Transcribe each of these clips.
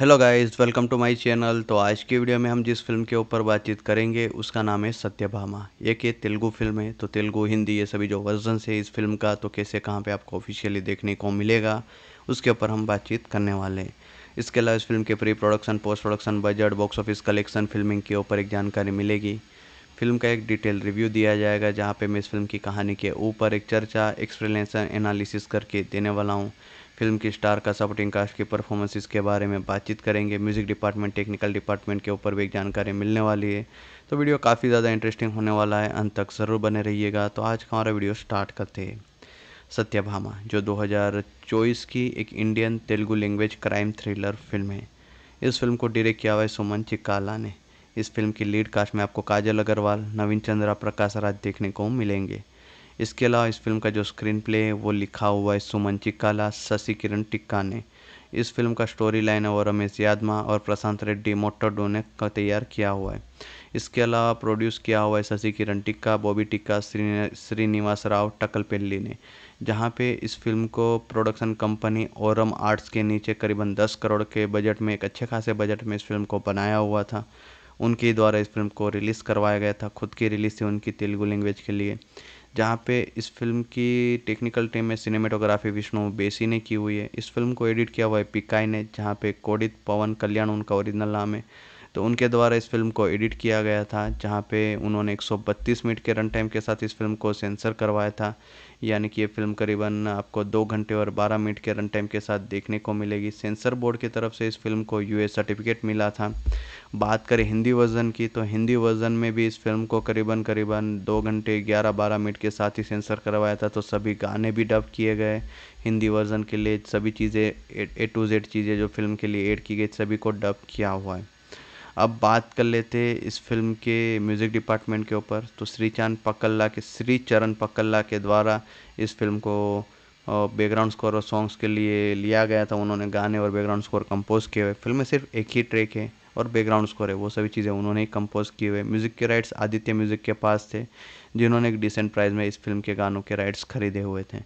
hello guys welcome to my channel तो आज की वीडियो में हम जिस फिल्म के ऊपर बातचीत करेंगे उसका नाम है सत्यभामा ये कि तेलुगु फिल्म है तो तेलुगु हिंदी ये सभी जो वर्जन है इस फिल्म का तो कैसे कहाँ पे आपको ऑफिशियली देखने को मिलेगा उसके ऊपर हम बातचीत करने वाले हैं इसके अलावा इस फिल्म के pre production post production budget box office collection filming के ऊपर एक जानकारी मिलेगी फिल्म का एक डिटेल रिव्यू दिया जाएगा जहाँ पर मैं इस फिल्म की कहानी के ऊपर एक चर्चा एक्सप्लेनेशन एनालिसिस करके देने वाला हूँ फिल्म की स्टार का सपोर्टिंग कास्ट की परफॉर्मेंस के बारे में बातचीत करेंगे म्यूज़िक डिपार्टमेंट टेक्निकल डिपार्टमेंट के ऊपर भी एक जानकारी मिलने वाली है तो वीडियो काफ़ी ज़्यादा इंटरेस्टिंग होने वाला है अंत तक ज़रूर बने रहिएगा तो आज का हमारा वीडियो स्टार्ट करते हैं सत्यभामा जो चौबीस की एक Indian Telugu language crime thriller film है इस फिल्म को डायरेक्ट किया हुआ है सुमन चिकाला ने इस फिल्म की लीड कास्ट में आपको काजल अग्रवाल नवीन चंद्रा प्रकाश राज देखने को मिलेंगे इसके अलावा इस फिल्म का जो स्क्रीन प्ले है वो लिखा हुआ है सुमन चिक्काला शशि किरण टिक्का ने इस फिल्म का स्टोरी लाइन है वो रमेश यादमा और प्रशांत रेड्डी मोटरडो ने तैयार किया हुआ है इसके अलावा प्रोड्यूस किया हुआ है शशि किरण टिक्का बॉबी टिक्का श्री श्रीनिवास राव टकलपिल्ली ने जहाँ पे इस फिल्म को प्रोडक्शन कंपनी ओरम आर्ट्स के नीचे करीबन 10 करोड़ के बजट में एक अच्छे खासे बजट में इस फिल्म को बनाया हुआ था उनके द्वारा इस फिल्म को रिलीज़ करवाया गया था खुद की रिलीज़ थी उनकी तेलुगु लैंग्वेज के लिए जहाँ पे इस फिल्म की टेक्निकल टीम में सिनेमेटोग्राफी विष्णु बेसी ने की हुई है इस फिल्म को एडिट किया हुआ है पिकाई ने जहाँ पे कोडित पवन कल्याण उनका ओरिजिनल नाम है तो उनके द्वारा इस फिल्म को एडिट किया गया था जहाँ पे उन्होंने 132 मिनट के रन टाइम के साथ इस फिल्म को सेंसर करवाया था यानी कि ये फिल्म करीबन आपको दो घंटे और बारह मिनट के रन टाइम के साथ देखने को मिलेगी सेंसर बोर्ड की तरफ से इस फिल्म को यू सर्टिफिकेट मिला था बात करें हिंदी वर्जन की तो हिंदी वर्जन में भी इस फिल्म को करीबन करीबन दो घंटे ग्यारह बारह मिनट के साथ ही सेंसर करवाया था तो सभी गाने भी डब किए गए हिंदी वर्जन के लिए सभी चीज़ें ए टू जेड चीज़ें जो फिल्म के लिए एड की गई सभी को डब किया हुआ है अब बात कर लेते इस फिल्म के म्यूज़िक डिपार्टमेंट के ऊपर तो श्रीचांद पकल्ला के श्री चरण पकल्ला के द्वारा इस फिल्म को बैकग्राउंड स्कोर और सॉन्ग्स के लिए लिया गया था उन्होंने गाने और बैकग्राउंड स्कोर कंपोज किए हुए फिल्म में सिर्फ एक ही ट्रैक है और बैकग्राउंड स्कोर है वो सभी चीज़ें उन्होंने ही कंपोज किए हुए म्यूज़िक के राइट्स आदित्य म्यूज़िक के पास थे जिन्होंने एक डिसेंट प्राइस में इस फिल्म के गानों के राइट्स खरीदे हुए थे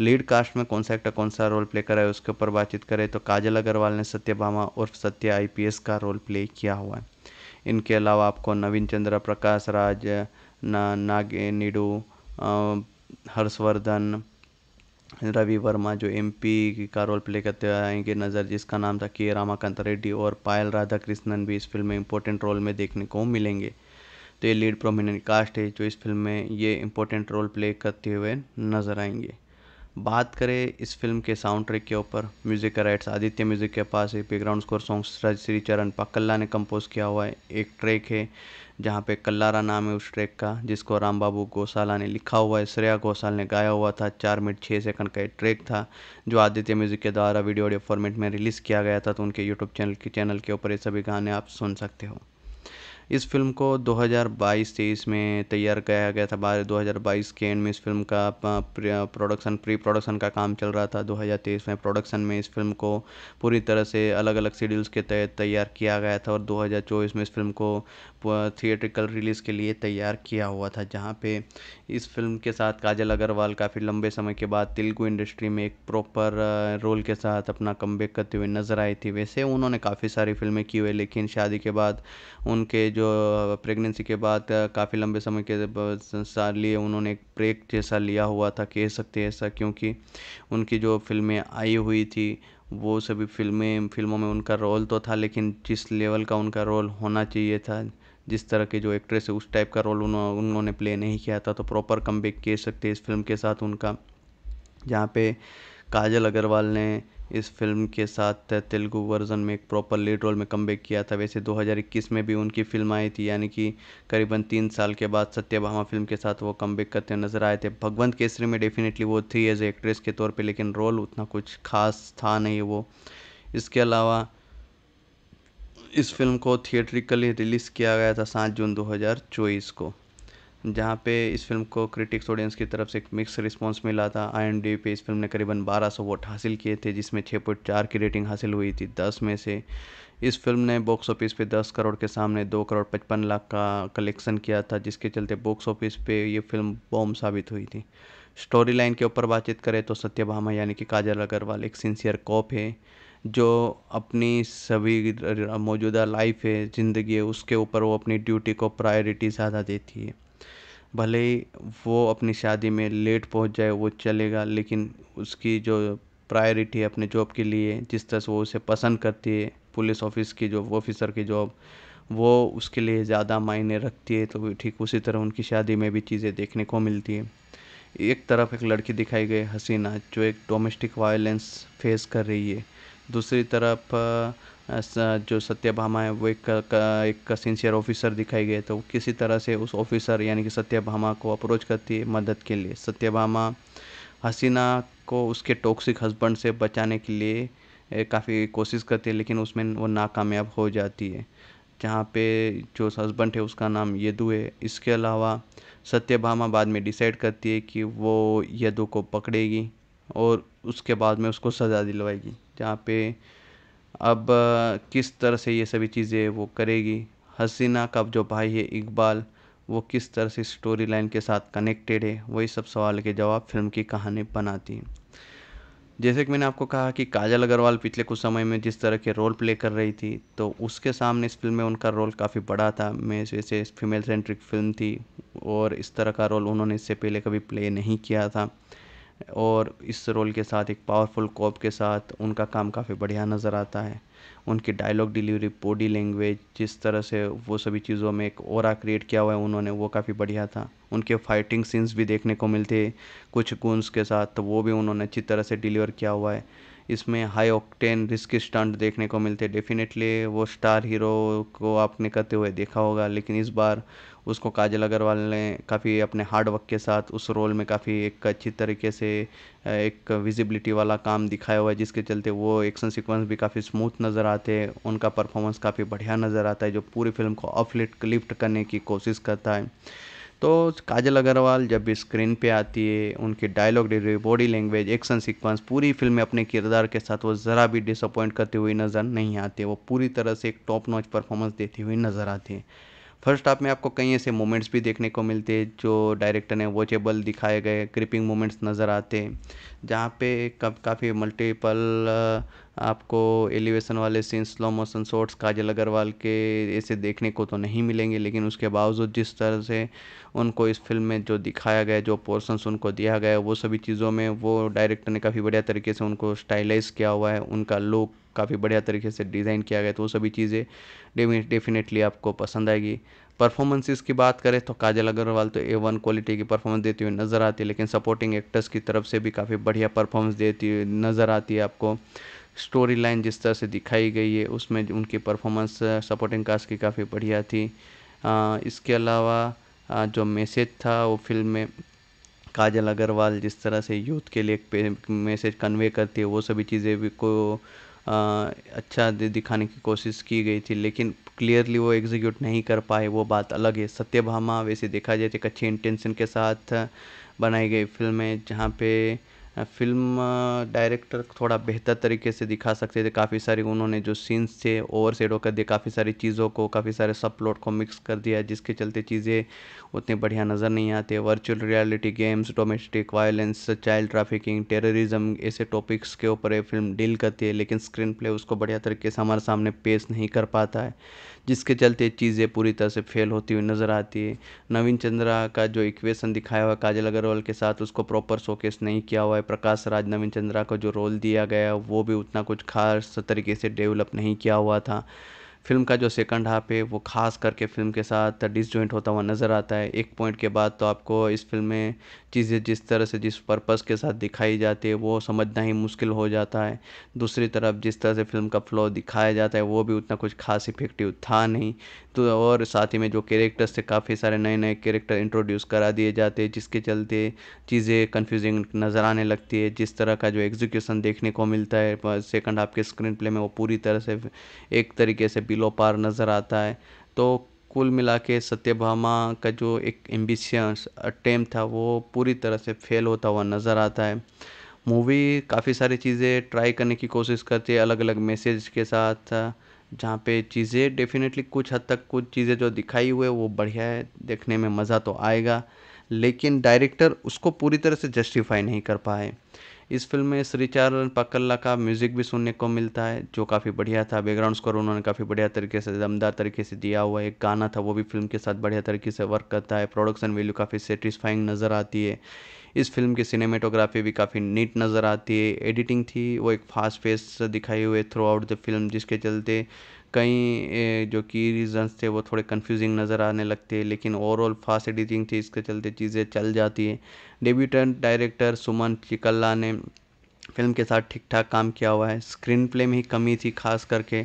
लीड कास्ट में कौन सा एक्टर कौन सा रोल प्ले करा है उसके ऊपर बातचीत करें तो काजल अग्रवाल ने सत्यभामा उर्फ सत्य आई का रोल प्ले किया हुआ है इनके अलावा आपको नवीन चंद्र प्रकाश राज ना, नागे निडू हर्षवर्धन रवि वर्मा जो एमपी का रोल प्ले करते हुए आएंगे नज़र जिसका नाम था के रामाकांत रेड्डी और पायल राधा कृष्णन भी इस फिल्म में इंपॉर्टेंट रोल में देखने को मिलेंगे तो ये लीड प्रोमिनेंट कास्ट है जो इस फिल्म में ये इंपॉर्टेंट रोल प्ले करते हुए नज़र आएंगे बात करें इस फिल्म के साउंड ट्रैक के ऊपर म्यूज़िक राइट्स आदित्य म्यूज़िक के पास है बैकग्राउंड स्कोर सॉन्ग श्री चरण पाकल्ला ने कंपोज किया हुआ है एक ट्रैक है जहाँ पे कल्लारा नाम है उस ट्रैक का जिसको राम बाबू गौशाला ने लिखा हुआ है श्रेया घोषाल ने गाया हुआ था चार मिनट छः सेकंड का एक ट्रैक था जो आदित्य म्यूज़िक के द्वारा वीडियो ऑडियो फॉर्मेट में रिलीज़ किया गया था तो उनके यूट्यूब चैनल के चैनल के ऊपर ये सभी गाने आप सुन सकते हो इस फ़िल्म को दो हज़ार बाईस तेईस में तैयार किया गया था बारह दो हज़ार बाईस के एंड में इस फ़िल्म का प्रोडक्शन प्री प्रोडक्शन का काम चल रहा था दो हज़ार तेईस में प्रोडक्शन में इस फ़िल्म को पूरी तरह से अलग अलग शेड्यूल्स के तहत तैयार किया गया था और दो हज़ार चौबीस में इस फ़िल्म को थिएट्रिकल रिलीज़ के लिए तैयार किया हुआ था जहाँ पे इस फिल्म के साथ काजल अग्रवाल काफ़ी लंबे समय के बाद तेलुगु इंडस्ट्री में एक प्रॉपर रोल के साथ अपना कम करते हुए नज़र आई थी वैसे उन्होंने काफ़ी सारी फिल्में की हुई लेकिन शादी के बाद उनके जो प्रेगनेंसी के बाद काफ़ी लंबे समय के साल लिए उन्होंने एक ब्रेक जैसा लिया हुआ था कह सकते हैं ऐसा क्योंकि उनकी जो फिल्में आई हुई थी वो सभी फिल्में फिल्मों में उनका रोल तो था लेकिन जिस लेवल का उनका रोल होना चाहिए था जिस तरह के जो एक्ट्रेस है उस टाइप का रोल उन्होंने प्ले नहीं किया था तो प्रॉपर कम कह सकते इस फिल्म के साथ उनका जहाँ पे काजल अग्रवाल ने इस फिल्म के साथ तेलुगु वर्जन में एक प्रॉपर लीड रोल में कमबैक किया था वैसे 2021 में भी उनकी फिल्म आई थी यानी कि करीबन तीन साल के बाद सत्यभामा फिल्म के साथ वो कमबैक करते नजर आए थे भगवंत केसरी में डेफिनेटली वो थी एज एक्ट्रेस के तौर पर लेकिन रोल उतना कुछ खास था नहीं वो इसके अलावा इस फिल्म को थिएट्रिकली रिलीज़ किया गया था सात जून दो को जहाँ पे इस फिल्म को क्रिटिक्स ऑडियंस की तरफ से एक मिक्स रिस्पांस मिला था आई पे इस फिल्म ने करीबन 1200 वोट हासिल किए थे जिसमें 6.4 की रेटिंग हासिल हुई थी 10 में से इस फिल्म ने बॉक्स ऑफिस पे 10 करोड़ के सामने 2 करोड़ 55 लाख का कलेक्शन किया था जिसके चलते बॉक्स ऑफिस पे ये फिल्म बॉम साबित हुई थी स्टोरी लाइन के ऊपर बातचीत करें तो सत्यभामा यानी कि काजल अग्रवाल एक सिंसियर कॉप है जो अपनी सभी मौजूदा लाइफ है ज़िंदगी है उसके ऊपर वो अपनी ड्यूटी को प्रायोरिटी ज़्यादा देती है भले ही वो अपनी शादी में लेट पहुँच जाए वो चलेगा लेकिन उसकी जो प्रायोरिटी है अपने जॉब के लिए जिस तरह से वो उसे पसंद करती है पुलिस ऑफिस की जॉब ऑफिसर की जॉब वो उसके लिए ज़्यादा मायने रखती है तो ठीक उसी तरह उनकी शादी में भी चीज़ें देखने को मिलती है एक तरफ एक लड़की दिखाई गई हसीना जो एक डोमेस्टिक वायलेंस फेस कर रही है दूसरी तरफ जो सत्यभामा है वो एक एक सिंसियर ऑफिसर दिखाई गए तो किसी तरह से उस ऑफिसर यानी कि सत्यभामा को अप्रोच करती है मदद के लिए सत्यभामा हसीना को उसके टॉक्सिक हस्बैंड से बचाने के लिए काफ़ी कोशिश करती है लेकिन उसमें वो नाकामयाब हो जाती है जहाँ पे जो हस्बैंड है उसका नाम यदु है इसके अलावा सत्यभामा बाद में डिसाइड करती है कि वो यदु को पकड़ेगी और उसके बाद में उसको सज़ा दिलवाएगी जहाँ पे अब किस तरह से ये सभी चीज़ें वो करेगी हसीना का जो भाई है इकबाल वो किस तरह से स्टोरी लाइन के साथ कनेक्टेड है वही सब सवाल के जवाब फिल्म की कहानी बनाती है जैसे कि मैंने आपको कहा कि काजल अग्रवाल पिछले कुछ समय में जिस तरह के रोल प्ले कर रही थी तो उसके सामने इस फिल्म में उनका रोल काफ़ी बड़ा था मैं जैसे फीमेल सेंट्रिक फिल्म थी और इस तरह का रोल उन्होंने इससे पहले कभी प्ले नहीं किया था और इस रोल के साथ एक पावरफुल कॉप के साथ उनका काम काफ़ी बढ़िया नज़र आता है उनकी डायलॉग डिलीवरी बॉडी लैंग्वेज जिस तरह से वो सभी चीज़ों में एक और क्रिएट किया हुआ है उन्होंने वो काफ़ी बढ़िया था उनके फाइटिंग सीन्स भी देखने को मिलते कुछ गुन्स के साथ तो वो भी उन्होंने अच्छी तरह से डिलीवर किया हुआ है इसमें हाई ऑक्टेन रिस्क स्टंट देखने को मिलते डेफिनेटली वो स्टार हीरो को आपने करते हुए देखा होगा लेकिन इस बार उसको काजल अग्रवाल ने काफ़ी अपने हार्ड वर्क के साथ उस रोल में काफ़ी एक अच्छी तरीके से एक विजिबिलिटी वाला काम दिखाया हुआ है जिसके चलते वो एक्शन सीक्वेंस भी काफ़ी स्मूथ नज़र आते हैं उनका परफॉर्मेंस काफ़ी बढ़िया नज़र आता है जो पूरी फिल्म को अपलिफ्ट लिफ्ट करने की कोशिश करता है तो काजल अग्रवाल जब भी स्क्रीन पे आती है उनकी dialogue delivery body language action sequence पूरी फिल्म में अपने किरदार के साथ वो ज़रा भी डिसअपॉइंट करती हुई नज़र नहीं आती वो पूरी तरह से एक टॉप नॉच परफॉर्मेंस देती हुई नज़र आती है फर्स्ट हाफ में आपको कई ऐसे मोमेंट्स भी देखने को मिलते हैं जो डायरेक्टर ने वॉचेबल दिखाए गए क्रिपिंग मोमेंट्स नज़र आते हैं जहाँ पे काफ़ी मल्टीपल आपको एलिवेशन वाले scene slow motion shots Kajal Aggarwal के ऐसे देखने को तो नहीं मिलेंगे लेकिन उसके बावजूद जिस तरह से उनको इस फिल्म में जो दिखाया गया जो पोर्सन्स उनको दिया गया वो सभी चीज़ों में वो डायरेक्टर ने काफ़ी बढ़िया तरीके से उनको स्टाइलाइज किया हुआ है उनका लुक काफ़ी बढ़िया तरीके से डिज़ाइन किया गया तो वो सभी चीज़ें डेफिनेटली आपको पसंद आएगी परफॉर्मेंसेस की बात करें तो काजल अग्रवाल तो ए वन क्वालिटी की परफॉर्मेंस देती हुई नज़र आती है लेकिन सपोर्टिंग एक्टर्स की तरफ से भी काफ़ी बढ़िया परफॉर्मेंस देती हुई नज़र आती है आपको स्टोरी लाइन जिस तरह से दिखाई गई है उसमें उनकी परफॉर्मेंस सपोर्टिंग कास्ट की काफ़ी बढ़िया थी आ, इसके अलावा आ, जो मैसेज था वो फिल्म में काजल अग्रवाल जिस तरह से यूथ के लिए एक मैसेज कन्वे करती है वो सभी चीज़ें भी को अच्छा दिखाने की कोशिश की गई थी लेकिन क्लियरली वो एग्जीक्यूट नहीं कर पाए वो बात अलग है सत्यभामा वैसे देखा जाए तो एक अच्छी इंटेंशन के साथ बनाई गई फ़िल्म है जहाँ पे फ़िल्म डायरेक्टर थोड़ा बेहतर तरीके से दिखा सकते थे काफ़ी सारी उन्होंने जो सीन्स थे ओवर सेडो कर दिए काफ़ी सारी चीज़ों को काफ़ी सारे सब प्लॉट को मिक्स कर दिया जिसके चलते चीज़ें उतनी बढ़िया नज़र नहीं आते virtual reality games domestic violence child trafficking terrorism ऐसे टॉपिक्स के ऊपर ये फिल्म डील करती है लेकिन स्क्रीन प्ले उसको बढ़िया तरीके से हमारे सामने पेश नहीं कर पाता है जिसके चलते चीज़ें पूरी तरह से फेल होती हुई नज़र आती है नवीन चंद्रा का जो इक्वेशन दिखाया हुआ काजल अग्रवाल के साथ उसको प्रॉपर शोकेस नहीं किया हुआ है प्रकाश राज नवीन चंद्रा को जो रोल दिया गया वो भी उतना कुछ खास तरीके से डेवलप नहीं किया हुआ था फिल्म का जो सेकंड हाफ है वो खास करके फिल्म के साथ डिसजॉइंट होता हुआ नज़र आता है एक पॉइंट के बाद तो आपको इस फिल्म में चीज़ें जिस तरह से जिस पर्पस के साथ दिखाई जाती है वो समझना ही मुश्किल हो जाता है दूसरी तरफ जिस तरह से फ़िल्म का फ्लो दिखाया जाता है वो भी उतना कुछ खास इफ़ेक्टिव था नहीं तो और साथ ही में जो कैरेक्टर्स थे काफ़ी सारे नए नए कैरेक्टर इंट्रोड्यूस करा दिए जाते हैं जिसके चलते चीज़ें कन्फ्यूजिंग नज़र आने लगती है जिस तरह का जो एग्जीक्यूशन देखने को मिलता है सेकंड हाफ के स्क्रीन प्ले में वो पूरी तरह से एक तरीके से बिलो पार नज़र आता है तो कुल मिला के सत्यभामा का जो एक एम्बिशंस अटेम था वो पूरी तरह से फेल होता हुआ नज़र आता है मूवी काफ़ी सारी चीज़ें ट्राई करने की कोशिश करती है अलग अलग मैसेज के साथ जहाँ पे चीज़ें डेफिनेटली कुछ हद तक कुछ चीज़ें जो दिखाई हुए वो बढ़िया है देखने में मज़ा तो आएगा लेकिन डायरेक्टर उसको पूरी तरह से जस्टिफाई नहीं कर पाए इस फिल्म में श्री पकल्ला का म्यूज़िक भी सुनने को मिलता है जो काफ़ी बढ़िया था बैकग्राउंड स्कोर उन्होंने काफ़ी बढ़िया तरीके से दमदार तरीके से दिया हुआ एक गाना था वो भी फिल्म के साथ बढ़िया तरीके से वर्क करता है प्रोडक्शन वैल्यू काफ़ी सेटिस्फाइंग नज़र आती है इस फिल्म की सिनेमेटोग्राफी भी काफ़ी नीट नज़र आती है एडिटिंग थी वो एक फास्ट फेस दिखाई हुए थ्रू आउट द फिल्म जिसके चलते कई जो की रीज़न्स थे वो थोड़े कन्फ्यूज़िंग नज़र आने लगते हैं लेकिन ओवरऑल फास्ट एडिटिंग थी इसके चलते चीज़ें चल जाती हैं डेब्यूटेंट डायरेक्टर सुमन चिकल्ला ने फिल्म के साथ ठीक ठाक काम किया हुआ है स्क्रीन प्ले में ही कमी थी खास करके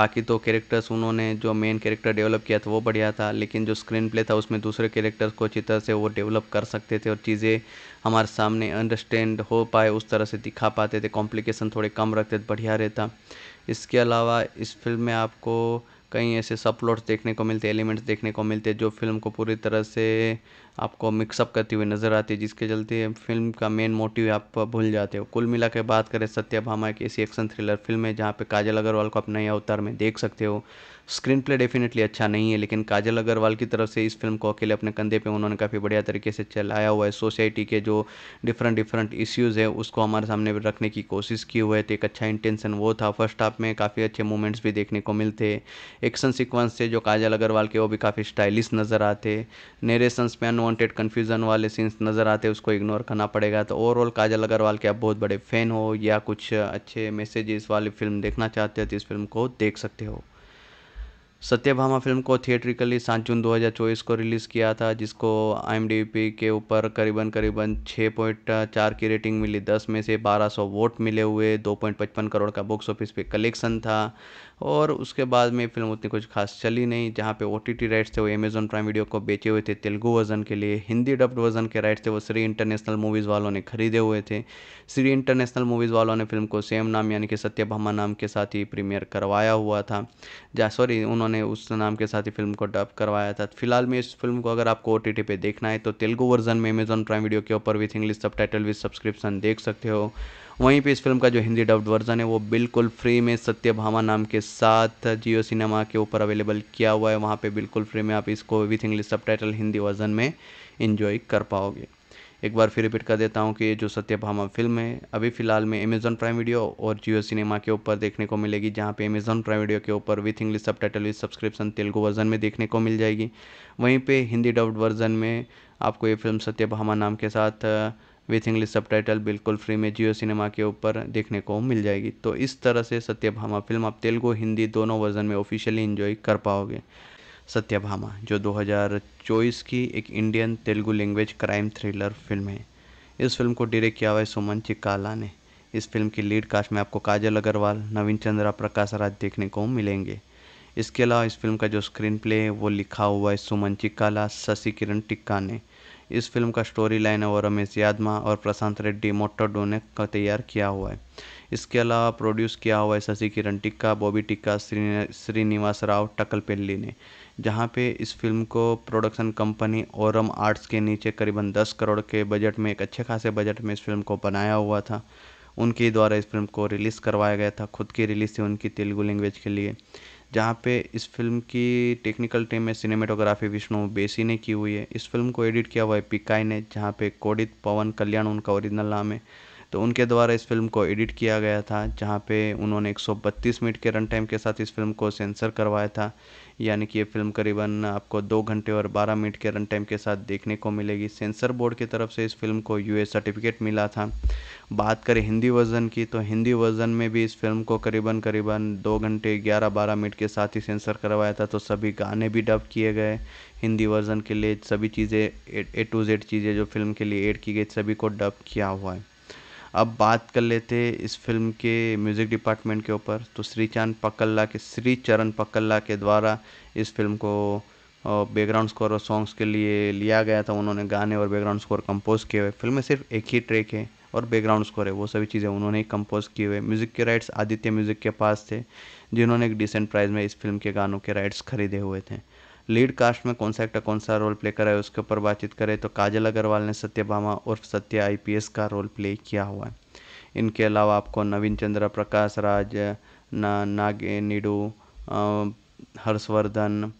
बाकी तो कैरेक्टर्स उन्होंने जो मेन कैरेक्टर डेवलप किया था वो बढ़िया था लेकिन जो स्क्रीन प्ले था उसमें दूसरे कैरेक्टर्स को अच्छी तरह से वो डेवलप कर सकते थे और चीज़ें हमारे सामने अंडरस्टैंड हो पाए उस तरह से दिखा पाते थे कॉम्प्लिकेशन थोड़े कम रखते बढ़िया रहता इसके अलावा इस फ़िल्म में आपको कई ऐसे सब प्लॉट्स देखने को मिलते एलिमेंट्स देखने को मिलते जो फ़िल्म को पूरी तरह से आपको मिक्सअप करती हुई नज़र आती है जिसके चलते फ़िल्म का मेन मोटिव आप भूल जाते हो कुल मिला के बात करें सत्यभामा एक ऐसी एक्शन थ्रिलर फ़िल्म है जहाँ पे काजल अग्रवाल को आप नए अवतार में देख सकते हो स्क्रीन प्ले डेफिनेटली अच्छा नहीं है लेकिन काजल अग्रवाल की तरफ से इस फिल्म को अकेले अपने कंधे पे उन्होंने काफ़ी बढ़िया तरीके से चलाया हुआ है सोसाइटी के जो डिफरेंट डिफरेंट इश्यूज़ है उसको हमारे सामने रखने की कोशिश की हुई है तो एक अच्छा इंटेंशन वो था फर्स्ट हाफ में काफ़ी अच्छे मूवमेंट्स भी देखने को मिलते एक्शन सिक्वेंस थे जो काजल अग्रवाल के वो भी काफ़ी स्टाइलिश नज़र आते नरेशंस में अनवॉन्टेड कन्फ्यूजन वाले सीन्स नज़र आते उसको इग्नोर करना पड़ेगा तो ओवरऑल काजल अग्रवाल के आप बहुत बड़े फ़ैन हो या कुछ अच्छे मैसेजेस वाली फिल्म देखना चाहते हो तो इस फिल्म को देख सकते हो सत्यभामा फ़िल्म को थिएट्रिकली सात जून 2024 को रिलीज़ किया था जिसको आई के ऊपर करीबन करीबन 6.4 की रेटिंग मिली 10 में से 1200 वोट मिले हुए 2.55 करोड़ का बॉक्स ऑफिस पे कलेक्शन था और उसके बाद में फिल्म उतनी कुछ खास चली नहीं जहाँ पे ओ टी टी राइट्स थे वो अमेज़ॉन प्राइम वीडियो को बेचे हुए थे तेलुगु वर्जन के लिए हिंदी डब्ड वर्जन के राइट्स थे वो श्री इंटरनेशनल मूवीज़ वालों ने खरीदे हुए थे श्री इंटरनेशनल मूवीज़ वालों ने फिल्म को सेम नाम यानी कि सत्यभामा नाम के साथ ही प्रीमियर करवाया हुआ था जहाँ सॉरी उन्होंने उस नाम के साथ ही फिल्म को डब करवाया था फिलहाल में इस फिल्म को अगर आपको ओ टी टी पे देखना है तो तेलुगु वर्जन में अमेज़ॉन प्राइम वीडियो के ऊपर with English subtitle with subscription देख सकते हो वहीं पे इस फिल्म का जो हिंदी डब्ड वर्जन है वो बिल्कुल फ्री में सत्यभामा नाम के साथ जियो सिनेमा के ऊपर अवेलेबल किया हुआ है वहाँ पे बिल्कुल फ्री में आप इसको विथ इंग्लिश सब हिंदी वर्जन में इन्जॉय कर पाओगे एक बार फिर रिपीट कर देता हूँ कि ये जो सत्यभामा फिल्म है अभी फ़िलहाल में अमेज़न प्राइम वीडियो और जियो सिनेमा के ऊपर देखने को मिलेगी जहाँ पे अमेज़न प्राइम वीडियो के ऊपर with English subtitle with subscription Telugu version में देखने को मिल जाएगी वहीं पे हिंदी डब्ड वर्जन में आपको ये फिल्म सत्यभामा नाम के साथ विथ इंग्लिश सब टाइटल बिल्कुल फ्री में जियो सिनेमा के ऊपर देखने को मिल जाएगी तो इस तरह से सत्यभामा फिल्म आप तेलुगु हिंदी दोनों वर्जन में ऑफिशियली इन्जॉय कर पाओगे सत्यभामा जो 2024 की एक Indian Telugu language crime thriller film है इस फिल्म को डायरेक्ट किया हुआ है सुमन चिकाला ने इस फिल्म की लीड कास्ट में आपको काजल अग्रवाल नवीन चंद्रा प्रकाश राज देखने को मिलेंगे इसके अलावा इस फिल्म का जो स्क्रीन प्ले है वो लिखा हुआ है सुमन चिकाला शशि किरण टिक्का ने इस फिल्म का स्टोरी लाइन है और रमेश यादमा और प्रशांत रेड्डी मोटोडो ने तैयार किया हुआ है इसके अलावा प्रोड्यूस किया हुआ है शशि किरण टिक्का बॉबी टिक्का श्रीनिवास राव टकल ने जहाँ पे इस फिल्म को प्रोडक्शन कंपनी ओरम आर्ट्स के नीचे करीबन 10 करोड़ के बजट में एक अच्छे खासे बजट में इस फिल्म को बनाया हुआ था उनके द्वारा इस फिल्म को रिलीज़ करवाया गया था खुद की रिलीज़ थी उनकी तेलुगु लैंग्वेज के लिए जहाँ पे इस फिल्म की टेक्निकल टीम में सिनेमेटोग्राफी विष्णु बेसी ने की हुई है इस फिल्म को एडिट किया हुआ है पिकाई ने जहाँ पे कोडित पवन कल्याण उनका ओरिजिनल नाम है तो उनके द्वारा इस फिल्म को एडिट किया गया था जहाँ पे उन्होंने 132 मिनट के रन टाइम के साथ इस फिल्म को सेंसर करवाया था यानी कि ये फिल्म करीबन आपको दो घंटे और बारह मिनट के रन टाइम के साथ देखने को मिलेगी सेंसर बोर्ड की तरफ से इस फिल्म को यू सर्टिफिकेट मिला था बात करें हिंदी वर्जन की तो हिंदी वर्जन में भी इस फिल्म को करीबन करीबन दो घंटे ग्यारह बारह मिनट के साथ ही सेंसर करवाया था तो सभी गाने भी डब किए गए हिंदी वर्जन के लिए सभी चीज़ें ए टू जेड चीज़ें जो फिल्म के लिए एड की गई सभी को डब किया हुआ है अब बात कर लेते इस फिल्म के म्यूज़िक डिपार्टमेंट के ऊपर तो श्रीचांद पकल्ला के श्री चरण पकल्ला के द्वारा इस फिल्म को बैकग्राउंड स्कोर और सॉन्ग्स के लिए लिया गया था उन्होंने गाने और बैकग्राउंड स्कोर कंपोज किए हुए फिल्म में सिर्फ एक ही ट्रैक है और बैकग्राउंड स्कोर है वो सभी चीज़ें उन्होंने ही कंपोज किए हुए म्यूज़िक के राइट्स आदित्य म्यूज़िक के पास थे जिन्होंने एक डिसेंट प्राइस में इस फिल्म के गानों के राइट्स खरीदे हुए थे लीड कास्ट में कौन सा एक्टर कौन सा रोल प्ले करा है उसके ऊपर बातचीत करें तो काजल अग्रवाल ने सत्यभामा उर्फ सत्य आईपीएस का रोल प्ले किया हुआ है इनके अलावा आपको नवीन चंद्र प्रकाश राज ना, नागे निडू हर्षवर्धन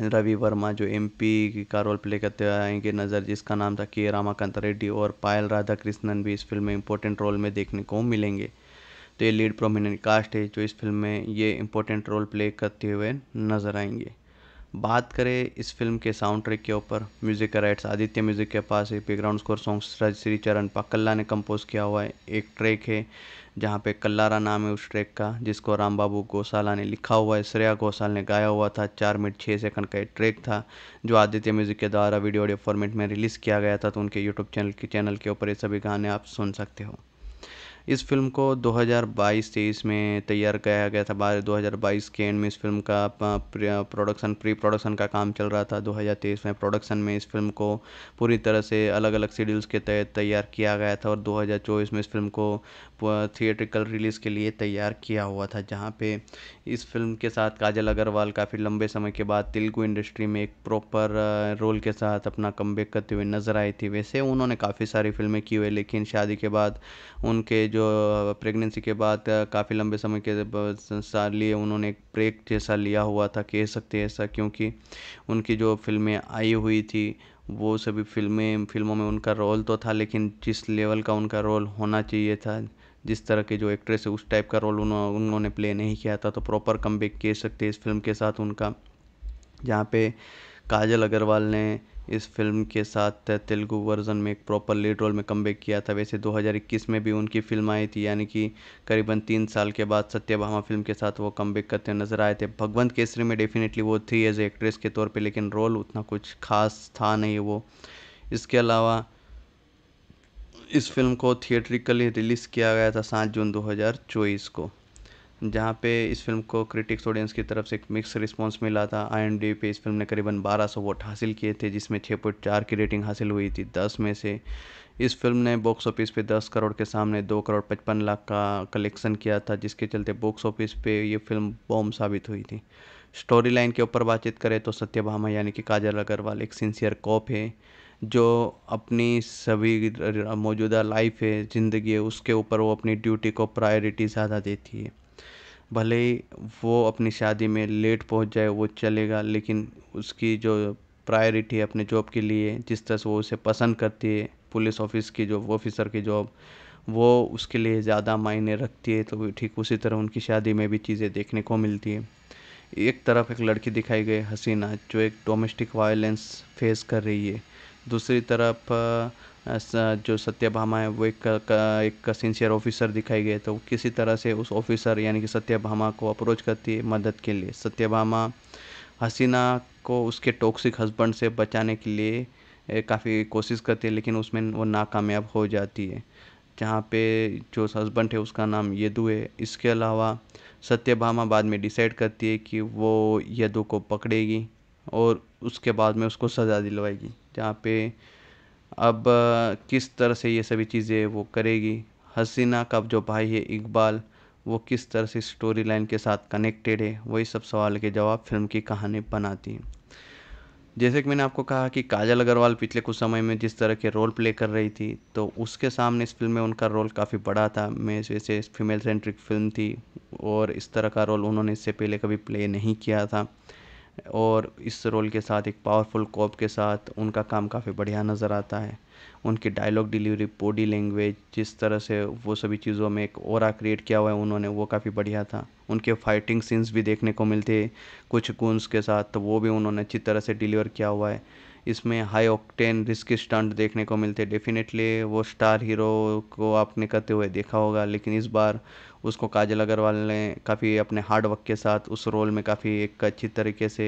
रवि वर्मा जो एमपी का रोल प्ले करते आएंगे नज़र जिसका नाम था के रामाकांत रेड्डी और पायल राधाकृष्णन भी इस फिल्म में इंपॉर्टेंट रोल में देखने को मिलेंगे तो ये लीड प्रोमिनेंट कास्ट है जो इस फिल्म में ये इंपॉर्टेंट रोल प्ले करते हुए नज़र आएंगे बात करें इस फिल्म के साउंड ट्रैक के ऊपर म्यूज़िक राइट्स आदित्य म्यूज़िक के पास है बैकग्राउंड स्कोर सॉन्ग श्री चरण पाकल्ला ने कंपोज किया हुआ है एक ट्रैक है जहाँ पे कल्लारा नाम है उस ट्रैक का जिसको राम बाबू गोसाला ने लिखा हुआ है श्रेया घोषाल ने गाया हुआ था चार मिनट छः सेकंड का एक ट्रैक था जो आदित्य म्यूज़िक के द्वारा वीडियो ऑडियो फॉर्मेट में रिलीज़ किया गया था तो उनके यूट्यूब चैनल के चैनल के ऊपर ये सभी गाने आप सुन सकते हो इस फ़िल्म को दो हज़ार बाईस तेईस में तैयार किया गया था बारह दो हज़ार बाईस के एंड में इस फ़िल्म का प्रोडक्शन प्री प्रोडक्शन का काम चल रहा था दो हज़ार तेईस में प्रोडक्शन में इस फ़िल्म को पूरी तरह से अलग अलग शेड्यूल्स के तहत तैयार किया गया था और दो हज़ार चौबीस में इस फ़िल्म को थिएट्रिकल रिलीज़ के लिए तैयार किया हुआ था जहाँ पे इस फिल्म के साथ काजल अग्रवाल काफ़ी लंबे समय के बाद तेलुगु इंडस्ट्री में एक प्रॉपर रोल के साथ अपना कम करते हुए नज़र आई थी वैसे उन्होंने काफ़ी सारी फिल्में की हुई लेकिन शादी के बाद उनके जो जो प्रेगनेंसी के बाद काफ़ी लंबे समय के लिए उन्होंने एक ब्रेक जैसा लिया हुआ था कह सकते हैं ऐसा क्योंकि उनकी जो फिल्में आई हुई थी वो सभी फिल्में फिल्मों में उनका रोल तो था लेकिन जिस लेवल का उनका रोल होना चाहिए था जिस तरह के जो एक्ट्रेस है उस टाइप का रोल उन्होंने उन्होंने प्ले नहीं किया था तो प्रॉपर कम कह सकते हैं इस फिल्म के साथ उनका जहाँ पे काजल अग्रवाल ने इस फिल्म के साथ तेलुगु वर्जन में एक प्रॉपर लीड रोल में कमबैक किया था वैसे 2021 में भी उनकी फिल्म आई थी यानी कि करीबन तीन साल के बाद सत्यभामा फिल्म के साथ वो कमबैक करते नजर आए थे भगवंत केसरी में डेफिनेटली वो थी एज एक्ट्रेस के तौर पर लेकिन रोल उतना कुछ खास था नहीं वो इसके अलावा इस फिल्म को थिएट्रिकली रिलीज़ किया गया था सात जून दो को जहाँ पे इस फिल्म को क्रिटिक्स ऑडियंस की तरफ से एक मिक्स रिस्पांस मिला था आई पे इस फिल्म ने करीबन 1200 वोट हासिल किए थे जिसमें 6.4 की रेटिंग हासिल हुई थी 10 में से इस फिल्म ने बॉक्स ऑफिस पे 10 करोड़ के सामने 2 करोड़ 55 लाख का कलेक्शन किया था जिसके चलते बॉक्स ऑफिस पे ये फिल्म बॉम्ब साबित हुई थी स्टोरी लाइन के ऊपर बातचीत करें तो सत्यभामा यानी कि काजल अग्रवाल एक सिंसियर कॉप है जो अपनी सभी मौजूदा लाइफ है ज़िंदगी है उसके ऊपर वो अपनी ड्यूटी को प्रायोरिटी ज़्यादा देती है भले ही वो अपनी शादी में लेट पहुँच जाए वो चलेगा लेकिन उसकी जो प्रायोरिटी है अपने जॉब के लिए जिस तरह से वो उसे पसंद करती है पुलिस ऑफिस की जॉब ऑफिसर की जॉब वो उसके लिए ज़्यादा मायने रखती है तो ठीक उसी तरह उनकी शादी में भी चीज़ें देखने को मिलती है एक तरफ एक लड़की दिखाई गई हसीना जो एक डोमेस्टिक वायलेंस फेस कर रही है दूसरी तरफ जो सत्यभामा है वो एक एक सिंसियर ऑफिसर दिखाई गए तो किसी तरह से उस ऑफिसर यानी कि सत्यभामा को अप्रोच करती है मदद के लिए सत्यभामा हसीना को उसके टॉक्सिक हस्बैंड से बचाने के लिए काफ़ी कोशिश करती है लेकिन उसमें वो नाकामयाब हो जाती है जहाँ पे जो हस्बैंड है उसका नाम यदु है इसके अलावा सत्यभामा बाद में डिसाइड करती है कि वो यदु को पकड़ेगी और उसके बाद में उसको सज़ा दिलवाएगी जहाँ पे अब किस तरह से ये सभी चीज़ें वो करेगी हसीना का जो भाई है इकबाल वो किस तरह से स्टोरी लाइन के साथ कनेक्टेड है वही सब सवाल के जवाब फिल्म की कहानी बनाती है जैसे कि मैंने आपको कहा कि काजल अग्रवाल पिछले कुछ समय में जिस तरह के रोल प्ले कर रही थी तो उसके सामने इस फिल्म में उनका रोल काफ़ी बड़ा था मैं जैसे फीमेल सेंट्रिक फिल्म थी और इस तरह का रोल उन्होंने इससे पहले कभी प्ले नहीं किया था और इस रोल के साथ एक पावरफुल कॉप के साथ उनका काम काफ़ी बढ़िया नज़र आता है उनकी डायलॉग डिलीवरी बॉडी लैंग्वेज जिस तरह से वो सभी चीज़ों में एक और क्रिएट किया हुआ है उन्होंने वो काफ़ी बढ़िया था उनके फाइटिंग सीन्स भी देखने को मिलते कुछ गूंस के साथ तो वो भी उन्होंने अच्छी तरह से डिलीवर किया हुआ है इसमें हाई ऑक्टेन रिस्क स्टंट देखने को मिलते डेफिनेटली वो स्टार हीरो को आपने करते हुए देखा होगा लेकिन इस बार उसको काजल अग्रवाल ने काफ़ी अपने हार्ड वर्क के साथ उस रोल में काफ़ी एक अच्छी तरीके से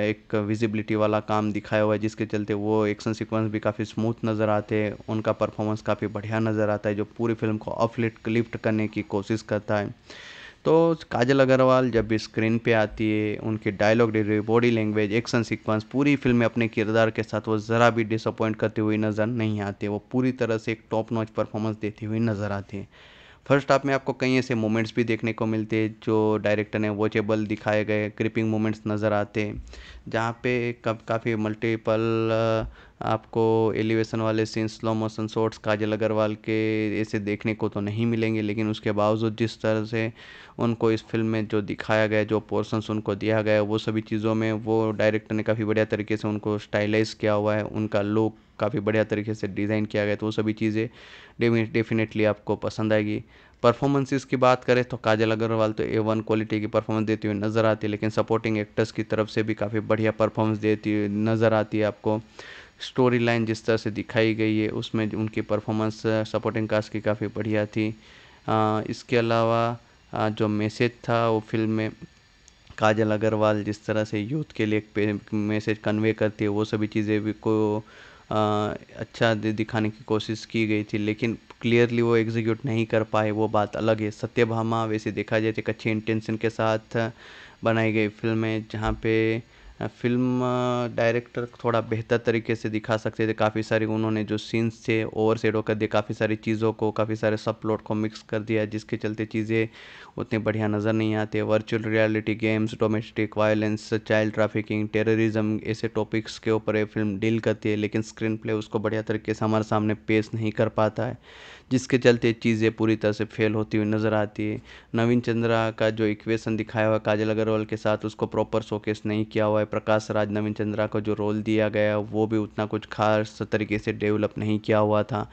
एक विजिबिलिटी वाला काम दिखाया हुआ है जिसके चलते वो एक्शन सीक्वेंस भी काफ़ी स्मूथ नज़र आते हैं उनका परफॉर्मेंस काफ़ी बढ़िया नज़र आता है जो पूरी फिल्म को अपलिफ्ट लिफ्ट करने की कोशिश करता है तो काजल अग्रवाल जब भी स्क्रीन पे आती है उनके dialogue delivery body language action sequence पूरी फिल्म में अपने किरदार के साथ वो ज़रा भी डिसअपॉइंट करती हुई नज़र नहीं आती वो पूरी तरह से एक टॉप नॉच परफॉर्मेंस देती हुई नज़र आती है फर्स्ट हाफ में आपको कई ऐसे मोमेंट्स भी देखने को मिलते हैं जो डायरेक्टर ने वॉचेबल दिखाए गए क्रिपिंग मोमेंट्स नज़र आते हैं जहाँ पे काफ़ी मल्टीपल आपको एलिवेशन वाले scene slow motion shots Kajal Aggarwal के ऐसे देखने को तो नहीं मिलेंगे लेकिन उसके बावजूद जिस तरह से उनको इस फिल्म में जो दिखाया गया जो पोर्सन्स उनको दिया गया वो सभी चीज़ों में वो डायरेक्टर ने काफ़ी बढ़िया तरीके से उनको स्टाइलाइज किया हुआ है उनका लुक काफ़ी बढ़िया तरीके से डिज़ाइन किया गया तो वो सभी चीज़ें डेफिनेटली आपको पसंद आएगी परफॉर्मेंसेस की बात करें तो काजल अग्रवाल तो ए वन क्वालिटी की परफॉर्मेंस देती हुई नज़र आती है लेकिन सपोर्टिंग एक्टर्स की तरफ से भी काफ़ी बढ़िया परफॉर्मेंस देती हुई नज़र आती है आपको स्टोरी लाइन जिस तरह से दिखाई गई है उसमें उनकी परफॉर्मेंस सपोर्टिंग कास्ट की काफ़ी बढ़िया थी इसके अलावा जो मैसेज था वो फिल्म में काजल अग्रवाल जिस तरह से यूथ के लिए एक मैसेज कन्वे करती है वो सभी चीज़ें भी को आ, अच्छा दिखाने की कोशिश की गई थी लेकिन क्लियरली वो एग्जीक्यूट नहीं कर पाए वो बात अलग है सत्यभामा वैसे देखा जाए तो एक अच्छी इंटेंशन के साथ बनाई गई फिल्म है जहाँ पे फ़िल्म डायरेक्टर थोड़ा बेहतर तरीके से दिखा सकते थे काफ़ी सारी उन्होंने जो सीन्स थे ओवर सेडो कर दिए काफ़ी सारी चीज़ों को काफ़ी सारे सब प्लॉट को मिक्स कर दिया जिसके चलते चीज़ें उतनी बढ़िया नज़र नहीं आती virtual reality games domestic violence child trafficking terrorism ऐसे टॉपिक्स के ऊपर ये फिल्म डील करती है लेकिन स्क्रीन प्ले उसको बढ़िया तरीके से हमारे सामने पेश नहीं कर पाता है जिसके चलते चीज़ें पूरी तरह से फेल होती हुई नज़र आती है नवीन चंद्रा का जो इक्वेशन दिखाया हुआ काजल अग्रवाल के साथ उसको प्रॉपर शोकेस नहीं किया हुआ है प्रकाश राज नवीन चंद्रा को जो रोल दिया गया वो भी उतना कुछ खास तरीके से डेवलप नहीं किया हुआ था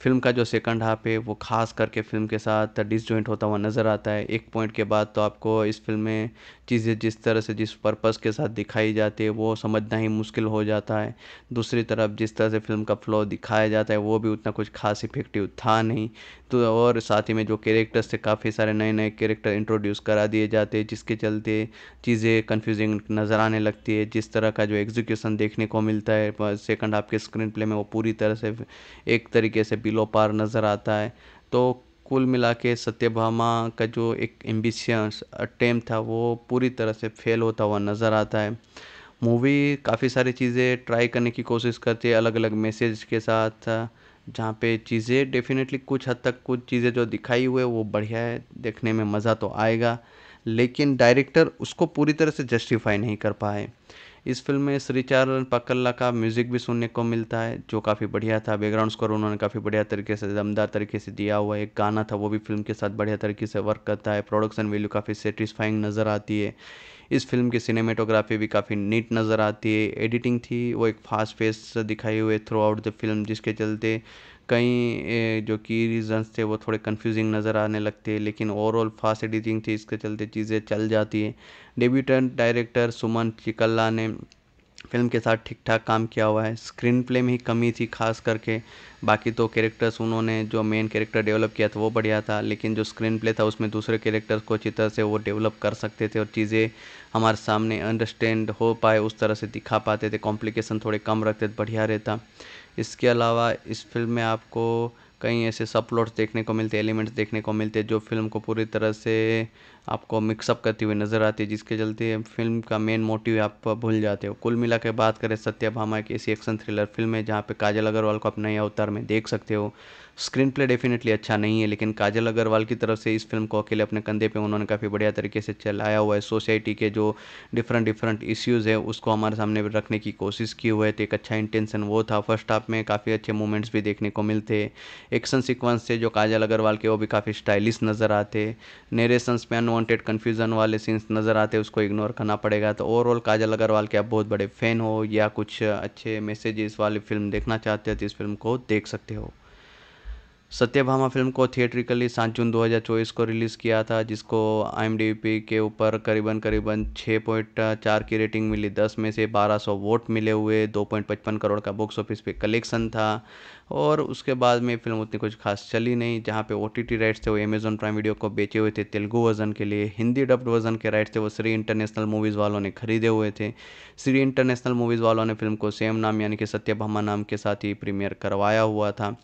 फिल्म का जो सेकंड हाफ है वो खास करके फिल्म के साथ डिसजॉइंट होता हुआ नज़र आता है एक पॉइंट के बाद तो आपको इस फिल्म में चीज़ें जिस तरह से जिस पर्पज़ के साथ दिखाई जाती है वो समझना ही मुश्किल हो जाता है दूसरी तरफ जिस तरह से फिल्म का फ्लो दिखाया जाता है वो भी उतना कुछ खास इफेक्टिव था नहीं तो और साथ ही में जो कैरेक्टर्स थे काफ़ी सारे नए नए कैरेक्टर इंट्रोड्यूस करा दिए जाते हैं जिसके चलते चीज़ें कन्फ्यूजिंग नज़र आने लगती है जिस तरह का जो एग्जीक्यूशन देखने को मिलता है सेकंड आपके स्क्रीन प्ले में वो पूरी तरह से एक तरीके से बिलो पार नज़र आता है तो कुल मिला के सत्यभामा का जो एक एम्बिशियस अटेम्प्ट था वो पूरी तरह से फेल होता हुआ नज़र आता है मूवी काफ़ी सारी चीज़ें ट्राई करने की कोशिश करती है अलग अलग मैसेज के साथ जहाँ पे चीज़ें डेफिनेटली कुछ हद तक कुछ चीज़ें जो दिखाई हुए वो बढ़िया है देखने में मज़ा तो आएगा लेकिन डायरेक्टर उसको पूरी तरह से जस्टिफाई नहीं कर पाए इस फिल्म में श्री चारण पकल्ला का म्यूज़िक भी सुनने को मिलता है जो काफ़ी बढ़िया था बैकग्राउंड स्कोर उन्होंने काफ़ी बढ़िया तरीके से दमदार तरीके से दिया हुआ है एक गाना था वो भी फिल्म के साथ बढ़िया तरीके से वर्क करता है प्रोडक्शन वैल्यू काफ़ी सेटिस्फाइंग नज़र आती है इस फिल्म की सिनेमेटोग्राफी भी काफ़ी नीट नज़र आती है एडिटिंग थी वो एक फास्ट फेस दिखाई हुए थ्रू आउट द फिल्म जिसके चलते कई जो की रीजंस थे वो थोड़े कन्फ्यूज़िंग नज़र आने लगते हैं लेकिन ओवरऑल फास्ट एडिटिंग थी इसके चलते चीज़ें चल जाती हैं डेब्यूटेंट डायरेक्टर सुमन चिकल्ला ने फिल्म के साथ ठीक ठाक काम किया हुआ है स्क्रीन प्ले में ही कमी थी खास करके बाकी तो कैरेक्टर्स उन्होंने जो मेन कैरेक्टर डेवलप किया था वो बढ़िया था लेकिन जो स्क्रीन प्ले था उसमें दूसरे कैरेक्टर्स को अच्छी तरह से वो डेवलप कर सकते थे और चीज़ें हमारे सामने अंडरस्टैंड हो पाए उस तरह से दिखा पाते थे कॉम्प्लिकेशन थोड़े कम रखते थे बढ़िया रहता इसके अलावा इस फ़िल्म में आपको कई ऐसे सब प्लॉट्स देखने को मिलते एलिमेंट्स देखने को मिलते जो फ़िल्म को पूरी तरह से आपको मिक्सअप करती हुई नज़र आती है जिसके चलते फिल्म का मेन मोटिव आप भूल जाते हो कुल मिला के बात करें सत्यभामा एक ऐसी एक्शन थ्रिलर फिल्म है जहाँ पे काजल अग्रवाल को आप नए अवतार में देख सकते हो स्क्रीन प्ले डेफिनेटली अच्छा नहीं है लेकिन काजल अग्रवाल की तरफ से इस फिल्म को अकेले अपने कंधे पे उन्होंने काफ़ी बढ़िया तरीके से चलाया हुआ है सोसाइटी के जो डिफरेंट डिफरेंट इश्यूज़ है उसको हमारे सामने रखने की कोशिश की हुई है तो एक अच्छा इंटेंशन वो था फर्स्ट हाफ में काफ़ी अच्छे मूवमेंट्स भी देखने को मिलते एक्शन सिक्वेंस थे जो काजल अग्रवाल के वो भी काफ़ी स्टाइलिश नज़र आते नरेशंस में अनवांटेड कन्फ्यूज़न वाले सीन्स नज़र आते हैं उसको इग्नोर करना पड़ेगा तो ओवरऑल काजल अग्रवाल के आप बहुत बड़े फ़ैन हो या कुछ अच्छे मैसेजेस वाली फिल्म देखना चाहते हो तो इस फिल्म को देख सकते हो सत्यभामा फिल्म को थिएट्रिकली सात जून 2024 को रिलीज़ किया था जिसको आई के ऊपर करीबन करीबन छः पॉइंट चार की रेटिंग मिली दस में से बारह सौ वोट मिले हुए दो पॉइंट पचपन करोड़ का बॉक्स ऑफिस पे कलेक्शन था और उसके बाद में फिल्म उतनी कुछ खास चली नहीं जहाँ पे ओ टी टी राइट्स थे वो अमेजन प्राइम वीडियो को बेचे हुए थे तेलुगू वर्जन के लिए हिंदी डब्ड वर्जन के राइट्स थे वो श्री इंटरनेशनल मूवीज़ वालों ने खरीदे हुए थे श्री इंटरनेशनल मूवीज़ वालों ने फिल्म को सेम नाम यानी कि भामा नाम के साथ ही प्रीमियर करवाया हुआ था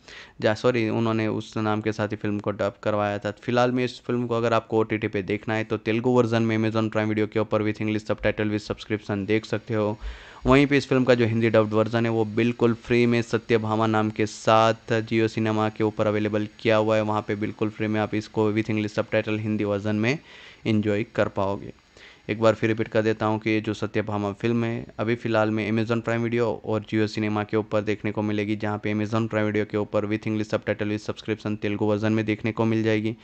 जहाँ सॉरी उन्होंने उस नाम के साथ ही फिल्म को डब करवाया था फिलहाल में इस फिल्म को अगर आपको ओ टी पे देखना है तो तेलुगू वर्जन में अमेज़ॉन प्राइम वीडियो के ऊपर with English subtitle with subscription देख सकते हो वहीं पे इस फिल्म का जो हिंदी डब्ड वर्जन है वो बिल्कुल फ्री में सत्यभामा नाम के साथ जियो सिनेमा के ऊपर अवेलेबल किया हुआ है वहाँ पे बिल्कुल फ्री में आप इसको विथ इंग्लिश सब हिंदी वर्जन में इन्जॉय कर पाओगे एक बार फिर रिपीट कर देता हूँ कि ये जो सत्यभामा फिल्म है अभी फ़िलहाल में अमेज़न प्राइम वीडियो और जियो सिनेमा के ऊपर देखने को मिलेगी जहाँ पे अमेजन प्राइम वीडियो के ऊपर with English subtitle with subscription Telugu version में देखने को मिल जाएगी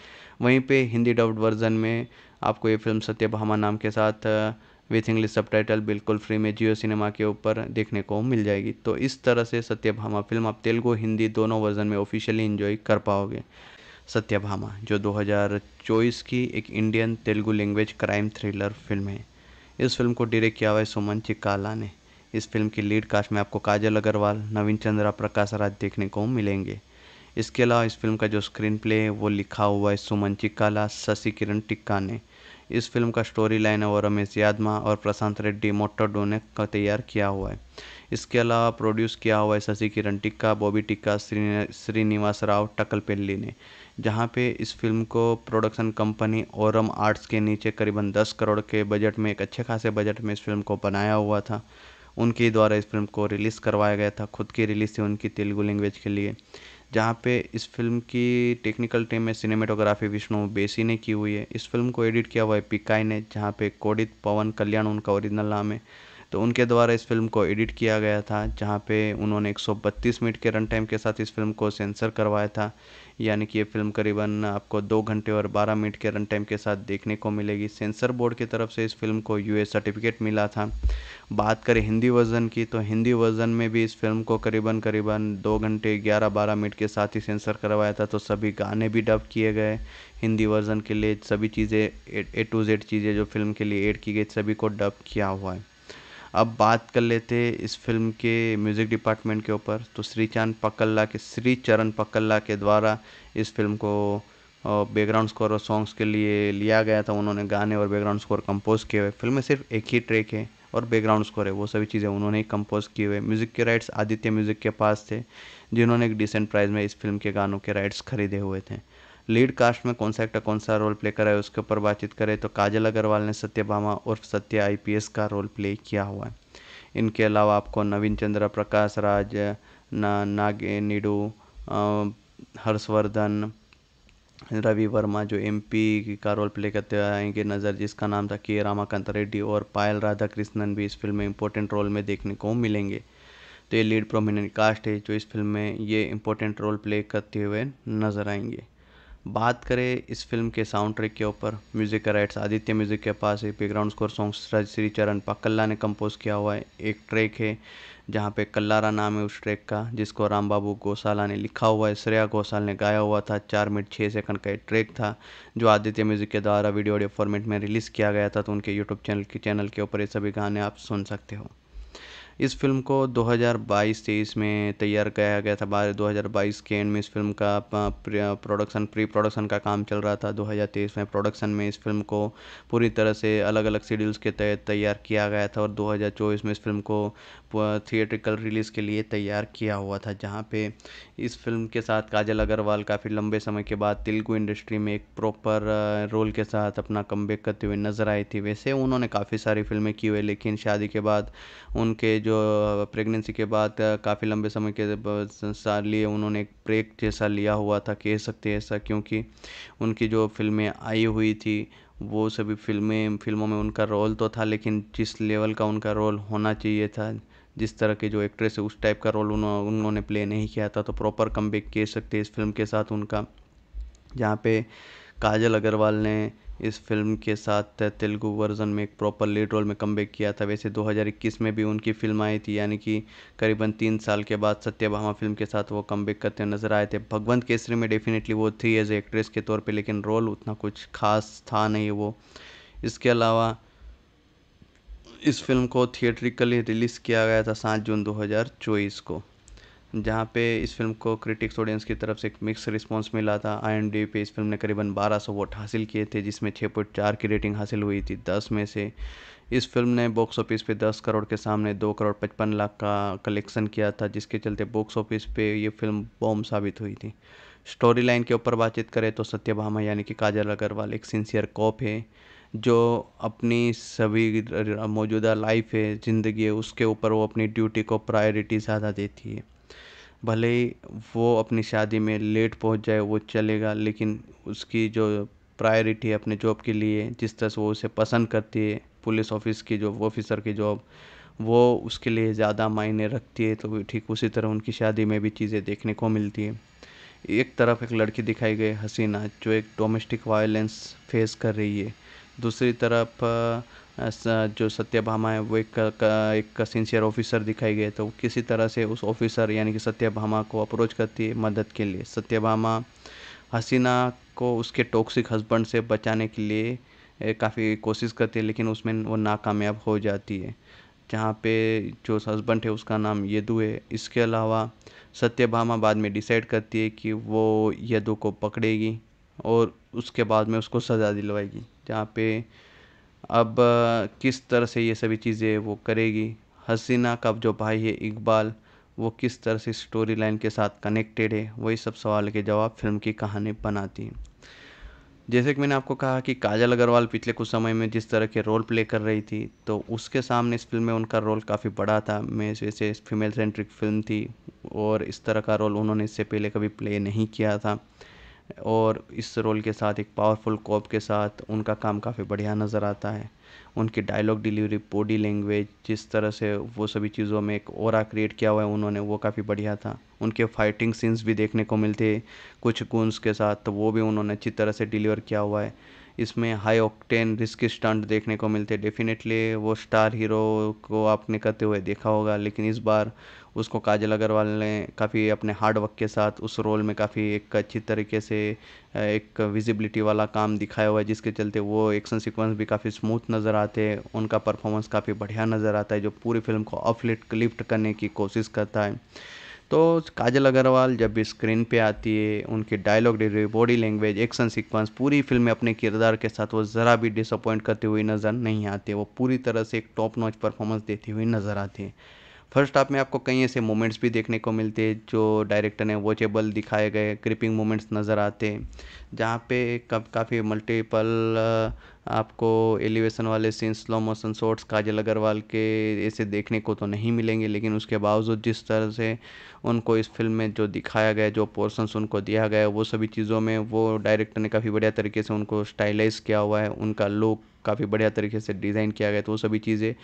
वहीं पे हिंदी डब्ड वर्जन में आपको ये फिल्म सत्यभामा नाम के साथ विथ इंग्लिश सब टाइटल बिल्कुल फ्री में जियो सिनेमा के ऊपर देखने को मिल जाएगी तो इस तरह से सत्यभामा फिल्म आप तेलुगु हिंदी दोनों वर्जन में ऑफिशियली इन्जॉय कर पाओगे सत्यभामा जो 2024 की एक Indian Telugu language crime thriller film है इस फिल्म को डायरेक्ट किया हुआ है सुमन चिकाला ने इस फिल्म की लीड कास्ट में आपको काजल अग्रवाल नवीन चंद्रा प्रकाश राज देखने को मिलेंगे इसके अलावा इस फिल्म का जो स्क्रीन प्ले है वो लिखा हुआ है सुमन चिकाला शशि किरण टिक्का ने इस फिल्म का स्टोरी लाइन और रमेश यादमा और प्रशांत रेड्डी मोटरडो ने तैयार किया हुआ है इसके अलावा प्रोड्यूस किया हुआ है शशि किरण टिक्का बॉबी टिक्का श्री श्रीनिवास राव टकल ने जहाँ पे इस फिल्म को प्रोडक्शन कंपनी ओरम आर्ट्स के नीचे करीबन 10 करोड़ के बजट में एक अच्छे खासे बजट में इस फिल्म को बनाया हुआ था उनके द्वारा इस फिल्म को रिलीज़ करवाया गया था खुद की रिलीज़ थी उनकी तेलुगु लैंग्वेज के लिए जहाँ पे इस फिल्म की टेक्निकल टीम में सिनेमेटोग्राफी विष्णु बेसी ने की हुई है इस फिल्म को एडिट किया हुआ है पिकाई ने जहाँ पे कोडित पवन कल्याण उनका ओरिजिनल नाम है तो उनके द्वारा इस फिल्म को एडिट किया गया था जहाँ पे उन्होंने 132 मिनट के रन टाइम के साथ इस फिल्म को सेंसर करवाया था यानी कि ये फिल्म करीबन आपको दो घंटे और बारह मिनट के रन टाइम के साथ देखने को मिलेगी सेंसर बोर्ड की तरफ से इस फिल्म को यू सर्टिफिकेट मिला था बात करें हिंदी वर्जन की तो हिंदी वर्जन में भी इस फिल्म को करीबन करीबन दो घंटे ग्यारह बारह मिनट के साथ ही सेंसर करवाया था तो सभी गाने भी डब किए गए हिंदी वर्जन के लिए सभी चीज़ें ए टू जेड चीज़ें जो फिल्म के लिए एड की गई सभी को डब किया हुआ है अब बात कर लेते इस फिल्म के म्यूज़िक डिपार्टमेंट के ऊपर तो श्री चांद पकल्ला के श्री चरण पकल्ला के द्वारा इस फिल्म को बैकग्राउंड स्कोर और सॉन्ग्स के लिए लिया गया था उन्होंने गाने और बैकग्राउंड स्कोर कंपोज किए हुए फिल्म में सिर्फ एक ही ट्रैक है और बैकग्राउंड स्कोर है वो सभी चीज़ें उन्होंने ही कंपोज किए हुए म्यूज़िक के राइट्स आदित्य म्यूज़िक के पास थे जिन्होंने एक डिसेंट प्राइस में इस फिल्म के गानों के राइट्स खरीदे हुए थे लीड कास्ट में कौन सा एक्टर कौन सा रोल प्ले करा है उसके ऊपर बातचीत करें तो काजल अग्रवाल ने सत्यभामा और सत्य आईपीएस का रोल प्ले किया हुआ है इनके अलावा आपको नवीन चंद्र प्रकाश राज ना, नागे निडू हर्षवर्धन रवि वर्मा जो एमपी का रोल प्ले करते आएंगे नज़र जिसका नाम था के रामाकांत रेड्डी और पायल राधा कृष्णन भी इस फिल्म में इंपॉर्टेंट रोल में देखने को मिलेंगे तो ये लीड प्रोमिनेंट कास्ट है जो इस फिल्म में ये इंपॉर्टेंट रोल प्ले करते हुए नज़र आएंगे बात करें इस फिल्म के साउंड ट्रैक के ऊपर म्यूज़िक का राइट्स आदित्य म्यूज़िक के पास है बैकग्राउंड स्कोर सॉन्ग श्री चरण पाकल्ला ने कंपोज किया हुआ है एक ट्रैक है जहाँ पे कल्लारा नाम है उस ट्रैक का जिसको राम बाबू गोसाला ने लिखा हुआ है श्रेया घोषाल ने गाया हुआ था चार मिनट छः सेकंड का एक ट्रैक था जो आदित्य म्यूज़िक के द्वारा वीडियो ऑडियो फॉर्मेट में रिलीज़ किया गया था तो उनके यूट्यूब चैनल के चैनल के ऊपर ये सभी गाने आप सुन सकते हो इस फ़िल्म को दो हज़ार बाईस तेईस में तैयार किया गया था बारह दो हज़ार बाईस के एंड में इस फ़िल्म का प्रोडक्शन प्री प्रोडक्शन का काम चल रहा था दो हज़ार तेईस में प्रोडक्शन में इस फ़िल्म को पूरी तरह से अलग अलग शेड्यूल्स के तहत तैयार किया गया था और दो हज़ार चौबीस में इस फ़िल्म को थिएट्रिकल रिलीज़ के लिए तैयार किया हुआ था जहाँ पे इस फिल्म के साथ काजल अग्रवाल काफ़ी लंबे समय के बाद तेलुगु इंडस्ट्री में एक प्रॉपर रोल के साथ अपना कम करते हुए नज़र आई थी वैसे उन्होंने काफ़ी सारी फिल्में की हुई लेकिन शादी के बाद उनके जो प्रेगनेंसी के बाद काफ़ी लंबे समय के साल लिए उन्होंने एक ब्रेक जैसा लिया हुआ था कह सकते हैं ऐसा क्योंकि उनकी जो फिल्में आई हुई थी वो सभी फिल्में फिल्मों में उनका रोल तो था लेकिन जिस लेवल का उनका रोल होना चाहिए था जिस तरह के जो एक्ट्रेस है उस टाइप का रोल उन्हों, उन्होंने प्ले नहीं किया था तो प्रॉपर कम कह सकते इस फिल्म के साथ उनका जहाँ पे काजल अग्रवाल ने इस फिल्म के साथ तेलुगु वर्जन में एक प्रॉपर लीड रोल में कमबैक किया था वैसे 2021 में भी उनकी फिल्म आई थी यानी कि करीबन तीन साल के बाद सत्यभामा फिल्म के साथ वो कमबैक करते नजर आए थे भगवंत केसरी में डेफिनेटली वो थी एज एक्ट्रेस के तौर पर लेकिन रोल उतना कुछ खास था नहीं वो इसके अलावा इस फिल्म को थिएट्रिकली रिलीज़ किया गया था सात जून दो को जहाँ पे इस फिल्म को क्रिटिक्स ऑडियंस की तरफ से एक मिक्स रिस्पांस मिला था आई पे इस फिल्म ने करीबन 1200 वोट हासिल किए थे जिसमें 6.4 की रेटिंग हासिल हुई थी 10 में से इस फिल्म ने बॉक्स ऑफिस पे 10 करोड़ के सामने 2 करोड़ 55 लाख का कलेक्शन किया था जिसके चलते बॉक्स ऑफिस पे ये फिल्म बॉम्ब साबित हुई थी स्टोरी लाइन के ऊपर बातचीत करें तो सत्यभामा यानी कि काजल अग्रवाल एक सिंसियर कॉप है जो अपनी सभी मौजूदा लाइफ है ज़िंदगी है उसके ऊपर वो अपनी ड्यूटी को प्रायोरिटी ज़्यादा देती है भले ही वो अपनी शादी में लेट पहुँच जाए वो चलेगा लेकिन उसकी जो प्रायोरिटी है अपने जॉब के लिए जिस तरह से वो उसे पसंद करती है पुलिस ऑफिस की जॉब ऑफिसर की जॉब वो उसके लिए ज़्यादा मायने रखती है तो ठीक उसी तरह उनकी शादी में भी चीज़ें देखने को मिलती है एक तरफ एक लड़की दिखाई गई हसीना जो एक डोमेस्टिक वायलेंस फेस कर रही है दूसरी तरफ जो सत्यभामा है वो एक एक सिंसियर ऑफिसर दिखाई गए तो किसी तरह से उस ऑफिसर यानी कि सत्यभामा को अप्रोच करती है मदद के लिए सत्यभामा हसीना को उसके टॉक्सिक हस्बैंड से बचाने के लिए काफ़ी कोशिश करती है लेकिन उसमें वो नाकामयाब हो जाती है जहाँ पे जो हस्बैंड है उसका नाम यदु है इसके अलावा सत्यभामा बाद में डिसाइड करती है कि वो यदु को पकड़ेगी और उसके बाद में उसको सज़ा दिलवाएगी जहाँ पे अब किस तरह से ये सभी चीज़ें वो करेगी हसीना का जो भाई है इकबाल वो किस तरह से स्टोरी लाइन के साथ कनेक्टेड है वही सब सवाल के जवाब फिल्म की कहानी बनाती है जैसे कि मैंने आपको कहा कि काजल अग्रवाल पिछले कुछ समय में जिस तरह के रोल प्ले कर रही थी तो उसके सामने इस फिल्म में उनका रोल काफ़ी बड़ा था मैं जैसे फीमेल सेंट्रिक फिल्म थी और इस तरह का रोल उन्होंने इससे पहले कभी प्ले नहीं किया था और इस रोल के साथ एक पावरफुल कॉप के साथ उनका काम काफ़ी बढ़िया नज़र आता है उनकी डायलॉग डिलीवरी बॉडी लैंग्वेज जिस तरह से वो सभी चीज़ों में एक और क्रिएट किया हुआ है उन्होंने वो काफ़ी बढ़िया था उनके फाइटिंग सीन्स भी देखने को मिलते कुछ गूंस के साथ तो वो भी उन्होंने अच्छी तरह से डिलीवर किया हुआ है इसमें हाई ऑक्टेन रिस्की स्टंट देखने को मिलते डेफिनेटली वो स्टार हीरो को आपने करते हुए देखा होगा लेकिन इस बार उसको काजल अग्रवाल ने काफ़ी अपने हार्ड वर्क के साथ उस रोल में काफ़ी एक अच्छी तरीके से एक विजिबिलिटी वाला काम दिखाया हुआ है जिसके चलते वो एक्शन सीक्वेंस भी काफ़ी स्मूथ नज़र आते हैं उनका परफॉर्मेंस काफ़ी बढ़िया नज़र आता है जो पूरी फिल्म को अपलिफ्ट लिफ्ट करने की कोशिश करता है तो काजल अग्रवाल जब भी स्क्रीन पे आती है उनके dialogue delivery body language action sequence पूरी फिल्म में अपने किरदार के साथ वो ज़रा भी डिसअपॉइंट करती हुई नज़र नहीं आती वो पूरी तरह से एक टॉप नॉच परफॉर्मेंस देती हुई नज़र आती है फर्स्ट हाफ में आपको कई ऐसे मोमेंट्स भी देखने को मिलते हैं जो डायरेक्टर ने वॉचेबल दिखाए गए क्रिपिंग मोमेंट्स नज़र आते हैं जहाँ पे काफ़ी मल्टीपल आपको एलिवेशन वाले scene slow motion shots Kajal Aggarwal के ऐसे देखने को तो नहीं मिलेंगे लेकिन उसके बावजूद जिस तरह से उनको इस फिल्म में जो दिखाया गया जो पोर्सन्स उनको दिया गया वो सभी चीज़ों में वो डायरेक्टर ने काफ़ी बढ़िया तरीके से उनको स्टाइलाइज किया हुआ है उनका लुक काफ़ी बढ़िया तरीके से डिज़ाइन किया गया तो वो सभी चीज़ें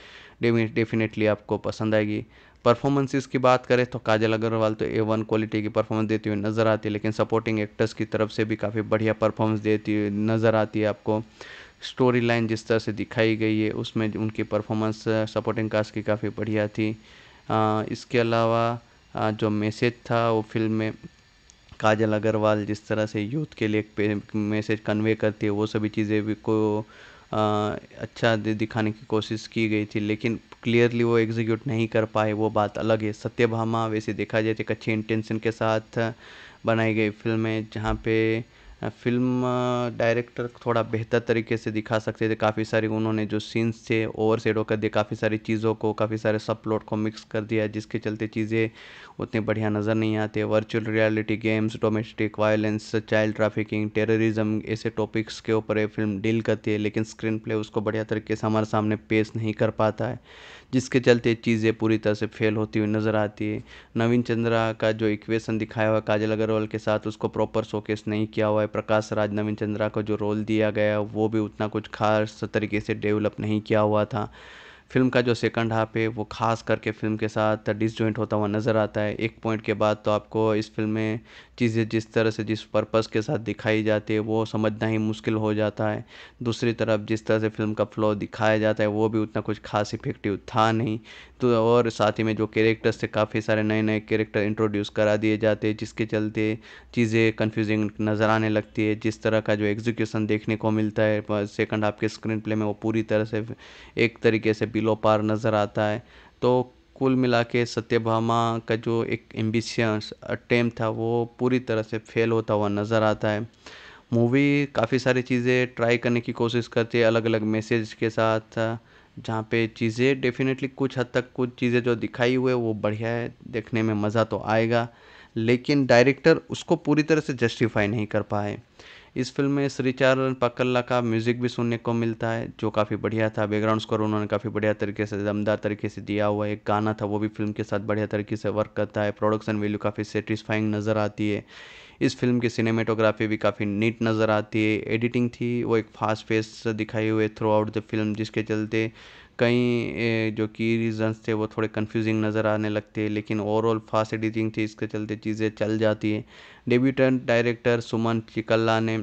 डेफिनेटली आपको पसंद आएगी परफॉर्मेंसेस की बात करें तो काजल अग्रवाल तो ए वन क्वालिटी की परफॉर्मेंस देती हुई नज़र आती है लेकिन सपोर्टिंग एक्टर्स की तरफ से भी काफ़ी बढ़िया परफॉर्मेंस देती हुई नज़र आती है आपको स्टोरी लाइन जिस तरह से दिखाई गई है उसमें उनकी परफॉर्मेंस सपोर्टिंग कास्ट की काफ़ी बढ़िया थी इसके अलावा जो मैसेज था वो फिल्म में काजल अग्रवाल जिस तरह से यूथ के लिए एक मैसेज कन्वे करती है वो सभी चीज़ें भी को आ, अच्छा दिखाने की कोशिश की गई थी लेकिन क्लियरली वो एग्जीक्यूट नहीं कर पाए वो बात अलग है सत्यभामा वैसे देखा जाए तो एक अच्छी इंटेंशन के साथ बनाई गई फिल्म है जहाँ पे फ़िल्म डायरेक्टर थोड़ा बेहतर तरीके से दिखा सकते थे काफ़ी सारी उन्होंने जो सीन्स थे ओवर सेडो कर दिया काफ़ी सारी चीज़ों को काफ़ी सारे सब प्लॉट को मिक्स कर दिया जिसके चलते चीज़ें उतनी बढ़िया नज़र नहीं आते virtual reality games domestic violence child trafficking terrorism ऐसे टॉपिक्स के ऊपर ये फिल्म डील करती है लेकिन स्क्रीन प्ले उसको बढ़िया तरीके से हमारे सामने पेश नहीं कर पाता है जिसके चलते चीज़ें पूरी तरह से फेल होती हुई नज़र आती है नवीन चंद्रा का जो इक्वेशन दिखाया हुआ काजल अग्रवाल के साथ उसको प्रॉपर शोकेस नहीं किया हुआ है प्रकाश राज नवीन चंद्रा को जो रोल दिया गया वो भी उतना कुछ खास तरीके से डेवलप नहीं किया हुआ था फिल्म का जो सेकंड हाफ है वो खास करके फिल्म के साथ डिसजॉइंट होता हुआ नज़र आता है एक पॉइंट के बाद तो आपको इस फिल्म में चीज़ें जिस तरह से जिस पर्पज़ के साथ दिखाई जाती है वो समझना ही मुश्किल हो जाता है दूसरी तरफ जिस तरह से फिल्म का फ्लो दिखाया जाता है वो भी उतना कुछ खास इफेक्टिव था नहीं तो और साथ ही में जो कैरेक्टर्स थे काफ़ी सारे नए नए कैरेक्टर इंट्रोड्यूस करा दिए जाते हैं जिसके चलते चीज़ें कन्फ्यूजिंग नज़र आने लगती है जिस तरह का जो एग्जीक्यूसन देखने को मिलता है सेकंड हाफ के स्क्रीन प्ले में वो पूरी तरह से एक तरीके से बिलो पार नज़र आता है तो कुल मिला के सत्यभामा का जो एक एम्बिशंस अटेम था वो पूरी तरह से फेल होता हुआ नज़र आता है मूवी काफ़ी सारी चीज़ें ट्राई करने की कोशिश करती है अलग अलग मैसेज के साथ जहाँ पे चीज़ें डेफिनेटली कुछ हद तक कुछ चीज़ें जो दिखाई हुए वो बढ़िया है देखने में मज़ा तो आएगा लेकिन डायरेक्टर उसको पूरी तरह से जस्टिफाई नहीं कर पाए इस फिल्म में श्री चरण पकल्ला का म्यूज़िक भी सुनने को मिलता है जो काफ़ी बढ़िया था बैकग्राउंड स्कोर उन्होंने काफ़ी बढ़िया तरीके से दमदार तरीके से दिया हुआ है एक गाना था वो भी फिल्म के साथ बढ़िया तरीके से वर्क करता है प्रोडक्शन वैल्यू काफ़ी सेटिस्फाइंग नज़र आती है इस फिल्म की सिनेमेटोग्राफी भी काफ़ी नीट नज़र आती है एडिटिंग थी वो एक फास्ट फेस दिखाई हुए थ्रू आउट द फिल्म जिसके चलते कई जो की रीज़न्स थे वो थोड़े कन्फ्यूज़िंग नज़र आने लगते लेकिन ओवरऑल फास्ट एडिटिंग थी इसके चलते चीज़ें चल जाती है डेब्यूटेंट डायरेक्टर सुमन चिकल्ला ने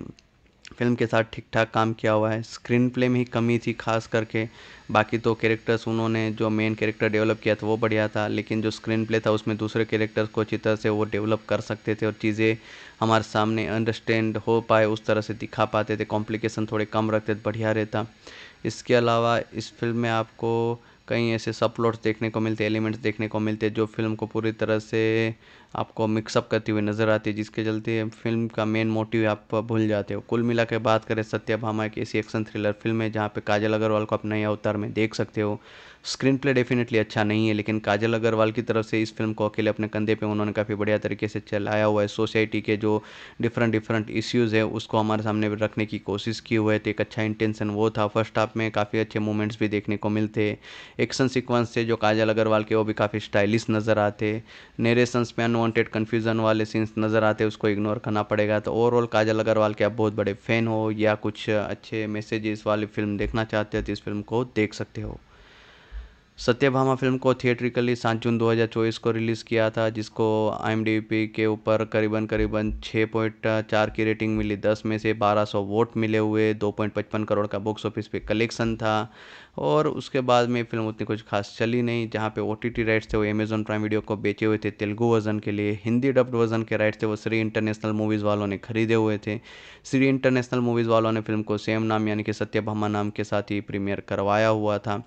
फिल्म के साथ ठीक ठाक काम किया हुआ है स्क्रीन प्ले में ही कमी थी खास करके बाकी तो कैरेक्टर्स उन्होंने जो मेन कैरेक्टर डेवलप किया था वो बढ़िया था लेकिन जो स्क्रीन प्ले था उसमें दूसरे कैरेक्टर्स को अच्छी तरह से वो डेवलप कर सकते थे और चीज़ें हमारे सामने अंडरस्टैंड हो पाए उस तरह से दिखा पाते थे कॉम्प्लिकेशन थोड़े कम रखते बढ़िया रहता इसके अलावा इस फ़िल्म में आपको कई ऐसे सब प्लॉट्स देखने को मिलते हैं एलिमेंट्स देखने को मिलते हैं जो फ़िल्म को पूरी तरह से आपको मिक्सअप करती हुई नज़र आती है जिसके चलते फ़िल्म का मेन मोटिव आप भूल जाते हो कुल मिला के बात करें सत्यभामा एक ऐसी एक्शन थ्रिलर फ़िल्म है जहाँ पे काजल अग्रवाल को आप नया अवतार में देख सकते हो स्क्रीन प्ले डेफिनेटली अच्छा नहीं है लेकिन काजल अग्रवाल की तरफ से इस फिल्म को अकेले अपने कंधे पे उन्होंने काफ़ी बढ़िया तरीके से चलाया हुआ है सोसाइटी के जो डिफरेंट डिफरेंट इश्यूज़ है उसको हमारे सामने रखने की कोशिश की हुए थे तो एक अच्छा इंटेंशन वो था फर्स्ट हाफ में काफ़ी अच्छे मूवमेंट्स भी देखने को मिलते एक्शन सिक्वेंस थे जो काजल अग्रवाल के वो भी काफ़ी स्टाइलिश नज़र आते नेरेशंस में अनवॉन्टेड कन्फ्यूजन वाले सीन्स नज़र आते उसको इग्नोर करना पड़ेगा तो ओवरऑल काजल अग्रवाल के आप बहुत बड़े फ़ैन हो या कुछ अच्छे मैसेजेस वाली फिल्म देखना चाहते हो तो इस फिल्म को देख सकते हो सत्यभामा फिल्म को थिएट्रिकली सात जून दो को रिलीज़ किया था जिसको आई के ऊपर करीबन करीबन 6.4 की रेटिंग मिली 10 में से 1200 वोट मिले हुए 2.55 करोड़ का बॉक्स ऑफिस पे कलेक्शन था और उसके बाद में फ़िल्म उतनी कुछ खास चली नहीं जहाँ पे ओ टी टी राइट्स थे वो अमेज़ॉन प्राइम वीडियो को बेचे हुए थे तेलुगू वर्जन के लिए हिंदी डब्ड वर्जन के राइट्स थे वो श्री इंटरनेशनल मूवीज़ वालों ने खरीदे हुए थे श्री इंटरनेशनल मूवीज़ वालों ने फिल्म को सेम नाम यानी कि सत्य नाम के साथ ही प्रीमियर करवाया हुआ था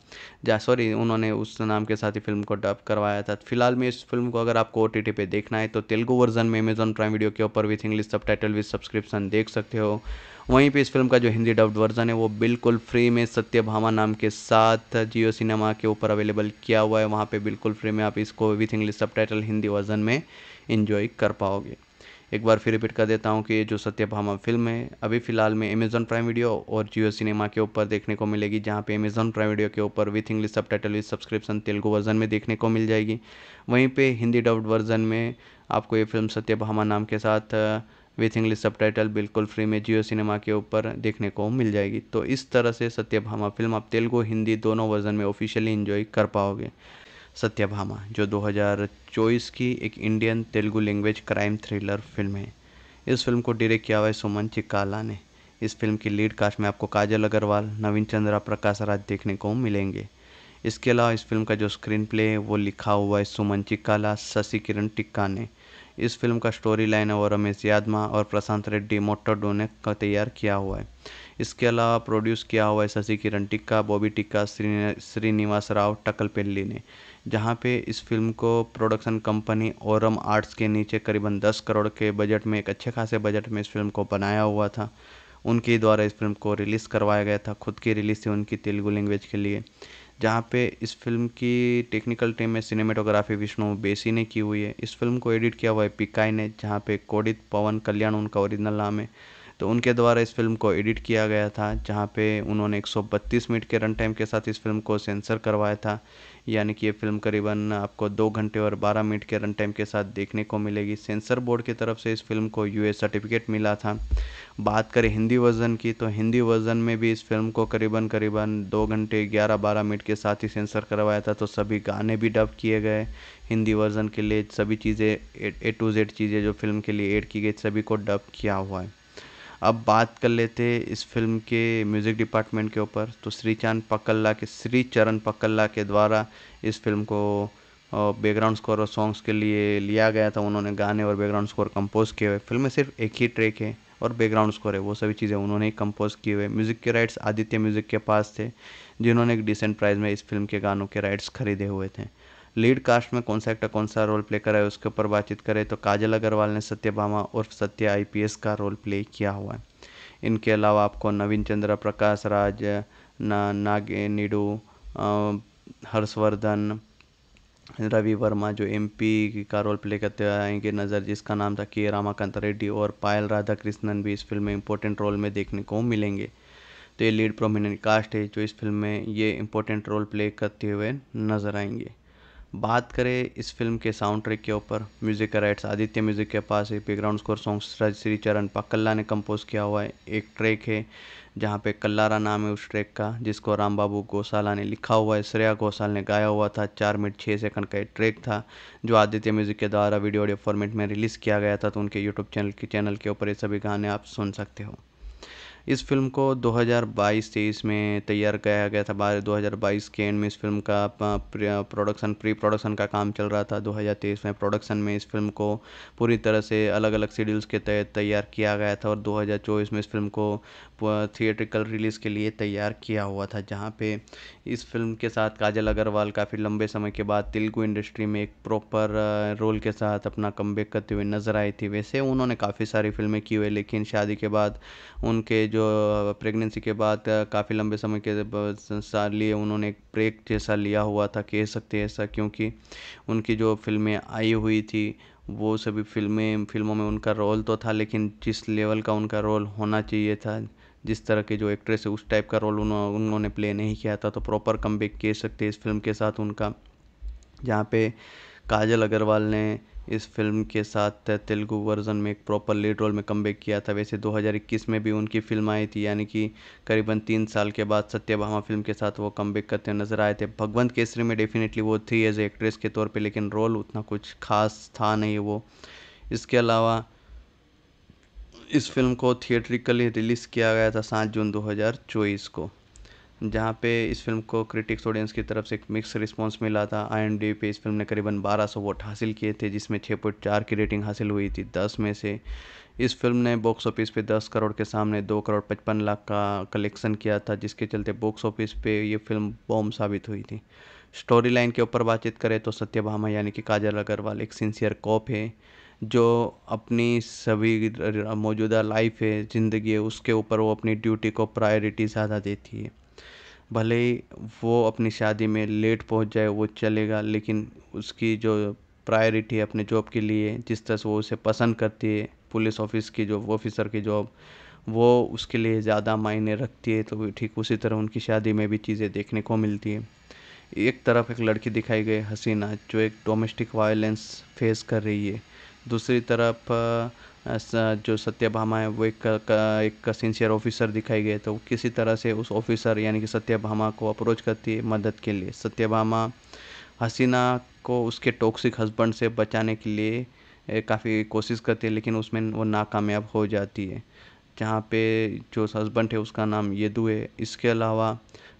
जहाँ सॉरी उन्होंने उस नाम के साथ ही फिल्म को डब करवाया था फिलहाल में इस फिल्म को अगर आपको ओ टी पे देखना है तो तेलुगू वर्जन में अमेज़ॉन प्राइम वीडियो के ऊपर with English subtitle with subscription देख सकते हो वहीं पे इस फिल्म का जो हिंदी डब्ड वर्जन है वो बिल्कुल फ्री में सत्यभामा नाम के साथ जियो सिनेमा के ऊपर अवेलेबल किया हुआ है वहाँ पे बिल्कुल फ्री में आप इसको विथ इंग्लिश सब हिंदी वर्जन में इन्जॉय कर पाओगे एक बार फिर रिपीट कर देता हूँ कि ये जो सत्यभामा फिल्म है अभी फ़िलहाल में अमेज़न प्राइम वीडियो और जियो सिनेमा के ऊपर देखने को मिलेगी जहाँ पे अमेज़न प्राइम वीडियो के ऊपर with English subtitle with subscription Telugu version में देखने को मिल जाएगी वहीं पे हिंदी डब्ड वर्जन में आपको ये फिल्म सत्यभामा नाम के साथ विथ इंग्लिश सब टाइटल बिल्कुल फ्री में जियो सिनेमा के ऊपर देखने को मिल जाएगी तो इस तरह से सत्यभामा फिल्म आप तेलुगु हिंदी दोनों वर्जन में ऑफिशियली इन्जॉय कर पाओगे सत्यभामा जो 2024 की एक Indian Telugu language crime thriller film है इस फिल्म को डायरेक्ट किया हुआ है सुमन चिकाला ने इस फिल्म की लीड कास्ट में आपको काजल अग्रवाल नवीन चंद्रा प्रकाश राज देखने को मिलेंगे इसके अलावा इस फिल्म का जो स्क्रीन प्ले है वो लिखा हुआ है सुमन चिकाला शशि किरण टिक्का ने इस फिल्म का स्टोरी लाइन है वो रमेश यादमा और प्रशांत रेड्डी मोटरडो ने तैयार किया हुआ है इसके अलावा प्रोड्यूस किया हुआ है शशि किरण टिक्का बॉबी टिक्का श्री श्रीनिवास राव टकल ने जहाँ पे इस फिल्म को प्रोडक्शन कंपनी ओरम आर्ट्स के नीचे करीबन 10 करोड़ के बजट में एक अच्छे खासे बजट में इस फिल्म को बनाया हुआ था उनके द्वारा इस फिल्म को रिलीज़ करवाया गया था खुद की रिलीज़ थी उनकी तेलुगु लैंग्वेज के लिए जहाँ पे इस फिल्म की टेक्निकल टीम में सिनेमेटोग्राफी विष्णु बेसी ने की हुई है इस फिल्म को एडिट किया हुआ है पिकाई ने जहाँ पे कोडित पवन कल्याण उनका ओरिजिनल नाम है तो उनके द्वारा इस फिल्म को एडिट किया गया था जहाँ पे उन्होंने 132 मिनट के रन टाइम के साथ इस फिल्म को सेंसर करवाया था यानी कि ये फिल्म करीबन आपको दो घंटे और 12 मिनट के रन टाइम के साथ देखने को मिलेगी सेंसर बोर्ड की तरफ से इस फिल्म को यूएस सर्टिफिकेट मिला था बात करें हिंदी वर्ज़न की तो हिंदी वर्ज़न में भी इस फिल्म को करीबन करीबन दो घंटे ग्यारह बारह मिनट के साथ ही सेंसर करवाया था तो सभी गाने भी डब किए गए हिंदी वर्ज़न के लिए सभी चीज़ें ए टू जेड चीज़ें जो फिल्म के लिए एड की गई सभी को डब किया हुआ है अब बात कर लेते हैं इस फिल्म के म्यूज़िक डिपार्टमेंट के ऊपर तो श्री चांद पकल्ला के श्री चरण पकल्ला के द्वारा इस फिल्म को बैकग्राउंड स्कोर और सॉन्ग्स के लिए लिया गया था उन्होंने गाने और बैकग्राउंड स्कोर कंपोज किए हुए फिल्म में सिर्फ एक ही ट्रैक है और बैकग्राउंड स्कोर है वो सभी चीज़ें उन्होंने ही कंपोज किए हुए म्यूज़िक के राइट्स आदित्य म्यूज़िक के पास थे जिन्होंने एक डिसेंट प्राइस में इस फिल्म के गानों के राइट्स खरीदे हुए थे लीड कास्ट में कौन सा एक्टर कौन सा रोल प्ले करा है उसके ऊपर बातचीत करें तो काजल अग्रवाल ने सत्यभामा और सत्य आईपीएस का रोल प्ले किया हुआ है इनके अलावा आपको नवीन चंद्र प्रकाश राज ना नागे निडू हर्षवर्धन रवि वर्मा जो एमपी का रोल प्ले करते हुए आएंगे नज़र जिसका नाम था के रामाकांत रेड्डी और पायल राधाकृष्णन भी इस फिल्म में इंपॉर्टेंट रोल में देखने को मिलेंगे तो ये लीड प्रोमिनेंट कास्ट है जो इस फिल्म में ये इंपॉर्टेंट रोल प्ले करते हुए नज़र आएंगे बात करें इस फिल्म के साउंड ट्रैक के ऊपर म्यूज़िक का राइट्स आदित्य म्यूज़िक के पास है बैकग्राउंड स्कोर सॉन्ग श्री चरण पाकल्ला ने कंपोज किया हुआ है एक ट्रैक है जहाँ पे कल्लारा नाम है उस ट्रैक का जिसको राम बाबू गोसाला ने लिखा हुआ है श्रेया घोषाल ने गाया हुआ था चार मिनट छः सेकंड का एक ट्रैक था जो आदित्य म्यूज़िक के द्वारा वीडियो ऑडियो फॉर्मेट में रिलीज़ किया गया था तो उनके यूट्यूब चैनल के चैनल के ऊपर ये सभी गाने आप सुन सकते हो इस फ़िल्म को दो हज़ार बाईस तेईस में तैयार किया गया था दो हज़ार बाईस के एंड में इस फ़िल्म का प्रोडक्शन प्री प्रोडक्शन का काम चल रहा था दो हज़ार तेईस में प्रोडक्शन में इस फ़िल्म को पूरी तरह से अलग अलग शेड्यूल्स के तहत तैयार किया गया था और दो हज़ार चौबीस में इस फ़िल्म को थिएट्रिकल रिलीज़ के लिए तैयार किया हुआ था जहाँ पे इस फिल्म के साथ काजल अग्रवाल काफ़ी लंबे समय के बाद तेलुगु इंडस्ट्री में एक प्रॉपर रोल के साथ अपना कम करते हुए नज़र आई थी वैसे उन्होंने काफ़ी सारी फिल्में की हुई लेकिन शादी के बाद उनके जो प्रेगनेंसी के बाद काफ़ी लंबे समय के साल लिए उन्होंने एक ब्रेक जैसा लिया हुआ था कह सकते हैं ऐसा क्योंकि उनकी जो फिल्में आई हुई थी वो सभी फिल्में फिल्मों में उनका रोल तो था लेकिन जिस लेवल का उनका रोल होना चाहिए था जिस तरह के जो एक्ट्रेस है उस टाइप का रोल उन्हों, उन्होंने प्ले नहीं किया था तो प्रॉपर कम कह सकते इस फिल्म के साथ उनका जहाँ पे काजल अग्रवाल ने इस फिल्म के साथ तेलुगु वर्जन में एक प्रॉपर लीड रोल में कमबैक किया था वैसे 2021 में भी उनकी फिल्म आई थी यानी कि करीबन तीन साल के बाद सत्यभामा फिल्म के साथ वो कमबैक करते नजर आए थे भगवंत केसरी में डेफिनेटली वो थी एज एक्ट्रेस के तौर पर लेकिन रोल उतना कुछ खास था नहीं वो इसके अलावा इस फिल्म को थिएट्रिकली रिलीज़ किया गया था सात जून दो को जहाँ पे इस फिल्म को क्रिटिक्स ऑडियंस की तरफ से एक मिक्स रिस्पांस मिला था आई पे इस फिल्म ने करीबन 1200 वोट हासिल किए थे जिसमें 6.4 की रेटिंग हासिल हुई थी 10 में से इस फिल्म ने बॉक्स ऑफिस पे 10 करोड़ के सामने 2 करोड़ पचपन लाख का कलेक्शन किया था जिसके चलते बॉक्स ऑफिस पे ये फिल्म बॉम्ब साबित हुई थी स्टोरी लाइन के ऊपर बातचीत करें तो सत्यभामा यानी कि काजल अग्रवाल एक सिंसियर कॉप है जो अपनी सभी मौजूदा लाइफ है ज़िंदगी है उसके ऊपर वो अपनी ड्यूटी को प्रायोरिटी ज़्यादा देती है भले ही वो अपनी शादी में लेट पहुँच जाए वो चलेगा लेकिन उसकी जो प्रायोरिटी है अपने जॉब के लिए जिस तरह से वो उसे पसंद करती है पुलिस ऑफिस की जॉब ऑफिसर की जॉब वो उसके लिए ज़्यादा मायने रखती है तो ठीक उसी तरह उनकी शादी में भी चीज़ें देखने को मिलती है एक तरफ एक लड़की दिखाई गई हसीना जो एक डोमेस्टिक वायलेंस फेस कर रही है दूसरी तरफ जो सत्यभामा है वो एक एक सिंसियर ऑफिसर दिखाई गए तो किसी तरह से उस ऑफिसर यानी कि सत्यभामा को अप्रोच करती है मदद के लिए सत्यभामा हसीना को उसके टॉक्सिक हस्बैंड से बचाने के लिए काफ़ी कोशिश करती है लेकिन उसमें वो नाकामयाब हो जाती है जहाँ पे जो हस्बैंड है उसका नाम यदु है इसके अलावा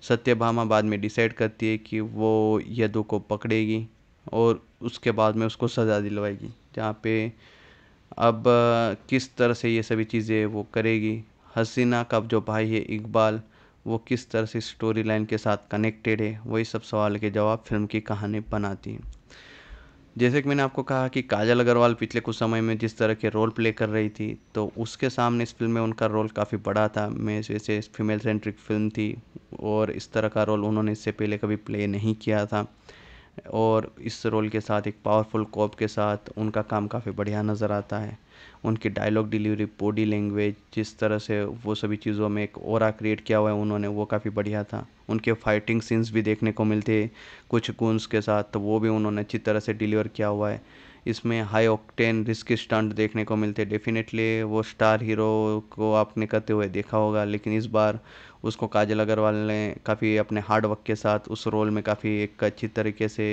सत्यभामा बाद में डिसाइड करती है कि वो यदु को पकड़ेगी और उसके बाद में उसको सज़ा दिलवाएगी जहाँ पे अब किस तरह से ये सभी चीज़ें वो करेगी हसीना का जो भाई है इकबाल वो किस तरह से स्टोरी लाइन के साथ कनेक्टेड है वही सब सवाल के जवाब फिल्म की कहानी बनाती है जैसे कि मैंने आपको कहा कि काजल अग्रवाल पिछले कुछ समय में जिस तरह के रोल प्ले कर रही थी तो उसके सामने इस फिल्म में उनका रोल काफ़ी बड़ा था मैं जैसे फीमेल सेंट्रिक फिल्म थी और इस तरह का रोल उन्होंने इससे पहले कभी प्ले नहीं किया था और इस रोल के साथ एक पावरफुल कॉप के साथ उनका काम काफ़ी बढ़िया नज़र आता है उनकी डायलॉग डिलीवरी बॉडी लैंग्वेज जिस तरह से वो सभी चीज़ों में एक और क्रिएट किया हुआ है उन्होंने वो काफ़ी बढ़िया था उनके फाइटिंग सीन्स भी देखने को मिलते कुछ गुन्स के साथ तो वो भी उन्होंने अच्छी तरह से डिलीवर किया हुआ है इसमें हाई ऑक्टेन रिस्क स्टंट देखने को मिलते डेफिनेटली वो स्टार हीरो को आपने करते हुए देखा होगा लेकिन इस बार उसको काजल अग्रवाल ने काफ़ी अपने हार्ड वर्क के साथ उस रोल में काफ़ी एक अच्छी तरीके से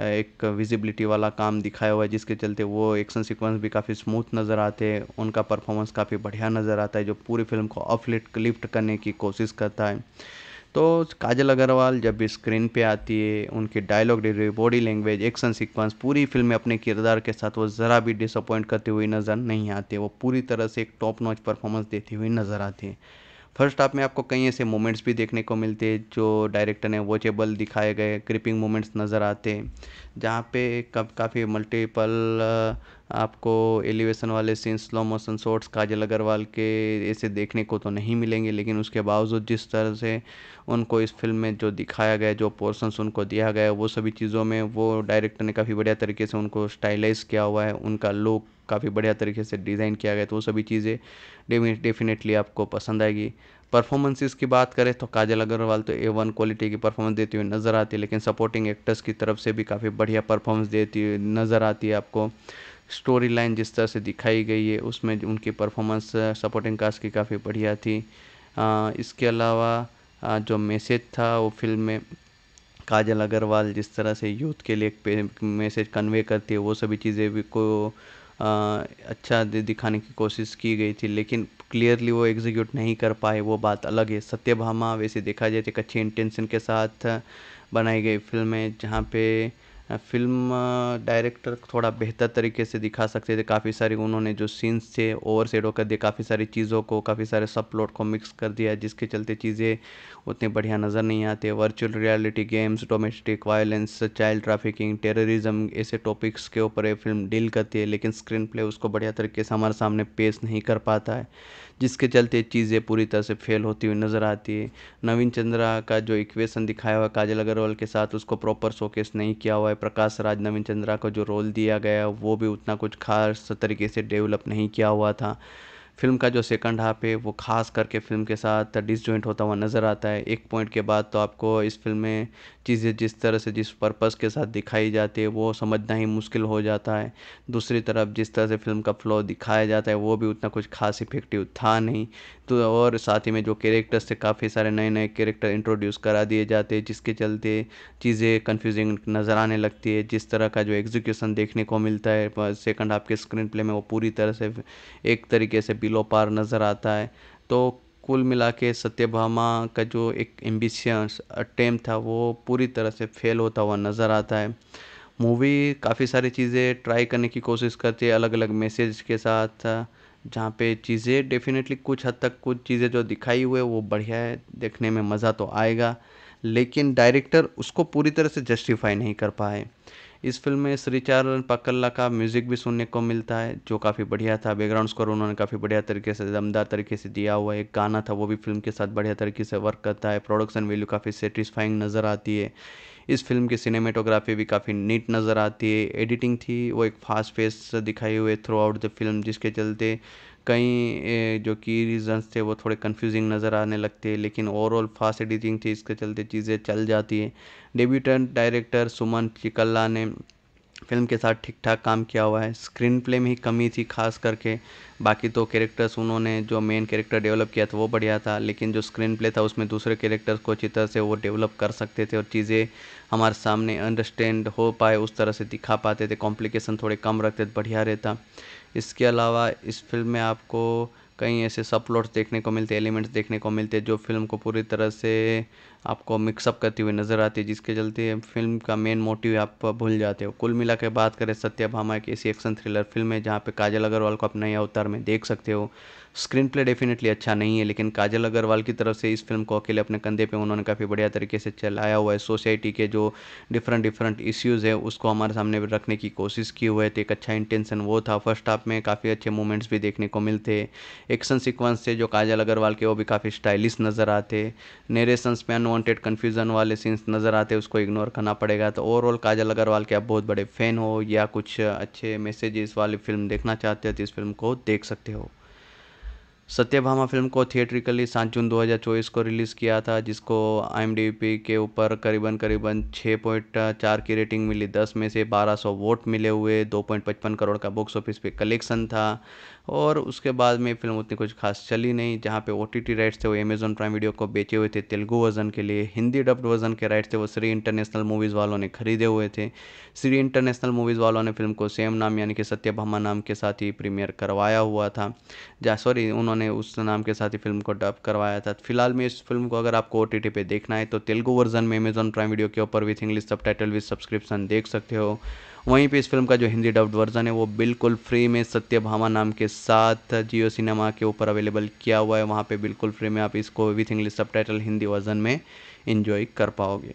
एक विजिबिलिटी वाला काम दिखाया हुआ है जिसके चलते वो एक्शन सीक्वेंस भी काफ़ी स्मूथ नज़र आते हैं उनका परफॉर्मेंस काफ़ी बढ़िया नज़र आता है जो पूरी फिल्म को अपलिफ्ट लिफ्ट करने की कोशिश करता है तो काजल अग्रवाल जब भी स्क्रीन पे आती है उनकी dialogue delivery body language action sequence पूरी फिल्म में अपने किरदार के साथ वो ज़रा भी डिसअपॉइंट करती हुई नज़र नहीं आती वो पूरी तरह से एक टॉप नॉच परफॉर्मेंस देती हुई नज़र आती है फर्स्ट हाफ में आपको कई ऐसे मोमेंट्स भी देखने को मिलते हैं जो डायरेक्टर ने वॉचेबल दिखाए गए क्रिपिंग मोमेंट्स नज़र आते हैं जहाँ पे कब काफ़ी मल्टीपल आपको एलिवेशन वाले scene slow motion shots Kajal Aggarwal के ऐसे देखने को तो नहीं मिलेंगे लेकिन उसके बावजूद जिस तरह से उनको इस फिल्म में जो दिखाया गया जो पोर्सन्स उनको दिया गया वो सभी चीज़ों में वो डायरेक्टर ने काफ़ी बढ़िया तरीके से उनको स्टाइलाइज किया हुआ है उनका लुक काफ़ी बढ़िया तरीके से डिज़ाइन किया गया तो वो सभी चीज़ें डेफिनेटली आपको पसंद आएगी परफॉर्मेंसेस की बात करें तो काजल अग्रवाल तो ए वन क्वालिटी की परफॉर्मेंस देती हुई नज़र आती है लेकिन सपोर्टिंग एक्टर्स की तरफ से भी काफ़ी बढ़िया परफॉर्मेंस देती हुई नज़र आती है आपको स्टोरी लाइन जिस तरह से दिखाई गई है उसमें उनकी परफॉर्मेंस सपोर्टिंग कास्ट की काफ़ी बढ़िया थी इसके अलावा जो मैसेज था वो फिल्म में काजल अग्रवाल जिस तरह से यूथ के लिए एक मैसेज कन्वे करती है वो सभी चीज़ें भी को आ, अच्छा दिखाने की कोशिश की गई थी लेकिन क्लियरली वो एग्जीक्यूट नहीं कर पाए वो बात अलग है सत्यभामा वैसे देखा जाए तो एक अच्छी इंटेंशन के साथ बनाई गई फिल्म है जहाँ पे फ़िल्म डायरेक्टर थोड़ा बेहतर तरीके से दिखा सकते थे काफ़ी सारी उन्होंने जो सीन्स थे ओवर सेडो कर दिए काफ़ी सारी चीज़ों को काफ़ी सारे सब प्लॉट को मिक्स कर दिया जिसके चलते चीज़ें उतनी बढ़िया नज़र नहीं आती virtual reality games domestic violence child trafficking terrorism ऐसे टॉपिक्स के ऊपर ये फिल्म डील करती है लेकिन स्क्रीन प्ले उसको बढ़िया तरीके से हमारे सामने पेश नहीं कर पाता है जिसके चलते चीज़ें पूरी तरह से फेल होती हुई नज़र आती है नवीन चंद्रा का जो इक्वेशन दिखाया हुआ काजल अग्रवाल के साथ उसको प्रॉपर शोकेस नहीं किया हुआ है प्रकाश राज नवीन चंद्रा का जो रोल दिया गया वो भी उतना कुछ खास तरीके से डेवलप नहीं किया हुआ था फिल्म का जो सेकंड हाफ है वो खास करके फिल्म के साथ डिसजॉइंट होता हुआ नज़र आता है एक पॉइंट के बाद तो आपको इस फिल्म में चीज़ें जिस तरह से जिस पर्पस के साथ दिखाई जाती है वो समझना ही मुश्किल हो जाता है दूसरी तरफ जिस तरह से फिल्म का फ्लो दिखाया जाता है वो भी उतना कुछ खास इफेक्टिव था नहीं तो और साथ ही में जो कैरेक्टर्स थे काफ़ी सारे नए नए कैरेक्टर इंट्रोड्यूस करा दिए जाते हैं जिसके चलते चीज़ें कन्फ्यूजिंग नज़र आने लगती है जिस तरह का जो एग्जीक्यूशन देखने को मिलता है सेकंड हाफ के स्क्रीन प्ले में वो पूरी तरह से एक तरीके से बिलो पार नज़र आता है तो कुल मिला के सत्यभामा का जो एक एम्बिशंस अटेम था वो पूरी तरह से फेल होता हुआ नज़र आता है मूवी काफ़ी सारी चीज़ें ट्राई करने की कोशिश करती है अलग अलग मैसेज के साथ जहाँ पे चीज़ें डेफिनेटली कुछ हद तक कुछ चीज़ें जो दिखाई हुए वो बढ़िया है देखने में मज़ा तो आएगा लेकिन डायरेक्टर उसको पूरी तरह से जस्टिफाई नहीं कर पाए इस फिल्म में श्री पकल्ला का म्यूज़िक भी सुनने को मिलता है जो काफ़ी बढ़िया था बैकग्राउंड स्कोर उन्होंने काफ़ी बढ़िया तरीके से दमदार तरीके से दिया हुआ एक गाना था वो भी फिल्म के साथ बढ़िया तरीके से वर्क करता है प्रोडक्शन वैल्यू काफ़ी सेटिस्फाइंग नज़र आती है इस फिल्म की सिनेमेटोग्राफी भी काफ़ी नीट नज़र आती है एडिटिंग थी वो एक फास्ट फेस दिखाई हुए थ्रू आउट द फिल्म जिसके चलते कई जो की रीजंस थे वो थोड़े कन्फ्यूज़िंग नज़र आने लगते लेकिन ओवरऑल फास्ट एडिटिंग थी इसके चलते चीज़ें चल जाती है डेब्यूटेंट डायरेक्टर सुमन चिकल्ला ने फिल्म के साथ ठीक ठाक काम किया हुआ है स्क्रीन प्ले में ही कमी थी खास करके बाकी तो कैरेक्टर्स उन्होंने जो मेन कैरेक्टर डेवलप किया था वो बढ़िया था लेकिन जो स्क्रीन प्ले था उसमें दूसरे कैरेक्टर्स को अच्छी तरह से वो डेवलप कर सकते थे और चीज़ें हमारे सामने अंडरस्टैंड हो पाए उस तरह से दिखा पाते थे कॉम्प्लिकेशन थोड़े कम रखते बढ़िया रहता इसके अलावा इस फ़िल्म में आपको कई ऐसे सब प्लॉट्स देखने को मिलते एलिमेंट्स देखने को मिलते जो फ़िल्म को पूरी तरह से आपको मिक्सअप करती हुई नज़र आती है जिसके चलते फिल्म का मेन मोटिव आप भूल जाते हो कुल मिला के बात करें सत्यभामा एक ऐसी एक्शन थ्रिलर फिल्म है जहाँ पे काजल अग्रवाल को आप नए अवतार में देख सकते हो स्क्रीन प्ले डेफिनेटली अच्छा नहीं है लेकिन काजल अग्रवाल की तरफ से इस फिल्म को अकेले अपने कंधे पे उन्होंने काफ़ी बढ़िया तरीके से चलाया हुआ है सोसाइटी के जो डिफरेंट डिफरेंट इश्यूज़ है उसको हमारे सामने रखने की कोशिश की हुई है तो एक अच्छा इंटेंशन वो था फर्स्ट हाफ में काफ़ी अच्छे मूवमेंट्स भी देखने को मिलते एक्शन सिक्वेंस थे जो काजल अग्रवाल के वो भी काफ़ी स्टाइलिश नज़र आते नरेशंस में अनवांटेड कन्फ्यूज़न वाले सीन्स नज़र आते हैं उसको इग्नोर करना पड़ेगा तो ओवरऑल काजल अग्रवाल के आप बहुत बड़े फ़ैन हो या कुछ अच्छे मैसेजेस वाली फिल्म देखना चाहते हो तो इस फिल्म को देख सकते हो सत्यभामा फिल्म को थिएट्रिकली सात जून दो को रिलीज़ किया था जिसको आई के ऊपर करीबन करीबन 6.4 की रेटिंग मिली 10 में से 1200 वोट मिले हुए 2.55 करोड़ का बॉक्स ऑफिस पे कलेक्शन था और उसके बाद में फिल्म उतनी कुछ खास चली नहीं जहाँ पे ओ टी राइट्स थे वो अमेजोन प्राइम वीडियो को बेचे हुए थे तेलुगु वर्जन के लिए हिंदी डब्ड वर्जन के राइट्स थे वो श्री इंटरनेशनल मूवीज़ वालों ने खरीदे हुए थे श्री इंटरनेशनल मूवीज़ वालों ने फिल्म को सेम नाम यानी कि सत्य नाम के साथ ही प्रीमियर करवाया हुआ था जहाँ सॉरी उन्होंने उस नाम के साथ ही फिल्म को डब करवाया था फिलहाल में इस फिल्म को अगर आपको ओ टी पे देखना है तो तेलुगु वर्जन में अमेज़न प्राइम वीडियो के ऊपर with English subtitle with subscription देख सकते हो वहीं पे इस फिल्म का जो हिंदी डब्ड वर्जन है वो बिल्कुल फ्री में सत्यभामा नाम के साथ जियो सिनेमा के ऊपर अवेलेबल किया हुआ है वहाँ पे बिल्कुल फ्री में आप इसको विथ इंग्लिश सब हिंदी वर्जन में इन्जॉय कर पाओगे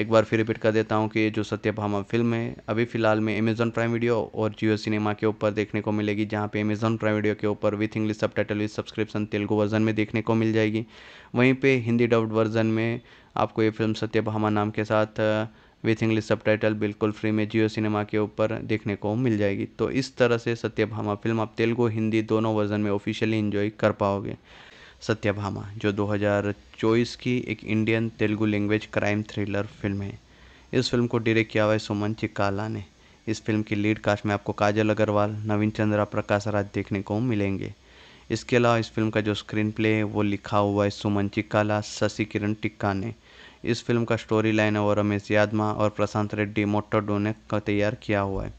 एक बार फिर रिपीट कर देता हूँ कि जो सत्यभामा फिल्म है अभी फ़िलहाल में अमेज़न प्राइम वीडियो और जियो सिनेमा के ऊपर देखने को मिलेगी जहाँ पे अमेजॉन प्राइम वीडियो के ऊपर with English subtitle with subscription Telugu version में देखने को मिल जाएगी वहीं पे हिंदी डब्ड वर्जन में आपको ये फिल्म सत्यभामा नाम के साथ विथ इंग्लिश सब टाइटल बिल्कुल फ्री में जियो सिनेमा के ऊपर देखने को मिल जाएगी तो इस तरह से सत्यभामा फिल्म आप तेलुगु हिंदी दोनों वर्जन में ऑफिशियली इन्जॉय कर पाओगे सत्यभामा जो 2024 की एक Indian Telugu language crime thriller film है इस फिल्म को डायरेक्ट किया हुआ है सुमन चिकाला ने इस फिल्म की लीड कास्ट में आपको काजल अग्रवाल नवीन चंद्रा प्रकाश राज देखने को मिलेंगे इसके अलावा इस फिल्म का जो स्क्रीन प्ले है वो लिखा हुआ है सुमन चिकाला शशि किरण टिक्का ने इस फिल्म का स्टोरी लाइन है वो रमेश यादमा और प्रशांत रेड्डी मोटोडो ने तैयार किया हुआ है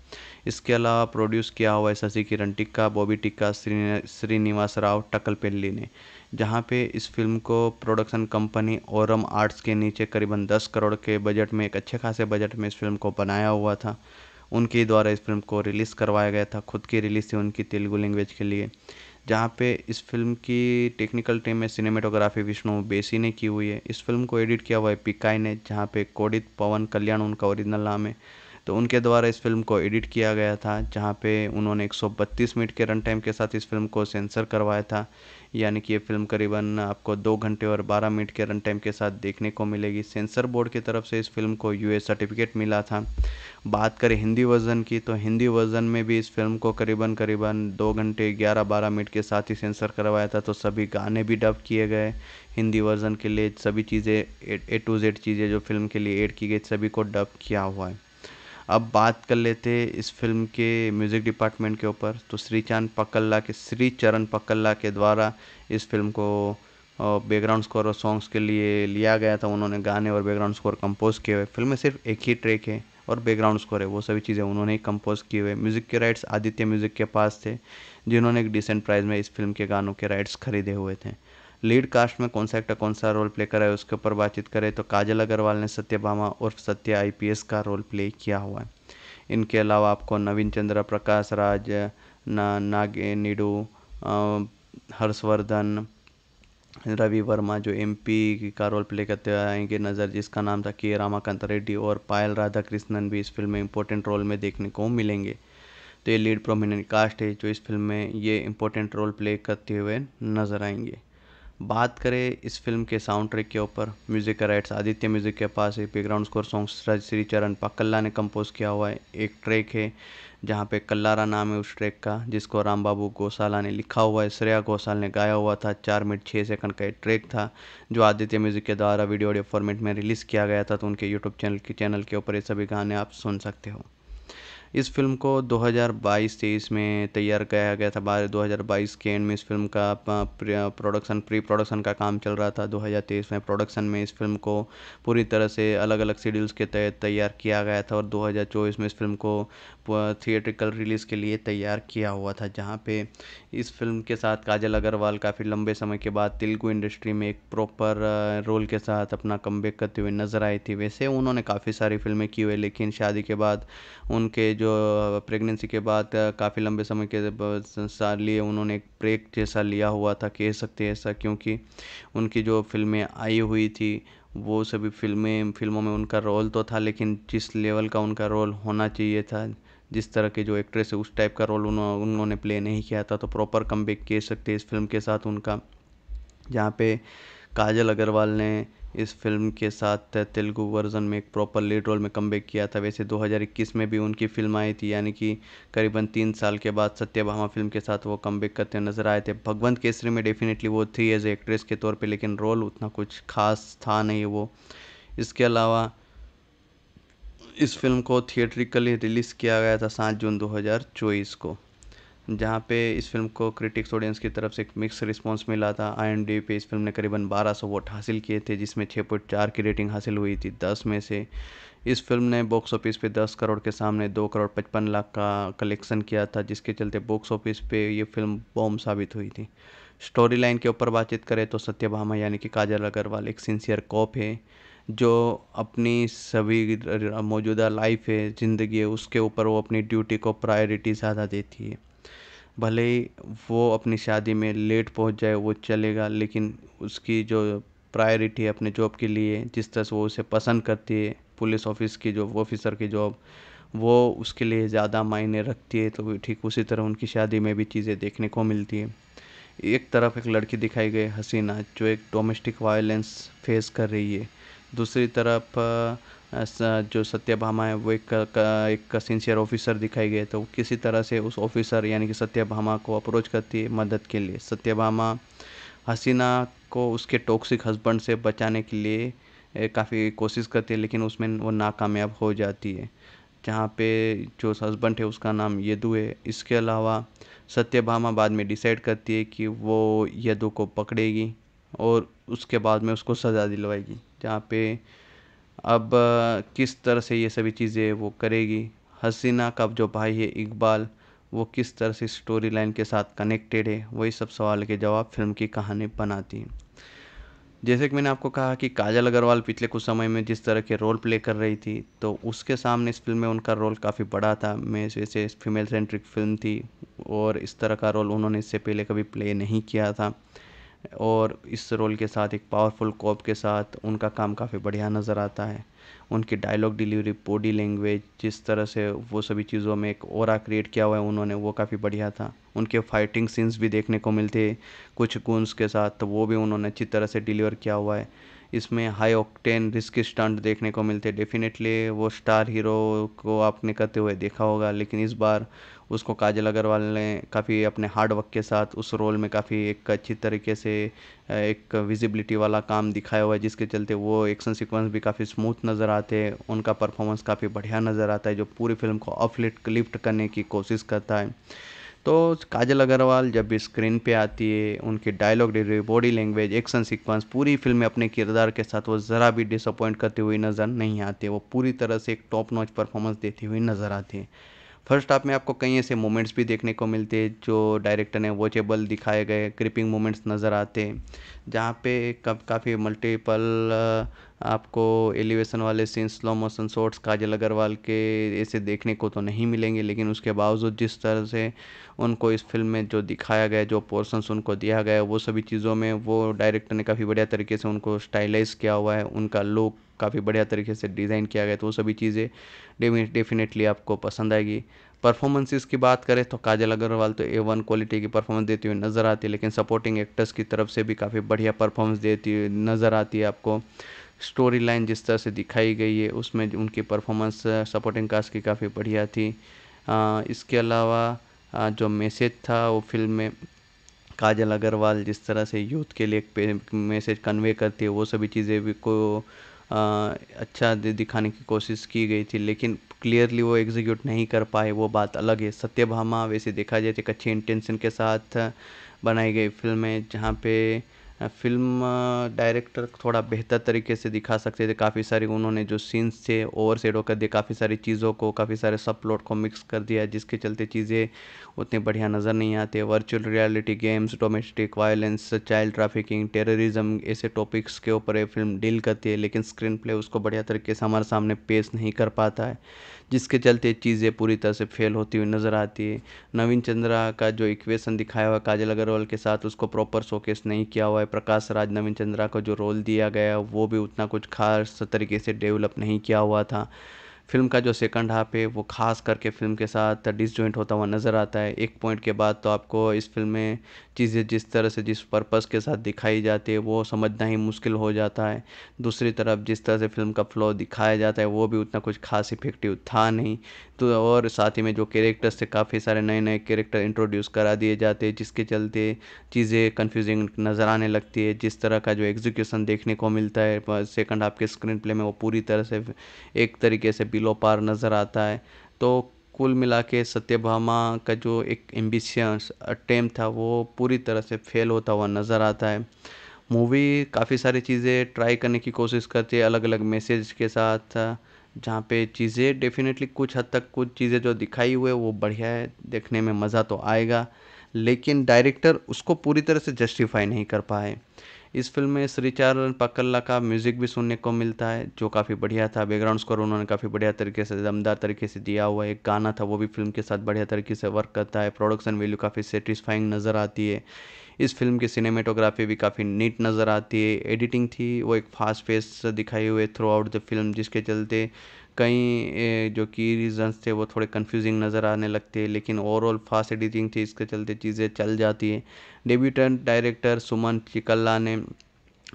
इसके अलावा प्रोड्यूस किया हुआ है शशि किरण टिक्का बॉबी टिक्का श्री श्रीनिवास राव पिल्ली ने जहाँ पे इस फिल्म को प्रोडक्शन कंपनी ओरम आर्ट्स के नीचे करीबन 10 करोड़ के बजट में एक अच्छे खासे बजट में इस फिल्म को बनाया हुआ था उनके द्वारा इस फिल्म को रिलीज़ करवाया गया था खुद की रिलीज़ थी उनकी तेलुगु लैंग्वेज के लिए जहाँ पे इस फिल्म की टेक्निकल टीम में सिनेमेटोग्राफी विष्णु बेसी ने की हुई है इस फिल्म को एडिट किया हुआ है पिकाई ने जहाँ पे कोडित पवन कल्याण उनका ओरिजिनल नाम है तो उनके द्वारा इस फिल्म को एडिट किया गया था जहाँ पे उन्होंने 132 मिनट के रन टाइम के साथ इस फिल्म को सेंसर करवाया था यानी कि ये फिल्म करीबन आपको दो घंटे और बारह मिनट के रन टाइम के साथ देखने को मिलेगी सेंसर बोर्ड की तरफ से इस फिल्म को यू सर्टिफिकेट मिला था बात करें हिंदी वर्जन की तो हिंदी वर्जन में भी इस फिल्म को करीबन करीबन दो घंटे ग्यारह बारह मिनट के साथ ही सेंसर करवाया था तो सभी गाने भी डब किए गए हिंदी वर्जन के लिए सभी चीज़ें ए टू जेड चीज़ें जो फिल्म के लिए एड की गई सभी को डब किया हुआ है अब बात कर लेते इस फिल्म के म्यूज़िक डिपार्टमेंट के ऊपर तो श्री चांद पकल्ला के श्री चरण पकल्ला के द्वारा इस फिल्म को बैकग्राउंड स्कोर और सॉन्ग्स के लिए लिया गया था उन्होंने गाने और बैकग्राउंड स्कोर कंपोज़ किए हुए फिल्म में सिर्फ एक ही ट्रैक है और बैकग्राउंड स्कोर है वो सभी चीज़ें उन्होंने ही कंपोज किए हुए म्यूज़िक के राइट्स आदित्य म्यूज़िक के पास थे जिन्होंने एक डिसेंट प्राइस में इस फिल्म के गानों के राइट्स खरीदे हुए थे लीड कास्ट में कौन सा एक्टर कौन सा रोल प्ले करा है उसके ऊपर बातचीत करें तो काजल अग्रवाल ने सत्यभामा और सत्य आई का रोल प्ले किया हुआ है इनके अलावा आपको नवीन चंद्र प्रकाश राज ना नागे निडू हर्षवर्धन रवि वर्मा जो एमपी का रोल प्ले करते हुए आएंगे नज़र जिसका नाम था के रामाकांत रेड्डी और पायल राधाकृष्णन भी इस फिल्म में इंपॉर्टेंट रोल में देखने को मिलेंगे तो ये लीड प्रोमिनेंट कास्ट है जो इस फिल्म में ये इंपॉर्टेंट रोल प्ले करते हुए नज़र आएंगे बात करें इस फिल्म के साउंड ट्रैक के ऊपर म्यूज़िक राइट्स आदित्य म्यूज़िक के पास है बैकग्राउंड स्कोर सॉन्ग श्री चरण पाकल्ला ने कंपोज किया हुआ है एक ट्रैक है जहाँ पे कल्लारा नाम है उस ट्रैक का जिसको राम बाबू गौशाला ने लिखा हुआ है श्रेया घोषाल ने गाया हुआ था चार मिनट छः सेकंड का एक ट्रैक था जो आदित्य म्यूज़िक के द्वारा वीडियो ऑडियो फॉर्मेट में रिलीज़ किया गया था तो उनके यूट्यूब चैनल के चैनल के ऊपर ये सभी गाने आप सुन सकते हो इस फ़िल्म को दो हज़ार बाईस तेईस में तैयार किया गया था बारह दो हज़ार बाईस के एंड में इस फ़िल्म का प्रोडक्शन प्री प्रोडक्शन का काम चल रहा था दो हज़ार तेईस में प्रोडक्शन में इस फ़िल्म को पूरी तरह से अलग अलग शेड्यूल्स के तहत तैयार किया गया था और दो हज़ार चौबीस में इस फ़िल्म को थिएट्रिकल रिलीज़ के लिए तैयार किया हुआ था जहाँ पे इस फ़िल्म के साथ काजल अग्रवाल काफ़ी लंबे समय के बाद तेलुगु इंडस्ट्री में एक प्रॉपर रोल के साथ अपना बैक करते हुए नज़र आई थी वैसे उन्होंने काफ़ी सारी फिल्में की हुई लेकिन शादी के बाद उनके जो प्रेगनेंसी के बाद काफ़ी लंबे समय के लिए उन्होंने एक ब्रेक जैसा लिया हुआ था कह सकते हैं ऐसा क्योंकि उनकी जो फिल्में आई हुई थी वो सभी फिल्में फिल्मों में उनका रोल तो था लेकिन जिस लेवल का उनका रोल होना चाहिए था जिस तरह के जो एक्ट्रेस है उस टाइप का रोल उन्हों, उन्होंने प्ले नहीं किया था तो प्रॉपर कम बैक कह सकते इस फिल्म के साथ उनका जहाँ पे काजल अग्रवाल ने इस फिल्म के साथ तेलुगु वर्जन में एक प्रॉपर लीड रोल में कमबैक किया था वैसे 2021 में भी उनकी फिल्म आई थी यानी कि करीबन तीन साल के बाद सत्यभामा फिल्म के साथ वो बैक करते नजर आए थे भगवंत केसरी में डेफिनेटली वो थी एज एक्ट्रेस के तौर पे लेकिन रोल उतना कुछ खास था नहीं वो इसके अलावा इस फ़िल्म को थिएट्रिकली रिलीज़ किया गया था सात जून दो हज़ार चौबीस को जहाँ पे इस फिल्म को क्रिटिक्स ऑडियंस की तरफ से एक मिक्स रिस्पांस मिला था आई पे इस फिल्म ने करीबन 1200 वोट हासिल किए थे जिसमें 6.4 की रेटिंग हासिल हुई थी 10 में से इस फिल्म ने बॉक्स ऑफिस पे 10 करोड़ के सामने 2 करोड़ पचपन लाख का कलेक्शन किया था जिसके चलते बॉक्स ऑफिस पे ये फिल्म बॉम्ब साबित हुई थी स्टोरी लाइन के ऊपर बातचीत करें तो सत्यभामा यानी कि काजल अग्रवाल एक सिंसियर कॉप है जो अपनी सभी मौजूदा लाइफ है ज़िंदगी है उसके ऊपर वो अपनी ड्यूटी को प्रायोरिटी ज़्यादा देती है भले ही वो अपनी शादी में लेट पहुंच जाए वो चलेगा लेकिन उसकी जो प्रायोरिटी है अपने जॉब के लिए जिस तरह से वो उसे पसंद करती है पुलिस ऑफिस की जॉब ऑफिसर की जॉब वो उसके लिए ज़्यादा मायने रखती है तो ठीक उसी तरह उनकी शादी में भी चीज़ें देखने को मिलती है एक तरफ एक लड़की दिखाई गई हसीना जो एक डोमेस्टिक वायलेंस फेस कर रही है दूसरी तरफ जो सत्यभामा है वो एक एक सिंसियर ऑफिसर दिखाई गए तो किसी तरह से उस ऑफिसर यानी कि सत्यभामा को अप्रोच करती है मदद के लिए सत्यभामा हसीना को उसके टॉक्सिक हस्बैंड से बचाने के लिए काफ़ी कोशिश करती है लेकिन उसमें वो नाकामयाब हो जाती है जहाँ पे जो हस्बैंड है उसका नाम यदु है इसके अलावा सत्यभामा बाद में डिसाइड करती है कि वो यदु को पकड़ेगी और उसके बाद में उसको सज़ा दिलवाएगी जहाँ पे अब किस तरह से ये सभी चीज़ें वो करेगी हसीना का जो भाई है इकबाल वो किस तरह से स्टोरी लाइन के साथ कनेक्टेड है वही सब सवाल के जवाब फिल्म की कहानी बनाती है जैसे कि मैंने आपको कहा कि काजल अग्रवाल पिछले कुछ समय में जिस तरह के रोल प्ले कर रही थी तो उसके सामने इस फिल्म में उनका रोल काफ़ी बड़ा था मैं जैसे फीमेल सेंट्रिक फिल्म थी और इस तरह का रोल उन्होंने इससे पहले कभी प्ले नहीं किया था और इस रोल के साथ एक पावरफुल कॉप के साथ उनका काम काफ़ी बढ़िया नज़र आता है उनकी डायलॉग डिलीवरी बॉडी लैंग्वेज जिस तरह से वो सभी चीज़ों में एक और क्रिएट किया हुआ है उन्होंने वो काफ़ी बढ़िया था उनके फाइटिंग सीन्स भी देखने को मिलते कुछ गुन्स के साथ तो वो भी उन्होंने अच्छी तरह से डिलीवर किया हुआ है इसमें हाई ऑक्टेन रिस्क स्टंट देखने को मिलते डेफिनेटली वो स्टार हीरो को आपने करते हुए देखा होगा लेकिन इस बार उसको काजल अग्रवाल ने काफ़ी अपने हार्ड वर्क के साथ उस रोल में काफ़ी एक अच्छी तरीके से एक विजिबिलिटी वाला काम दिखाया हुआ है जिसके चलते वो एक्शन सीक्वेंस भी काफ़ी स्मूथ नज़र आते हैं उनका परफॉर्मेंस काफ़ी बढ़िया नज़र आता है जो पूरी फिल्म को अपलिफ्ट लिफ्ट करने की कोशिश करता है तो काजल अग्रवाल जब भी स्क्रीन पे आती है उनकी dialogue delivery body language action sequence पूरी फिल्म में अपने किरदार के साथ वो ज़रा भी डिसअपॉइंट करती हुई नज़र नहीं आती वो पूरी तरह से एक टॉप नॉच परफॉर्मेंस देती हुई नज़र आती है फर्स्ट हाफ में आपको कई ऐसे मोमेंट्स भी देखने को मिलते हैं जो डायरेक्टर ने वॉचेबल दिखाए गए क्रिपिंग मोमेंट्स नज़र आते हैं जहाँ पे काफ़ी मल्टीपल आपको एलिवेशन वाले scene slow motion shots Kajal Aggarwal के ऐसे देखने को तो नहीं मिलेंगे लेकिन उसके बावजूद जिस तरह से उनको इस फिल्म में जो दिखाया गया जो पोर्सन्स उनको दिया गया वो सभी चीज़ों में वो डायरेक्टर ने काफ़ी बढ़िया तरीके से उनको स्टाइलाइज किया हुआ है उनका लुक काफ़ी बढ़िया तरीके से डिज़ाइन किया गया तो वो सभी चीज़ें डेफिनेटली आपको पसंद आएगी परफॉर्मेंसेस की बात करें तो काजल अग्रवाल तो ए वन क्वालिटी की परफॉर्मेंस देती हुई नज़र आती है लेकिन सपोर्टिंग एक्टर्स की तरफ से भी काफ़ी बढ़िया परफॉर्मेंस देती हुई नज़र आती है आपको स्टोरी लाइन जिस तरह से दिखाई गई है उसमें उनकी परफॉर्मेंस सपोर्टिंग कास्ट की काफ़ी बढ़िया थी इसके अलावा जो मैसेज था वो फिल्म में काजल अग्रवाल जिस तरह से यूथ के लिए एक मैसेज कन्वे करती है वो सभी चीज़ें भी को आ, अच्छा दिखाने की कोशिश की गई थी लेकिन क्लियरली वो एग्जीक्यूट नहीं कर पाए वो बात अलग है सत्यभामा वैसे देखा जाए तो एक अच्छी इंटेंशन के साथ बनाई गई फिल्म है जहाँ पे फ़िल्म डायरेक्टर थोड़ा बेहतर तरीके से दिखा सकते थे काफ़ी सारी उन्होंने जो सीन्स थे ओवर शैडो कर दिए काफ़ी सारी चीज़ों को काफ़ी सारे सब प्लॉट को मिक्स कर दिया जिसके चलते चीज़ें उतनी बढ़िया नज़र नहीं आते virtual reality games domestic violence child trafficking terrorism ऐसे टॉपिक्स के ऊपर ये फिल्म डील करती है लेकिन स्क्रीन प्ले उसको बढ़िया तरीके से हमारे सामने पेश नहीं कर पाता है जिसके चलते चीज़ें पूरी तरह से फेल होती हुई नज़र आती है नवीन चंद्रा का जो इक्वेशन दिखाया हुआ काजल अग्रवाल के साथ उसको प्रॉपर शोकेस नहीं किया हुआ है प्रकाश राज नवीन चंद्रा का जो रोल दिया गया वो भी उतना कुछ खास तरीके से डेवलप नहीं किया हुआ था फिल्म का जो सेकंड हाफ है वो खास करके फिल्म के साथ डिसजॉइंट होता हुआ नज़र आता है एक पॉइंट के बाद तो आपको इस फिल्म में चीज़ें जिस तरह से जिस पर्पस के साथ दिखाई जाती है वो समझना ही मुश्किल हो जाता है दूसरी तरफ जिस तरह से फ़िल्म का फ्लो दिखाया जाता है वो भी उतना कुछ खास इफेक्टिव था नहीं तो और साथ ही में जो कैरेक्टर्स थे काफ़ी सारे नए नए कैरेक्टर इंट्रोड्यूस करा दिए जाते हैं जिसके चलते चीज़ें कन्फ्यूजिंग नज़र आने लगती है जिस तरह का जो एग्जीक्यूशन देखने को मिलता है सेकंड हाफ के स्क्रीन प्ले में वो पूरी तरह से एक तरीके से बिलो पार नज़र आता है तो कुल मिला के सत्यभामा का जो एक एम्बिशंस अटेम था वो पूरी तरह से फेल होता हुआ नज़र आता है मूवी काफ़ी सारी चीज़ें ट्राई करने की कोशिश करती है अलग अलग मैसेज के साथ जहाँ पे चीज़ें डेफिनेटली कुछ हद तक कुछ चीज़ें जो दिखाई हुए वो बढ़िया है देखने में मज़ा तो आएगा लेकिन डायरेक्टर उसको पूरी तरह से जस्टिफाई नहीं कर पाए इस फिल्म में श्री चारण पकल्ला का म्यूज़िक भी सुनने को मिलता है जो काफ़ी बढ़िया था बैकग्राउंड स्कोर उन्होंने काफ़ी बढ़िया तरीके से दमदार तरीके से दिया हुआ एक गाना था वो भी फिल्म के साथ बढ़िया तरीके से वर्क करता है प्रोडक्शन वैल्यू काफ़ी सेटिस्फाइंग नज़र आती है इस फिल्म की सिनेमेटोग्राफी भी काफ़ी नीट नज़र आती है एडिटिंग थी वो एक फास्ट फेस दिखाई हुए थ्रू आउट द फिल्म जिसके चलते कई जो की रीज़न्स थे वो थोड़े कन्फ्यूज़िंग नज़र आने लगते हैं लेकिन ओवरऑल फास्ट एडिटिंग थी इसके चलते चीज़ें चल जाती है डेब्यूटेंट डायरेक्टर सुमन चिकल्ला ने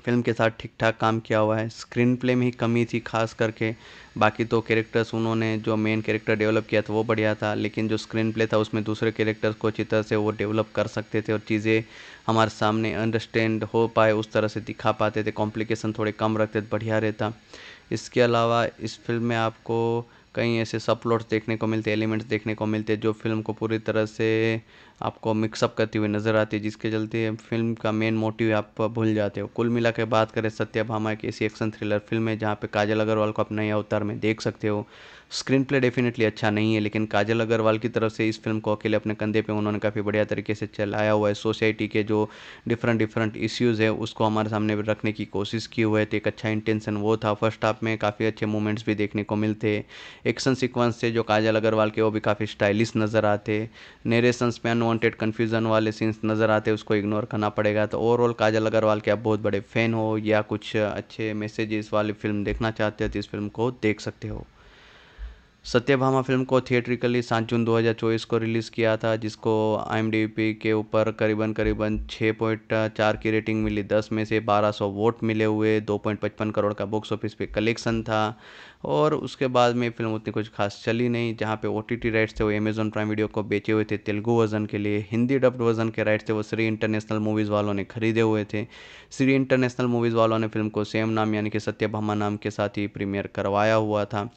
फिल्म के साथ ठीक ठाक काम किया हुआ है स्क्रीन प्ले में ही कमी थी खास करके बाकी तो कैरेक्टर्स उन्होंने जो मेन कैरेक्टर डेवलप किया था वो बढ़िया था लेकिन जो स्क्रीन प्ले था उसमें दूसरे कैरेक्टर्स को अच्छी तरह से वो डेवलप कर सकते थे और चीज़ें हमारे सामने अंडरस्टैंड हो पाए उस तरह से दिखा पाते थे कॉम्प्लिकेशन थोड़े कम रखते बढ़िया रहता इसके अलावा इस फ़िल्म में आपको कई ऐसे सब प्लॉट्स देखने को मिलते एलिमेंट्स देखने को मिलते जो फ़िल्म को पूरी तरह से आपको मिक्सअप करती हुई नज़र आती है जिसके चलते फ़िल्म का मेन मोटिव आप भूल जाते हो कुल मिला के बात करें सत्यभामा एक ऐसी एक्शन थ्रिलर फ़िल्म है जहाँ पे काजल अग्रवाल को आप नए अवतार में देख सकते हो स्क्रीन प्ले डेफिनेटली अच्छा नहीं है लेकिन काजल अग्रवाल की तरफ से इस फिल्म को अकेले अपने कंधे पे उन्होंने काफ़ी बढ़िया तरीके से चलाया हुआ है सोसाइटी के जो डिफरेंट डिफरेंट इश्यूज़ है उसको हमारे सामने रखने की कोशिश की हुई है तो एक अच्छा इंटेंशन वो था फर्स्ट हाफ में काफ़ी अच्छे मूवमेंट्स भी देखने को मिलते एक्शन सिक्वेंस थे जो काजल अग्रवाल के वो भी काफ़ी स्टाइलिश नज़र आते नेरेशंस में अनवॉन्टेड कन्फ्यूजन वाले सीन्स नज़र आते उसको इग्नोर करना पड़ेगा तो ओवरऑल काजल अग्रवाल के आप बहुत बड़े फ़ैन हो या कुछ अच्छे मैसेजेस वाली फिल्म देखना चाहते हो तो इस फिल्म को देख सकते हो सत्यभामा फ़िल्म को थिएट्रिकली सात जून 2024 को रिलीज़ किया था जिसको आई के ऊपर करीबन करीबन 6.4 की रेटिंग मिली 10 में से 1200 वोट मिले हुए 2.55 करोड़ का बॉक्स ऑफिस पे कलेक्शन था और उसके बाद में फिल्म उतनी कुछ खास चली नहीं जहाँ पे ओ टी टी राइट्स थे वो अमेजोन प्राइम वीडियो को बेचे हुए थे तेलुगु वर्जन के लिए हिंदी डब्ड वर्जन के राइट्स थे वो श्री इंटरनेशनल मूवीज़ वालों ने खरीदे हुए थे श्री इंटरनेशनल मूवीज़ वालों ने फिल्म को सेम नाम यानी कि सत्य नाम के साथ ही प्रीमियर करवाया हुआ था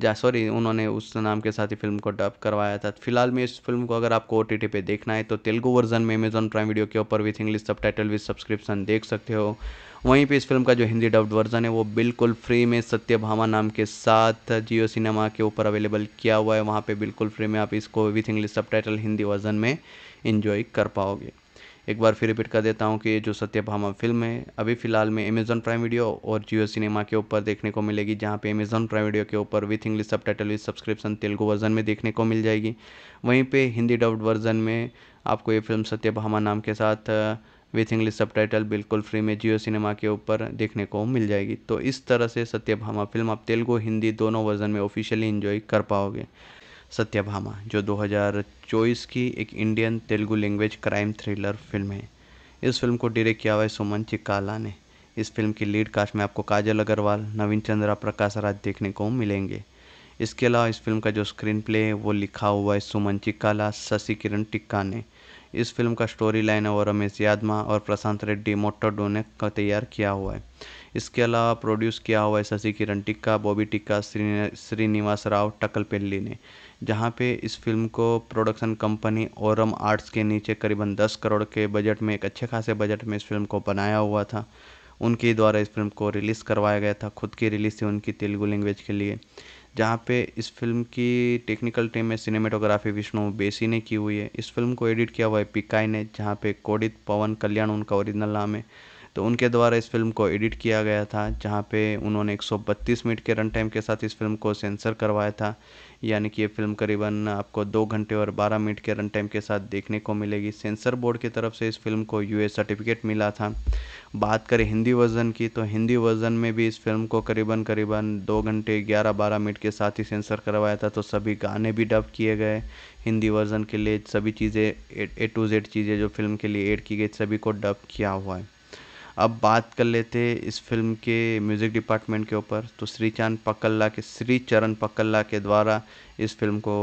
जहाँ सॉरी उन्होंने उस नाम के साथ ही फिल्म को डब करवाया था फिलहाल में इस फिल्म को अगर आपको ओ टी टी देखना है तो तेलुगु वर्जन में अमेजॉन प्राइम वीडियो के ऊपर with English subtitle with subscription देख सकते हो वहीं पे इस फिल्म का जो हिंदी डब्ड वर्जन है वो बिल्कुल फ्री में सत्यभामा नाम के साथ जियो सिनेमा के ऊपर अवेलेबल किया हुआ है वहाँ पे बिल्कुल फ्री में आप इसको विथ इंग्लिश सब हिंदी वर्जन में इन्जॉय कर पाओगे एक बार फिर रिपीट कर देता हूँ कि ये जो सत्यभामा फिल्म है अभी फ़िलहाल में अमेज़न प्राइम वीडियो और जियो सिनेमा के ऊपर देखने को मिलेगी जहाँ पे अमेज़न प्राइम वीडियो के ऊपर with English subtitle with subscription Telugu version में देखने को मिल जाएगी वहीं पे हिंदी डब्ड वर्जन में आपको ये फिल्म सत्यभामा नाम के साथ विथ इंग्लिश सब बिल्कुल फ्री में जियो सिनेमा के ऊपर देखने को मिल जाएगी तो इस तरह से सत्यभामा फिल्म आप तेलुगु हिंदी दोनों वर्जन में ऑफिशियली इन्जॉय कर पाओगे सत्यभामा जो 2024 की एक Indian Telugu language crime thriller film है इस फिल्म को डायरेक्ट किया हुआ है सुमन चिकाला ने इस फिल्म की लीड कास्ट में आपको काजल अग्रवाल नवीन चंद्रा प्रकाश राज देखने को मिलेंगे इसके अलावा इस फिल्म का जो स्क्रीन प्ले है वो लिखा हुआ है सुमन चिकाला शशि किरण टिक्का ने इस फिल्म का स्टोरी लाइन है वो रमेश यादमा और प्रशांत रेड्डी मोट्टाडो ने तैयार किया हुआ है इसके अलावा प्रोड्यूस किया हुआ है शशि किरण टिक्का बॉबी टिक्का श्रीनिवास राव टकल पिल्ली ने जहाँ पे इस फिल्म को प्रोडक्शन कंपनी ओरम आर्ट्स के नीचे करीबन 10 करोड़ के बजट में एक अच्छे खासे बजट में इस फिल्म को बनाया हुआ था उनके द्वारा इस फिल्म को रिलीज़ करवाया गया था खुद की रिलीज़ थी उनकी तेलुगु लैंग्वेज के लिए जहाँ पे इस फिल्म की टेक्निकल टीम में सिनेमेटोग्राफी विष्णु बेसी ने की हुई है इस फिल्म को एडिट किया हुआ है पिकाई ने जहाँ पे कोडित पवन कल्याण उनका ओरिजिनल नाम है तो उनके द्वारा इस फिल्म को एडिट किया गया था जहाँ पे उन्होंने 132 मिनट के रन टाइम के साथ इस फिल्म को सेंसर करवाया था यानी कि ये फिल्म करीबन आपको दो घंटे और बारह मिनट के रन टाइम के साथ देखने को मिलेगी सेंसर बोर्ड की तरफ से इस फिल्म को यू सर्टिफिकेट मिला था बात करें हिंदी वर्जन की तो हिंदी वर्जन में भी इस फिल्म को करीबन करीबन दो घंटे ग्यारह बारह मिनट के साथ ही सेंसर करवाया था तो सभी गाने भी डब किए गए हिंदी वर्जन के लिए सभी चीज़ें ए टू जेड चीज़ें जो फिल्म के लिए एड की गई सभी को डब किया हुआ है अब बात कर लेते इस फिल्म के म्यूज़िक डिपार्टमेंट के ऊपर तो श्रीचांद पकल्ला के श्री चरण पकल्ला के द्वारा इस फिल्म को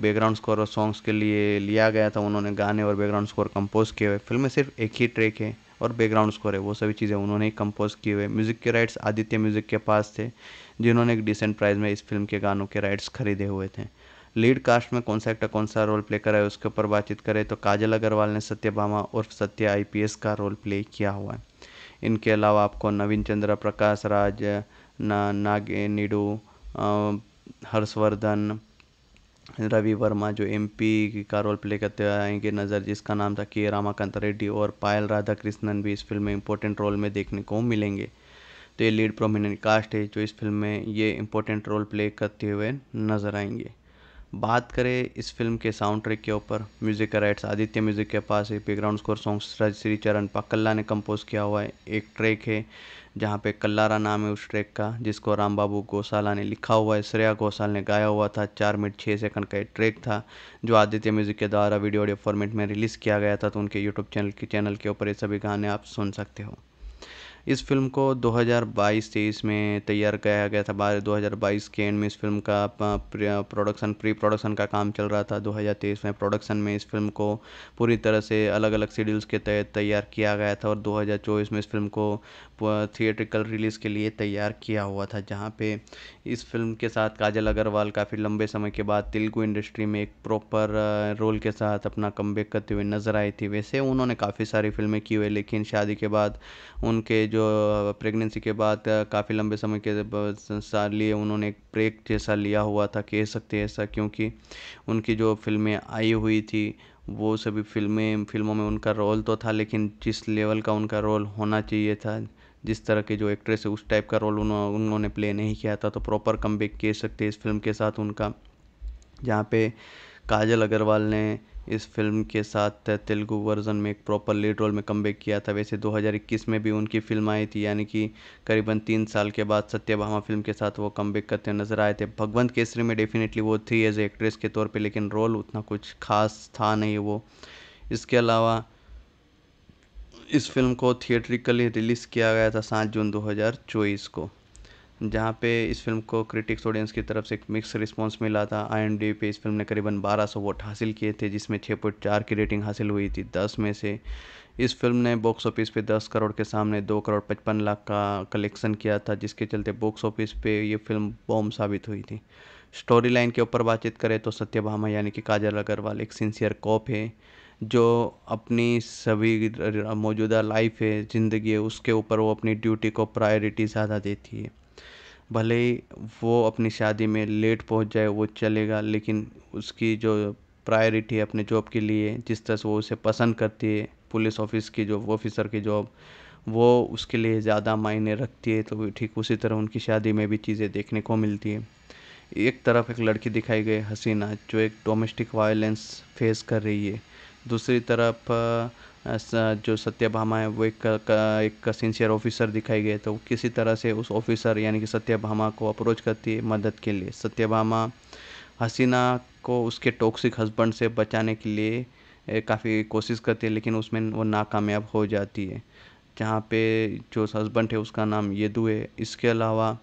बैकग्राउंड स्कोर और सॉन्ग्स के लिए लिया गया था उन्होंने गाने और बैकग्राउंड स्कोर कंपोज किए हुए फिल्म में सिर्फ एक ही ट्रैक है और बैकग्राउंड स्कोर है वो सभी चीज़ें उन्होंने ही कंपोज किए हुए म्यूज़िक के राइट्स आदित्य म्यूज़िक के पास थे जिन्होंने एक डिसेंट प्राइस में इस फिल्म के गानों के राइट्स खरीदे हुए थे लीड कास्ट में कौन सा एक्टर कौन सा रोल प्ले कर रहा है उसके ऊपर बातचीत करें तो काजल अग्रवाल ने सत्यभामा उर्फ सत्य आई का रोल प्ले किया हुआ है इनके अलावा आपको नवीन चंद्र प्रकाश राज ना, नागे निडू हर्षवर्धन रवि वर्मा जो एमपी का रोल प्ले करते आएंगे नज़र जिसका नाम था के रामाकांत रेड्डी और पायल राधाकृष्णन भी इस फिल्म में इंपॉर्टेंट रोल में देखने को मिलेंगे तो ये लीड प्रोमिनेंट कास्ट है जो इस फिल्म में ये इंपॉर्टेंट रोल प्ले करते हुए नज़र आएंगे बात करें इस फिल्म के साउंड ट्रैक के ऊपर म्यूज़िक राइट्स आदित्य म्यूज़िक के पास है बैकग्राउंड स्कोर सॉन्ग श्री चरण पाकल्ला ने कंपोज किया हुआ है एक ट्रैक है जहाँ पे कल्लारा नाम है उस ट्रैक का जिसको राम बाबू गौशाला ने लिखा हुआ है श्रेया घोषाल ने गाया हुआ था चार मिनट छः सेकंड का एक ट्रैक था जो आदित्य म्यूज़िक के द्वारा वीडियो ऑडियो फॉर्मेट में रिलीज़ किया गया था तो उनके यूट्यूब चैनल के चैनल के ऊपर ये सभी गाने आप सुन सकते हो इस फ़िल्म को दो हज़ार बाईस तेईस में तैयार किया गया था बारह दो हज़ार बाईस के एंड में इस फ़िल्म का प्रोडक्शन प्री प्रोडक्शन का काम चल रहा था दो हज़ार तेईस में प्रोडक्शन में इस फ़िल्म को पूरी तरह से अलग अलग शेड्यूल्स के तहत तैयार किया गया था और दो हज़ार चौबीस में इस फ़िल्म को थिएट्रिकल रिलीज़ के लिए तैयार किया हुआ था जहाँ पे इस फ़िल्म के साथ काजल अग्रवाल काफ़ी लंबे समय के बाद तेलुगु इंडस्ट्री में एक प्रॉपर रोल के साथ अपना बैक करते हुए नज़र आई थी वैसे उन्होंने काफ़ी सारी फ़िल्में की हुई लेकिन शादी के बाद उनके जो प्रेगनेंसी के बाद काफ़ी लंबे समय के लिए उन्होंने एक ब्रेक जैसा लिया हुआ था कह सकते ऐसा क्योंकि उनकी जो फिल्में आई हुई थी वो सभी फिल्में फिल्मों में उनका रोल तो था लेकिन जिस लेवल का उनका रोल होना चाहिए था जिस तरह के जो एक्ट्रेस है उस टाइप का रोल उन्हों, उन्होंने प्ले नहीं किया था तो प्रॉपर कम बैक कह सकते इस फिल्म के साथ उनका जहाँ पे काजल अग्रवाल ने इस फिल्म के साथ तेलुगु वर्जन में एक प्रॉपर लीड रोल में कमबैक किया था वैसे 2021 में भी उनकी फिल्म आई थी यानी कि करीबन तीन साल के बाद सत्यभामा फिल्म के साथ वो बैक करते नजर आए थे भगवंत केसरी में डेफिनेटली वो थी एज एक्ट्रेस के तौर पे लेकिन रोल उतना कुछ खास था नहीं वो इसके अलावा इस फ़िल्म को थिएट्रिकली रिलीज़ किया गया था सात जून 2024 को जहाँ पे इस फिल्म को क्रिटिक्स ऑडियंस की तरफ से एक मिक्स रिस्पांस मिला था आई पे इस फिल्म ने करीबन 1200 वोट हासिल किए थे जिसमें 6.4 की रेटिंग हासिल हुई थी 10 में से इस फिल्म ने बॉक्स ऑफिस पे 10 करोड़ के सामने 2 करोड़ 55 लाख का कलेक्शन किया था जिसके चलते बॉक्स ऑफिस पे ये फिल्म बॉम साबित हुई थी स्टोरी लाइन के ऊपर बातचीत करें तो सत्यभामा यानी कि काजल अग्रवाल एक सिंसियर कॉप है जो अपनी सभी मौजूदा लाइफ है ज़िंदगी है उसके ऊपर वो अपनी ड्यूटी को प्रायोरिटी ज़्यादा देती है भले ही वो अपनी शादी में लेट पहुंच जाए वो चलेगा लेकिन उसकी जो प्रायोरिटी है अपने जॉब के लिए जिस तरह से वो उसे पसंद करती है पुलिस ऑफिस की जॉब ऑफिसर की जॉब वो उसके लिए ज़्यादा मायने रखती है तो ठीक उसी तरह उनकी शादी में भी चीज़ें देखने को मिलती है एक तरफ एक लड़की दिखाई गई हसीना जो एक डोमेस्टिक वायलेंस फेस कर रही है दूसरी तरफ जो सत्यभामा है वो एक एक सिंसियर ऑफिसर दिखाई गए तो किसी तरह से उस ऑफिसर यानी कि सत्यभामा को अप्रोच करती है मदद के लिए सत्यभामा हसीना को उसके टॉक्सिक हस्बैंड से बचाने के लिए काफ़ी कोशिश करती है लेकिन उसमें वो नाकामयाब हो जाती है जहाँ पे जो हस्बैंड है उसका नाम यदु है इसके अलावा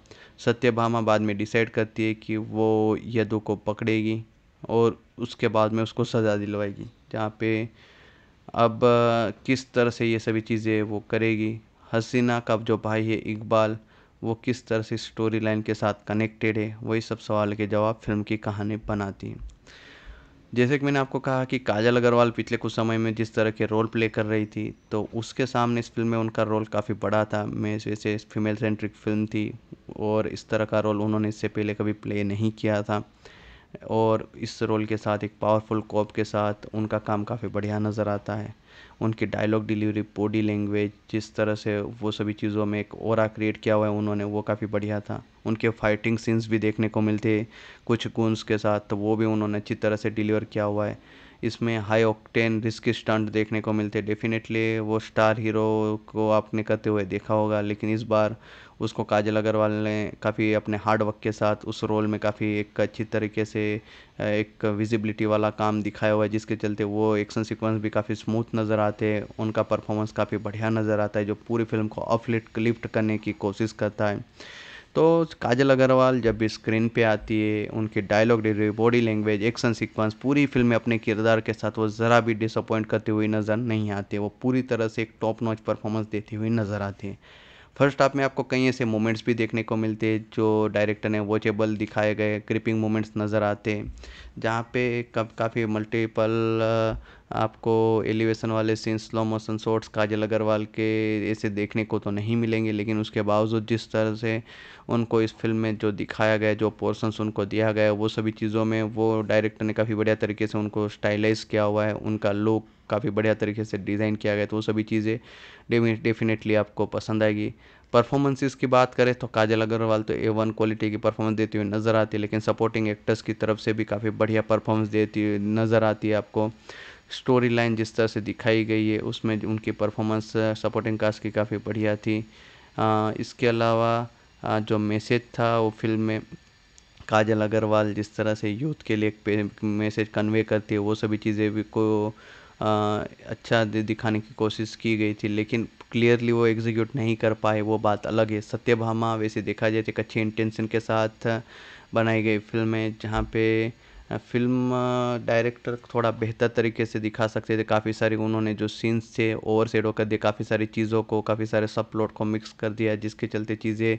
सत्यभामा बाद में डिसाइड करती है कि वो यदु को पकड़ेगी और उसके बाद में उसको सज़ा दिलवाएगी जहाँ पे अब किस तरह से ये सभी चीज़ें वो करेगी हसीना का जो भाई है इकबाल वो किस तरह से स्टोरी लाइन के साथ कनेक्टेड है वही सब सवाल के जवाब फिल्म की कहानी बनाती है जैसे कि मैंने आपको कहा कि काजल अग्रवाल पिछले कुछ समय में जिस तरह के रोल प्ले कर रही थी तो उसके सामने इस फिल्म में उनका रोल काफ़ी बड़ा था मैं जैसे फीमेल सेंट्रिक फिल्म थी और इस तरह का रोल उन्होंने इससे पहले कभी प्ले नहीं किया था और इस रोल के साथ एक पावरफुल कॉप के साथ उनका काम काफ़ी बढ़िया नज़र आता है उनकी डायलॉग डिलीवरी बॉडी लैंग्वेज जिस तरह से वो सभी चीज़ों में एक और क्रिएट किया हुआ है उन्होंने वो काफ़ी बढ़िया था उनके फाइटिंग सीन्स भी देखने को मिलते कुछ गुन्स के साथ तो वो भी उन्होंने अच्छी तरह से डिलीवर किया हुआ है इसमें हाई ऑक्टेन रिस्क स्टंट देखने को मिलते डेफिनेटली वो स्टार हीरो को आपने करते हुए देखा होगा लेकिन इस बार उसको काजल अग्रवाल ने काफ़ी अपने हार्ड वर्क के साथ उस रोल में काफ़ी एक अच्छी तरीके से एक विजिबिलिटी वाला काम दिखाया हुआ है जिसके चलते वो एक्शन सीक्वेंस भी काफ़ी स्मूथ नज़र आते हैं उनका परफॉर्मेंस काफ़ी बढ़िया नज़र आता है जो पूरी फिल्म को अपलिफ्ट लिफ्ट करने की कोशिश करता है तो काजल अग्रवाल जब भी स्क्रीन पे आती है उनकी dialogue delivery body language action sequence पूरी फिल्म में अपने किरदार के साथ वो ज़रा भी डिसअपॉइंट करती हुई नज़र नहीं आती वो पूरी तरह से एक टॉप नॉच परफॉर्मेंस देती हुई नज़र आती है फर्स्ट हाफ में आपको कई ऐसे मोमेंट्स भी देखने को मिलते हैं जो डायरेक्टर ने वॉचेबल दिखाए गए क्रिपिंग मोमेंट्स नज़र आते हैं जहाँ पे कब काफ़ी मल्टीपल आपको एलिवेशन वाले scene slow motion shots Kajal Aggarwal के ऐसे देखने को तो नहीं मिलेंगे लेकिन उसके बावजूद जिस तरह से उनको इस फिल्म में जो दिखाया गया जो पोर्सन्स उनको दिया गया वो सभी चीज़ों में वो डायरेक्टर ने काफ़ी बढ़िया तरीके से उनको स्टाइलाइज किया हुआ है उनका लुक काफ़ी बढ़िया तरीके से डिज़ाइन किया गया तो वो सभी चीज़ें डेफिनेटली आपको पसंद आएगी परफॉर्मेंसेस की बात करें तो काजल अग्रवाल तो ए वन क्वालिटी की परफॉर्मेंस देती हुई नज़र आती है लेकिन सपोर्टिंग एक्टर्स की तरफ से भी काफ़ी बढ़िया परफॉर्मेंस देती हुई नज़र आती है आपको स्टोरी लाइन जिस तरह से दिखाई गई है उसमें उनकी परफॉर्मेंस सपोर्टिंग कास्ट की काफ़ी बढ़िया थी इसके अलावा जो मैसेज था वो फिल्म में काजल अग्रवाल जिस तरह से यूथ के लिए एक मैसेज कन्वे करती है वो सभी चीज़ें भी को आ, अच्छा दिखाने की कोशिश की गई थी लेकिन क्लियरली वो एग्जीक्यूट नहीं कर पाए वो बात अलग है सत्यभामा वैसे देखा जाए तो एक अच्छी इंटेंशन के साथ बनाई गई फिल्म है जहाँ पे फ़िल्म डायरेक्टर थोड़ा बेहतर तरीके से दिखा सकते थे काफ़ी सारी उन्होंने जो सीन्स थे ओवर शेडो कर दिए काफ़ी सारी चीज़ों को काफ़ी सारे सब प्लॉट को मिक्स कर दिया जिसके चलते चीज़ें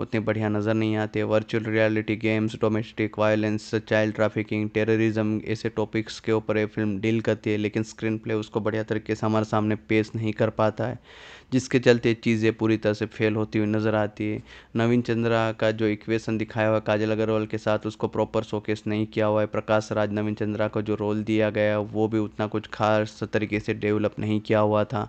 उतनी बढ़िया नज़र नहीं आती virtual reality games domestic violence child trafficking terrorism ऐसे टॉपिक्स के ऊपर ये फिल्म डील करती है लेकिन स्क्रीन प्ले उसको बढ़िया तरीके से हमारे सामने पेश नहीं कर पाता है जिसके चलते चीज़ें पूरी तरह से फेल होती हुई नज़र आती है नवीन चंद्रा का जो इक्वेशन दिखाया हुआ काजल अग्रवाल के साथ उसको प्रॉपर शोकेस नहीं किया हुआ है प्रकाश राज नवीन चंद्रा का जो रोल दिया गया वो भी उतना कुछ खास तरीके से डेवलप नहीं किया हुआ था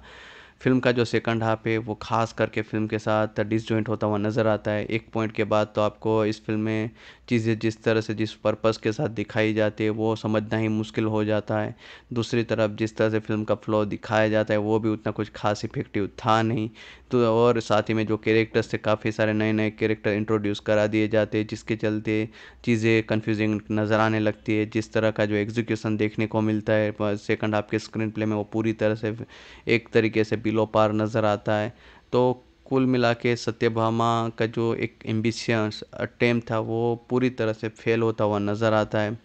फिल्म का जो सेकंड हाफ है वो ख़ास करके फिल्म के साथ डिसजॉइंट होता हुआ नज़र आता है एक पॉइंट के बाद तो आपको इस फिल्म में चीज़ें जिस तरह से जिस पर्पज़ के साथ दिखाई जाती है वो समझना ही मुश्किल हो जाता है दूसरी तरफ जिस तरह से फिल्म का फ्लो दिखाया जाता है वो भी उतना कुछ खास इफेक्टिव था नहीं तो और साथ ही में जो कैरेक्टर्स थे काफ़ी सारे नए नए कैरेक्टर इंट्रोड्यूस करा दिए जाते हैं जिसके चलते चीज़ें कन्फ्यूजिंग नज़र आने लगती है जिस तरह का जो एग्जीक्यूशन देखने को मिलता है सेकंड हाफ के स्क्रीन प्ले में वो पूरी तरह से एक तरीके से पार नज़र आता है तो कुल मिला के सत्यभामा का जो एक एम्बिशंस अटेम था वो पूरी तरह से फेल होता हुआ नज़र आता है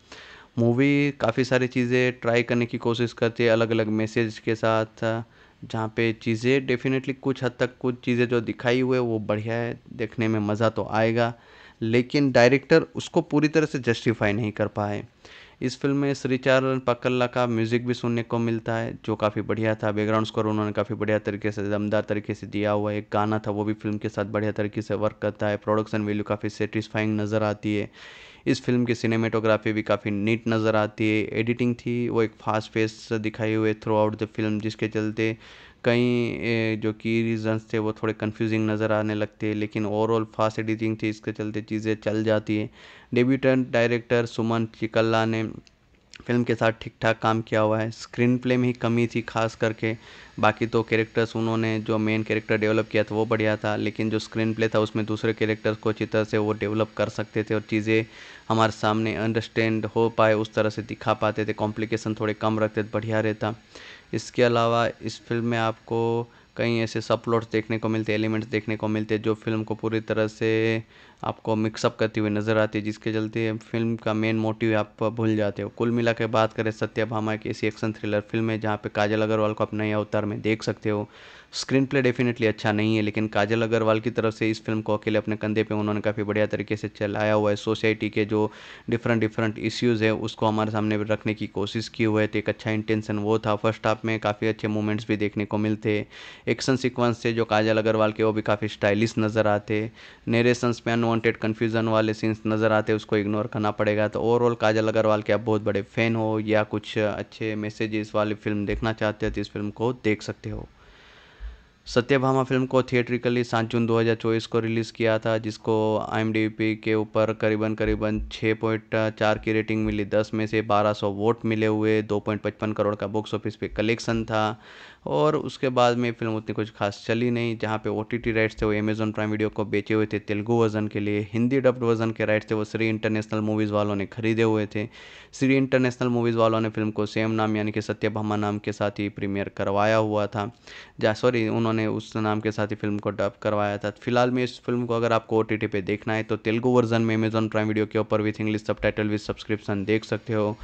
मूवी काफ़ी सारी चीज़ें ट्राई करने की कोशिश करती है अलग अलग मैसेज के साथ जहाँ पे चीज़ें डेफिनेटली कुछ हद तक कुछ चीज़ें जो दिखाई हुए वो बढ़िया है देखने में मज़ा तो आएगा लेकिन डायरेक्टर उसको पूरी तरह से जस्टिफाई नहीं कर पाए इस फिल्म में श्री पकल्ला का म्यूज़िक भी सुनने को मिलता है जो काफ़ी बढ़िया था बैकग्राउंड स्कोर उन्होंने काफ़ी बढ़िया तरीके से दमदार तरीके से दिया हुआ एक गाना था वो भी फिल्म के साथ बढ़िया तरीके से वर्क करता है प्रोडक्शन वैल्यू काफ़ी सेटिस्फाइंग नज़र आती है इस फिल्म की सिनेमेटोग्राफी भी काफ़ी नीट नज़र आती है एडिटिंग थी वो एक फास्ट फेस दिखाई हुए थ्रू आउट द फिल्म जिसके चलते कई जो की रीजंस थे वो थोड़े कन्फ्यूज़िंग नज़र आने लगते हैं लेकिन ओवरऑल फास्ट एडिटिंग थी इसके चलते चीज़ें चल जाती है डेब्यूटेंट डायरेक्टर सुमन चिकल्ला ने फिल्म के साथ ठीक ठाक काम किया हुआ है स्क्रीन प्ले में ही कमी थी खास करके बाकी तो कैरेक्टर्स उन्होंने जो मेन कैरेक्टर डेवलप किया था वो बढ़िया था लेकिन जो स्क्रीन प्ले था उसमें दूसरे कैरेक्टर्स को अच्छी तरह से वो डेवलप कर सकते थे और चीज़ें हमारे सामने अंडरस्टैंड हो पाए उस तरह से दिखा पाते थे कॉम्प्लिकेशन थोड़े कम रखते बढ़िया रहता इसके अलावा इस फ़िल्म में आपको कई ऐसे सब प्लॉट्स देखने को मिलते एलिमेंट्स देखने को मिलते जो फ़िल्म को पूरी तरह से आपको मिक्सअप करती हुई नज़र आती है जिसके चलते फ़िल्म का मेन मोटिव आप भूल जाते हो कुल मिला के बात करें सत्यभामा की ऐसी एक्शन थ्रिलर फ़िल्म है जहाँ पे काजल अग्रवाल को अपने अवतार में देख सकते हो स्क्रीन प्ले डेफिनेटली अच्छा नहीं है लेकिन काजल अग्रवाल की तरफ से इस फिल्म को अकेले अपने कंधे पे उन्होंने काफ़ी बढ़िया तरीके से चलाया हुआ है सोसाइटी के जो डिफरेंट डिफरेंट इश्यूज़ है उसको हमारे सामने रखने की कोशिश की हुई है तो एक अच्छा इंटेंशन वो था फर्स्ट हाफ में काफ़ी अच्छे मूवमेंट्स भी देखने को मिलते एक्शन सिक्वेंस थे जो काजल अग्रवाल के वो भी काफ़ी स्टाइलिश नज़र आते नेरेशंस में अनवॉन्टेड कन्फ्यूजन वाले सीन्स नज़र आते उसको इग्नोर करना पड़ेगा तो ओवरऑल काजल अग्रवाल के आप बहुत बड़े फ़ैन हो या कुछ अच्छे मैसेजेस वाली फिल्म देखना चाहते हो तो इस फिल्म को देख सकते हो सत्यभामा फ़िल्म को थिएट्रिकली सात जून 2024 को रिलीज़ किया था जिसको आई के ऊपर करीबन करीबन 6.4 की रेटिंग मिली 10 में से 1200 वोट मिले हुए 2.55 करोड़ का बॉक्स ऑफिस पे कलेक्शन था और उसके बाद में फिल्म उतनी कुछ खास चली नहीं जहाँ पे ओ टी टी राइट्स थे वो अमेज़ॉन प्राइम वीडियो को बेचे हुए थे तेलुगु वर्जन के लिए हिंदी डब्ड वर्जन के राइट्स थे वो श्री इंटरनेशनल मूवीज़ वालों ने खरीदे हुए थे श्री इंटरनेशनल मूवीज़ वालों ने फिल्म को सेम नाम यानी कि भामा नाम के साथ ही प्रीमियर करवाया हुआ था जहाँ सॉरी उन्होंने उस नाम के साथ ही फिल्म को डब करवाया था फिलहाल में इस फिल्म को अगर आपको ओ टी टी पे देखना है तो तेलुगु वर्जन में अमेज़ॉन प्राइम वीडियो के ऊपर with English subtitle with subscription देख सकते हो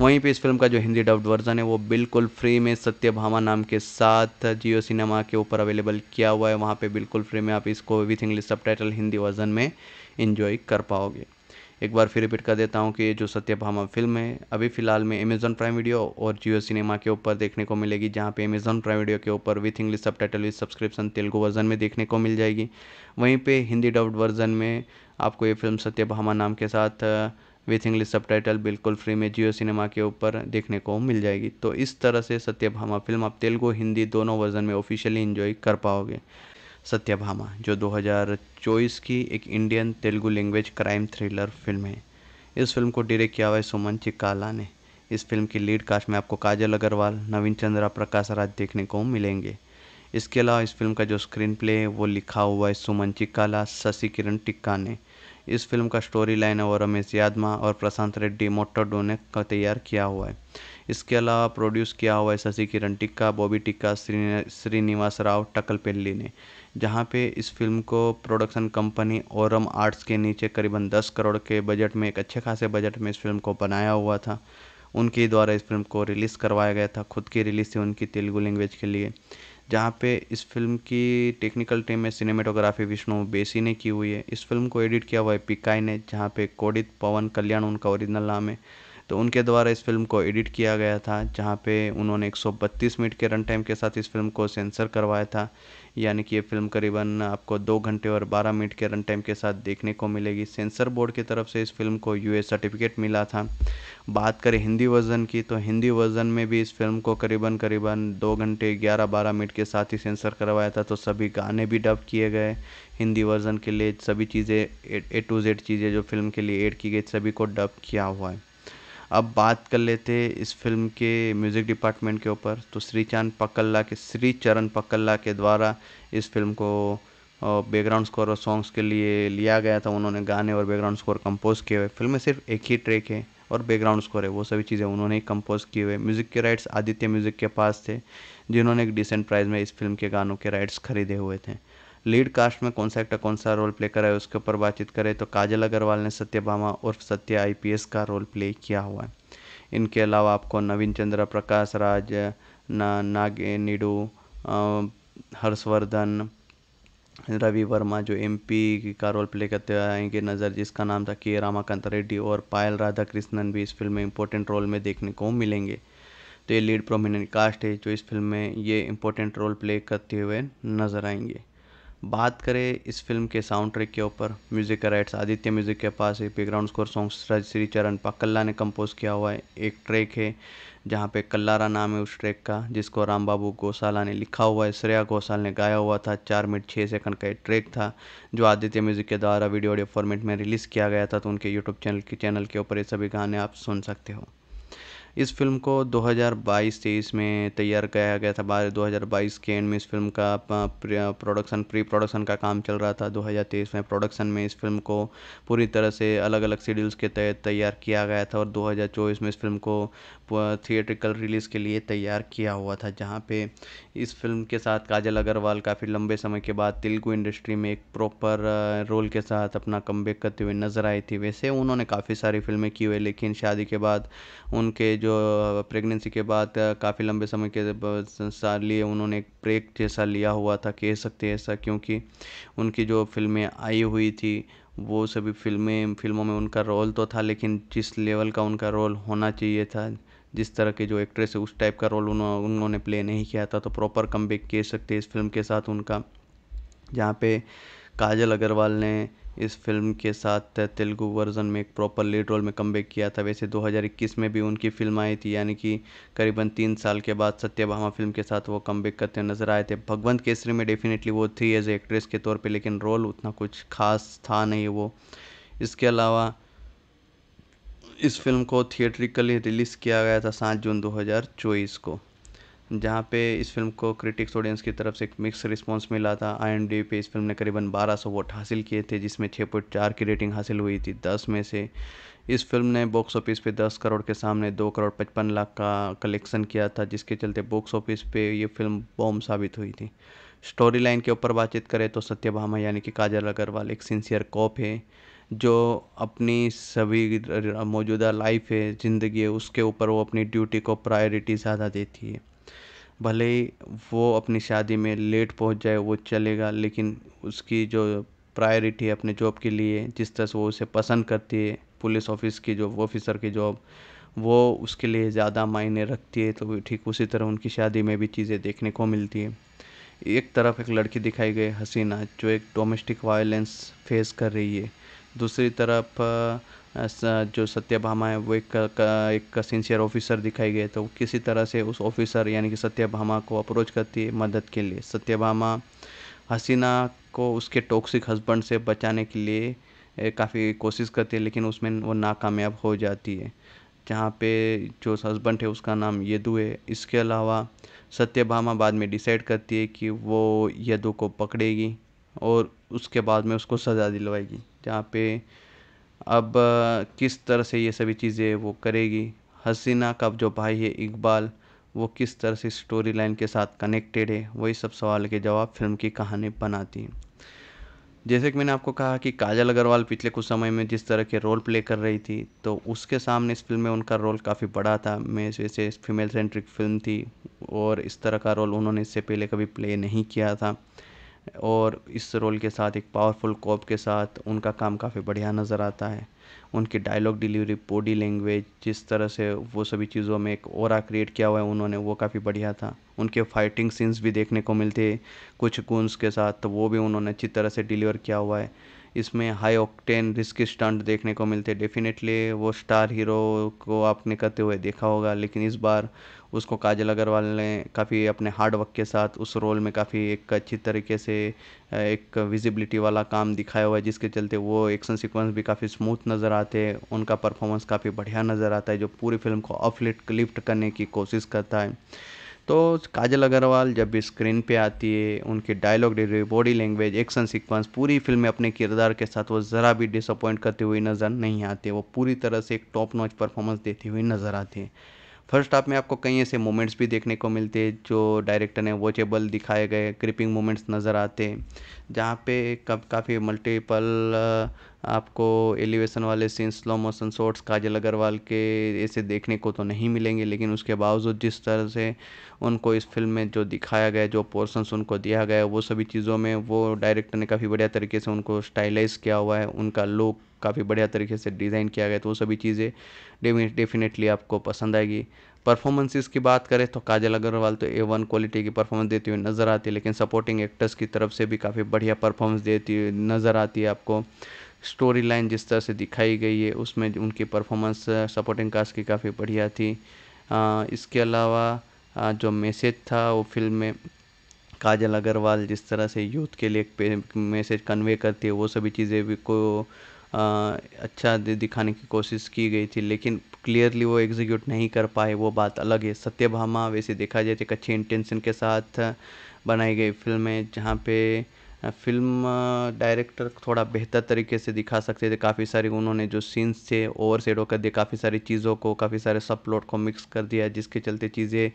वहीं पे इस फिल्म का जो हिंदी डब्ड वर्जन है वो बिल्कुल फ्री में सत्यभामा नाम के साथ जियो सिनेमा के ऊपर अवेलेबल किया हुआ है वहाँ पे बिल्कुल फ्री में आप इसको विथ इंग्लिश सब हिंदी वर्जन में इन्जॉय कर पाओगे एक बार फिर रिपीट कर देता हूँ कि ये जो सत्यभामा फिल्म है अभी फ़िलहाल में अमेज़ॉन प्राइम वीडियो और जियो सिनेमा के ऊपर देखने को मिलेगी जहाँ पे अमेज़ॉन प्राइम वीडियो के ऊपर with English subtitle with subscription Telugu version में देखने को मिल जाएगी वहीं पे हिंदी डब्ड वर्जन में आपको ये फिल्म सत्यभामा नाम के साथ विथ इंग्लिश सब टाइटल बिल्कुल फ्री में जियो सिनेमा के ऊपर देखने को मिल जाएगी तो इस तरह से सत्यभामा फिल्म आप तेलुगु हिंदी दोनों वर्जन में ऑफिशियली इन्जॉय कर पाओगे सत्यभामा जो 2024 की एक Indian Telugu language crime thriller film है इस फिल्म को डायरेक्ट किया हुआ है सुमन चिकाला ने इस फिल्म की लीड कास्ट में आपको काजल अग्रवाल नवीन चंद्रा प्रकाश राज देखने को मिलेंगे इसके अलावा इस फिल्म का जो स्क्रीन प्ले है वो लिखा हुआ है सुमन चिकाला शशि किरण टिक्का ने इस फिल्म का स्टोरी लाइन है वो रमेश यादमा और प्रशांत रेड्डी मोटोडो ने तैयार किया हुआ है इसके अलावा प्रोड्यूस किया हुआ है शशि किरण टिक्का बॉबी टिक्का श्रीनिवास राव टकल पिल्ली ने जहाँ पे इस फिल्म को प्रोडक्शन कंपनी ओरम आर्ट्स के नीचे करीबन 10 करोड़ के बजट में एक अच्छे खासे बजट में इस फिल्म को बनाया हुआ था उनके द्वारा इस फिल्म को रिलीज़ करवाया गया था खुद की रिलीज़ थी उनकी तेलुगु लैंग्वेज के लिए जहाँ पे इस फिल्म की टेक्निकल टीम में सिनेमेटोग्राफी विष्णु बेसी ने की हुई है इस फिल्म को एडिट किया हुआ है पिकाई ने जहाँ पे कोडित पवन कल्याण उनका ओरिजिनल नाम है तो उनके द्वारा इस फिल्म को एडिट किया गया था जहाँ पे उन्होंने 132 मिनट के रन टाइम के साथ इस फिल्म को सेंसर करवाया था यानी कि ये फिल्म करीबन आपको दो घंटे और बारह मिनट के रन टाइम के साथ देखने को मिलेगी सेंसर बोर्ड की तरफ से इस फिल्म को यू सर्टिफिकेट मिला था बात करें हिंदी वर्जन की तो हिंदी वर्जन में भी इस फिल्म को करीबन करीबन दो घंटे ग्यारह बारह मिनट के साथ ही सेंसर करवाया था तो सभी गाने भी डब किए गए हिंदी वर्जन के लिए सभी चीज़ें ए टू जेड चीज़ें जो फिल्म के लिए एड की गई सभी को डब किया हुआ है अब बात कर लेते इस फिल्म के म्यूज़िक डिपार्टमेंट के ऊपर तो श्री चांद पकल्ला के श्री चरण पकल्ला के द्वारा इस फिल्म को बैकग्राउंड स्कोर और सॉन्ग्स के लिए लिया गया था उन्होंने गाने और बैकग्राउंड स्कोर कंपोज किए हुए फिल्म में सिर्फ एक ही ट्रैक है और बैकग्राउंड स्कोर है वो सभी चीज़ें उन्होंने ही कंपोज किए हुए म्यूज़िक के राइट्स आदित्य म्यूज़िक के पास थे जिन्होंने एक डिसेंट प्राइस में इस फिल्म के गानों के राइट्स खरीदे हुए थे लीड कास्ट में कौन सा एक्टर कौन सा रोल प्ले करा है उसके ऊपर बातचीत करें तो काजल अग्रवाल ने सत्यभामा उर्फ सत्य आई का रोल प्ले किया हुआ है इनके अलावा आपको नवीन चंद्र प्रकाश राज ना, नागे निडू हर्षवर्धन रवि वर्मा जो एमपी का रोल प्ले करते आएंगे नज़र जिसका नाम था के रामाकांत रेड्डी और पायल राधाकृष्णन भी इस फिल्म में इम्पोर्टेंट रोल में देखने को मिलेंगे तो ये लीड प्रोमिनेंट कास्ट है जो इस फिल्म में ये इम्पोर्टेंट रोल प्ले करते हुए नज़र आएंगे बात करें इस फिल्म के साउंड ट्रैक के ऊपर म्यूज़िक राइट्स आदित्य म्यूज़िक के पास है बैकग्राउंड स्कोर सॉन्ग श्री चरण पाकल्ला ने कंपोज किया हुआ है एक ट्रैक है जहाँ पे कल्लारा नाम है उस ट्रैक का जिसको राम बाबू गौशाला ने लिखा हुआ है श्रेया घोषाल ने गाया हुआ था चार मिनट छः सेकंड का एक ट्रैक था जो आदित्य म्यूज़िक के द्वारा वीडियो ऑडियो फॉर्मेट में रिलीज़ किया गया था तो उनके यूट्यूब चैनल के चैनल के ऊपर ये सभी गाने आप सुन सकते हो इस फ़िल्म को दो हज़ार बाईस तेईस में तैयार किया गया था बारह दो हज़ार बाईस के एंड में इस फ़िल्म का प्रोडक्शन प्री प्रोडक्शन का काम चल रहा था दो हज़ार तेईस में प्रोडक्शन में इस फ़िल्म को पूरी तरह से अलग अलग शेड्यूल्स के तहत तैयार किया गया था और दो हज़ार चौबीस में इस फ़िल्म को थिएट्रिकल रिलीज़ के लिए तैयार किया हुआ था जहाँ पे इस फिल्म के साथ काजल अग्रवाल काफ़ी लंबे समय के बाद तेलुगु इंडस्ट्री में एक प्रॉपर रोल के साथ अपना कम करते हुए नज़र आई थी वैसे उन्होंने काफ़ी सारी फिल्में की हुई लेकिन शादी के बाद उनके जो जो प्रेगनेंसी के बाद काफ़ी लंबे समय के साल लिए उन्होंने एक ब्रेक जैसा लिया हुआ था कह सकते हैं ऐसा क्योंकि उनकी जो फिल्में आई हुई थी वो सभी फिल्में फिल्मों में उनका रोल तो था लेकिन जिस लेवल का उनका रोल होना चाहिए था जिस तरह के जो एक्ट्रेस है उस टाइप का रोल उन्हों, उन्होंने प्ले नहीं किया था तो प्रॉपर कम कह सकते इस फिल्म के साथ उनका जहाँ पे काजल अग्रवाल ने इस फिल्म के साथ तेलुगु वर्जन में एक प्रॉपर लीड रोल में कम किया था वैसे 2021 में भी उनकी फिल्म आई थी यानी कि करीबन तीन साल के बाद सत्यभामा फिल्म के साथ वो कम करते नजर आए थे भगवंत केसरी में डेफिनेटली वो थी एज एक्ट्रेस के तौर पर लेकिन रोल उतना कुछ खास था नहीं वो इसके अलावा इस फिल्म को थिएट्रिकली रिलीज़ किया गया था सात जून दो को जहाँ पे इस फिल्म को क्रिटिक्स ऑडियंस की तरफ से एक मिक्स रिस्पांस मिला था आई पे इस फिल्म ने करीबन 1200 वोट हासिल किए थे जिसमें 6.4 की रेटिंग हासिल हुई थी 10 में से इस फिल्म ने बॉक्स ऑफिस पे 10 करोड़ के सामने 2 करोड़ 55 लाख का कलेक्शन किया था जिसके चलते बॉक्स ऑफिस पे ये फिल्म बॉम्ब साबित हुई थी स्टोरी लाइन के ऊपर बातचीत करें तो सत्यभामा यानी कि काजल अग्रवाल एक सिंसियर कॉप है जो अपनी सभी मौजूदा लाइफ है ज़िंदगी है उसके ऊपर वो अपनी ड्यूटी को प्रायोरिटी ज़्यादा देती है भले ही वो अपनी शादी में लेट पहुँच जाए वो चलेगा लेकिन उसकी जो प्रायोरिटी है अपने जॉब के लिए जिस तरह से वो उसे पसंद करती है पुलिस ऑफिस की जॉब ऑफिसर की जॉब वो उसके लिए ज़्यादा मायने रखती है तो ठीक उसी तरह उनकी शादी में भी चीज़ें देखने को मिलती है एक तरफ एक लड़की दिखाई गई हसीना जो एक डोमेस्टिक वायलेंस फेस कर रही है दूसरी तरफ जो सत्यभामा है वो एक एक सिंसियर ऑफिसर दिखाई गए तो किसी तरह से उस ऑफिसर यानी कि सत्यभामा को अप्रोच करती है मदद के लिए सत्यभामा हसीना को उसके टॉक्सिक हस्बैंड से बचाने के लिए काफ़ी कोशिश करती है लेकिन उसमें वो नाकामयाब हो जाती है जहाँ पे जो हस्बैंड है उसका नाम यदु है इसके अलावा सत्यभामा बाद में डिसाइड करती है कि वो यदु को पकड़ेगी और उसके बाद में उसको सज़ा दिलवाएगी जहाँ पे अब किस तरह से ये सभी चीज़ें वो करेगी हसीना का जो भाई है इकबाल वो किस तरह से स्टोरी लाइन के साथ कनेक्टेड है वही सब सवाल के जवाब फिल्म की कहानी बनाती है जैसे कि मैंने आपको कहा कि काजल अग्रवाल पिछले कुछ समय में जिस तरह के रोल प्ले कर रही थी तो उसके सामने इस फिल्म में उनका रोल काफ़ी बड़ा था मैं जैसे फीमेल सेंट्रिक फिल्म थी और इस तरह का रोल उन्होंने इससे पहले कभी प्ले नहीं किया था और इस रोल के साथ एक पावरफुल कॉप के साथ उनका काम काफ़ी बढ़िया नज़र आता है उनकी डायलॉग डिलीवरी बॉडी लैंग्वेज जिस तरह से वो सभी चीज़ों में एक और क्रिएट किया हुआ है उन्होंने वो काफ़ी बढ़िया था उनके फाइटिंग सीन्स भी देखने को मिलते कुछ गूंस के साथ तो वो भी उन्होंने अच्छी तरह से डिलीवर किया हुआ है इसमें हाई ऑक्टेन रिस्की स्टंट देखने को मिलते डेफिनेटली वो स्टार हीरो को आपने करते हुए देखा होगा लेकिन इस बार उसको काजल अग्रवाल ने काफ़ी अपने हार्ड वर्क के साथ उस रोल में काफ़ी एक अच्छी तरीके से एक विजिबिलिटी वाला काम दिखाया हुआ है जिसके चलते वो एक्शन सीक्वेंस भी काफ़ी स्मूथ नज़र आते हैं उनका परफॉर्मेंस काफ़ी बढ़िया नज़र आता है जो पूरी फिल्म को अपलिफ्ट लिफ्ट करने की कोशिश करता है तो काजल अग्रवाल जब भी स्क्रीन पे आती है उनके dialogue delivery body language action sequence पूरी फिल्म में अपने किरदार के साथ वो ज़रा भी डिसअपॉइंट करती हुई नज़र नहीं आती वो पूरी तरह से एक टॉप नॉच परफॉर्मेंस देती हुई नज़र आती है फर्स्ट हाफ में आपको कई ऐसे मोमेंट्स भी देखने को मिलते हैं जो डायरेक्टर ने वॉचेबल दिखाए गए क्रिपिंग मोमेंट्स नज़र आते हैं जहाँ पे कब काफ़ी मल्टीपल आपको एलिवेशन वाले scene slow motion shots Kajal Aggarwal के ऐसे देखने को तो नहीं मिलेंगे लेकिन उसके बावजूद जिस तरह से उनको इस फिल्म में जो दिखाया गया जो पोर्सन्स उनको दिया गया वो सभी चीज़ों में वो डायरेक्टर ने काफ़ी बढ़िया तरीके से उनको स्टाइलाइज किया हुआ है उनका लुक काफ़ी बढ़िया तरीके से डिज़ाइन किया गया तो वो सभी चीज़ें डेफिनेटली आपको पसंद आएगी परफॉर्मेंसेस की बात करें तो काजल अग्रवाल तो ए वन क्वालिटी की परफॉर्मेंस देती हुई नज़र आती है लेकिन सपोर्टिंग एक्टर्स की तरफ से भी काफ़ी बढ़िया परफॉर्मेंस देती हुई नज़र आती है आपको स्टोरी लाइन जिस तरह से दिखाई गई है उसमें उनकी परफॉर्मेंस सपोर्टिंग कास्ट की काफ़ी बढ़िया थी इसके अलावा जो मैसेज था वो फिल्म में काजल अग्रवाल जिस तरह से यूथ के लिए एक मैसेज कन्वे करती है वो सभी चीज़ें भी को आ, अच्छा दिखाने की कोशिश की गई थी लेकिन क्लियरली वो एग्जीक्यूट नहीं कर पाए वो बात अलग है सत्यभामा वैसे देखा जाए तो एक अच्छी इंटेंशन के साथ बनाई गई फिल्म है जहाँ पे फ़िल्म डायरेक्टर थोड़ा बेहतर तरीके से दिखा सकते थे काफ़ी सारी उन्होंने जो सीन्स थे ओवर सेडो कर दिया काफ़ी सारी चीज़ों को काफ़ी सारे सब प्लॉट को मिक्स कर दिया जिसके चलते चीज़ें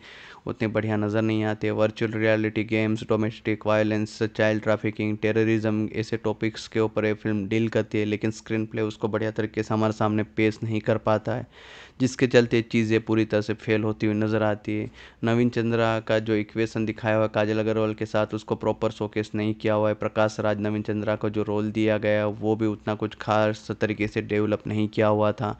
उतनी बढ़िया नज़र नहीं आते virtual reality games domestic violence child trafficking terrorism ऐसे टॉपिक्स के ऊपर ये फिल्म डील करती है लेकिन स्क्रीन प्ले उसको बढ़िया तरीके से हमारे सामने पेश नहीं कर पाता है जिसके चलते चीज़ें पूरी तरह से फेल होती हुई नज़र आती है नवीन चंद्रा का जो इक्वेशन दिखाया हुआ काजल अग्रवाल के साथ उसको प्रॉपर शोकेस नहीं किया हुआ है प्रकाश राज नवीन चंद्रा का जो रोल दिया गया वो भी उतना कुछ खास तरीके से डेवलप नहीं किया हुआ था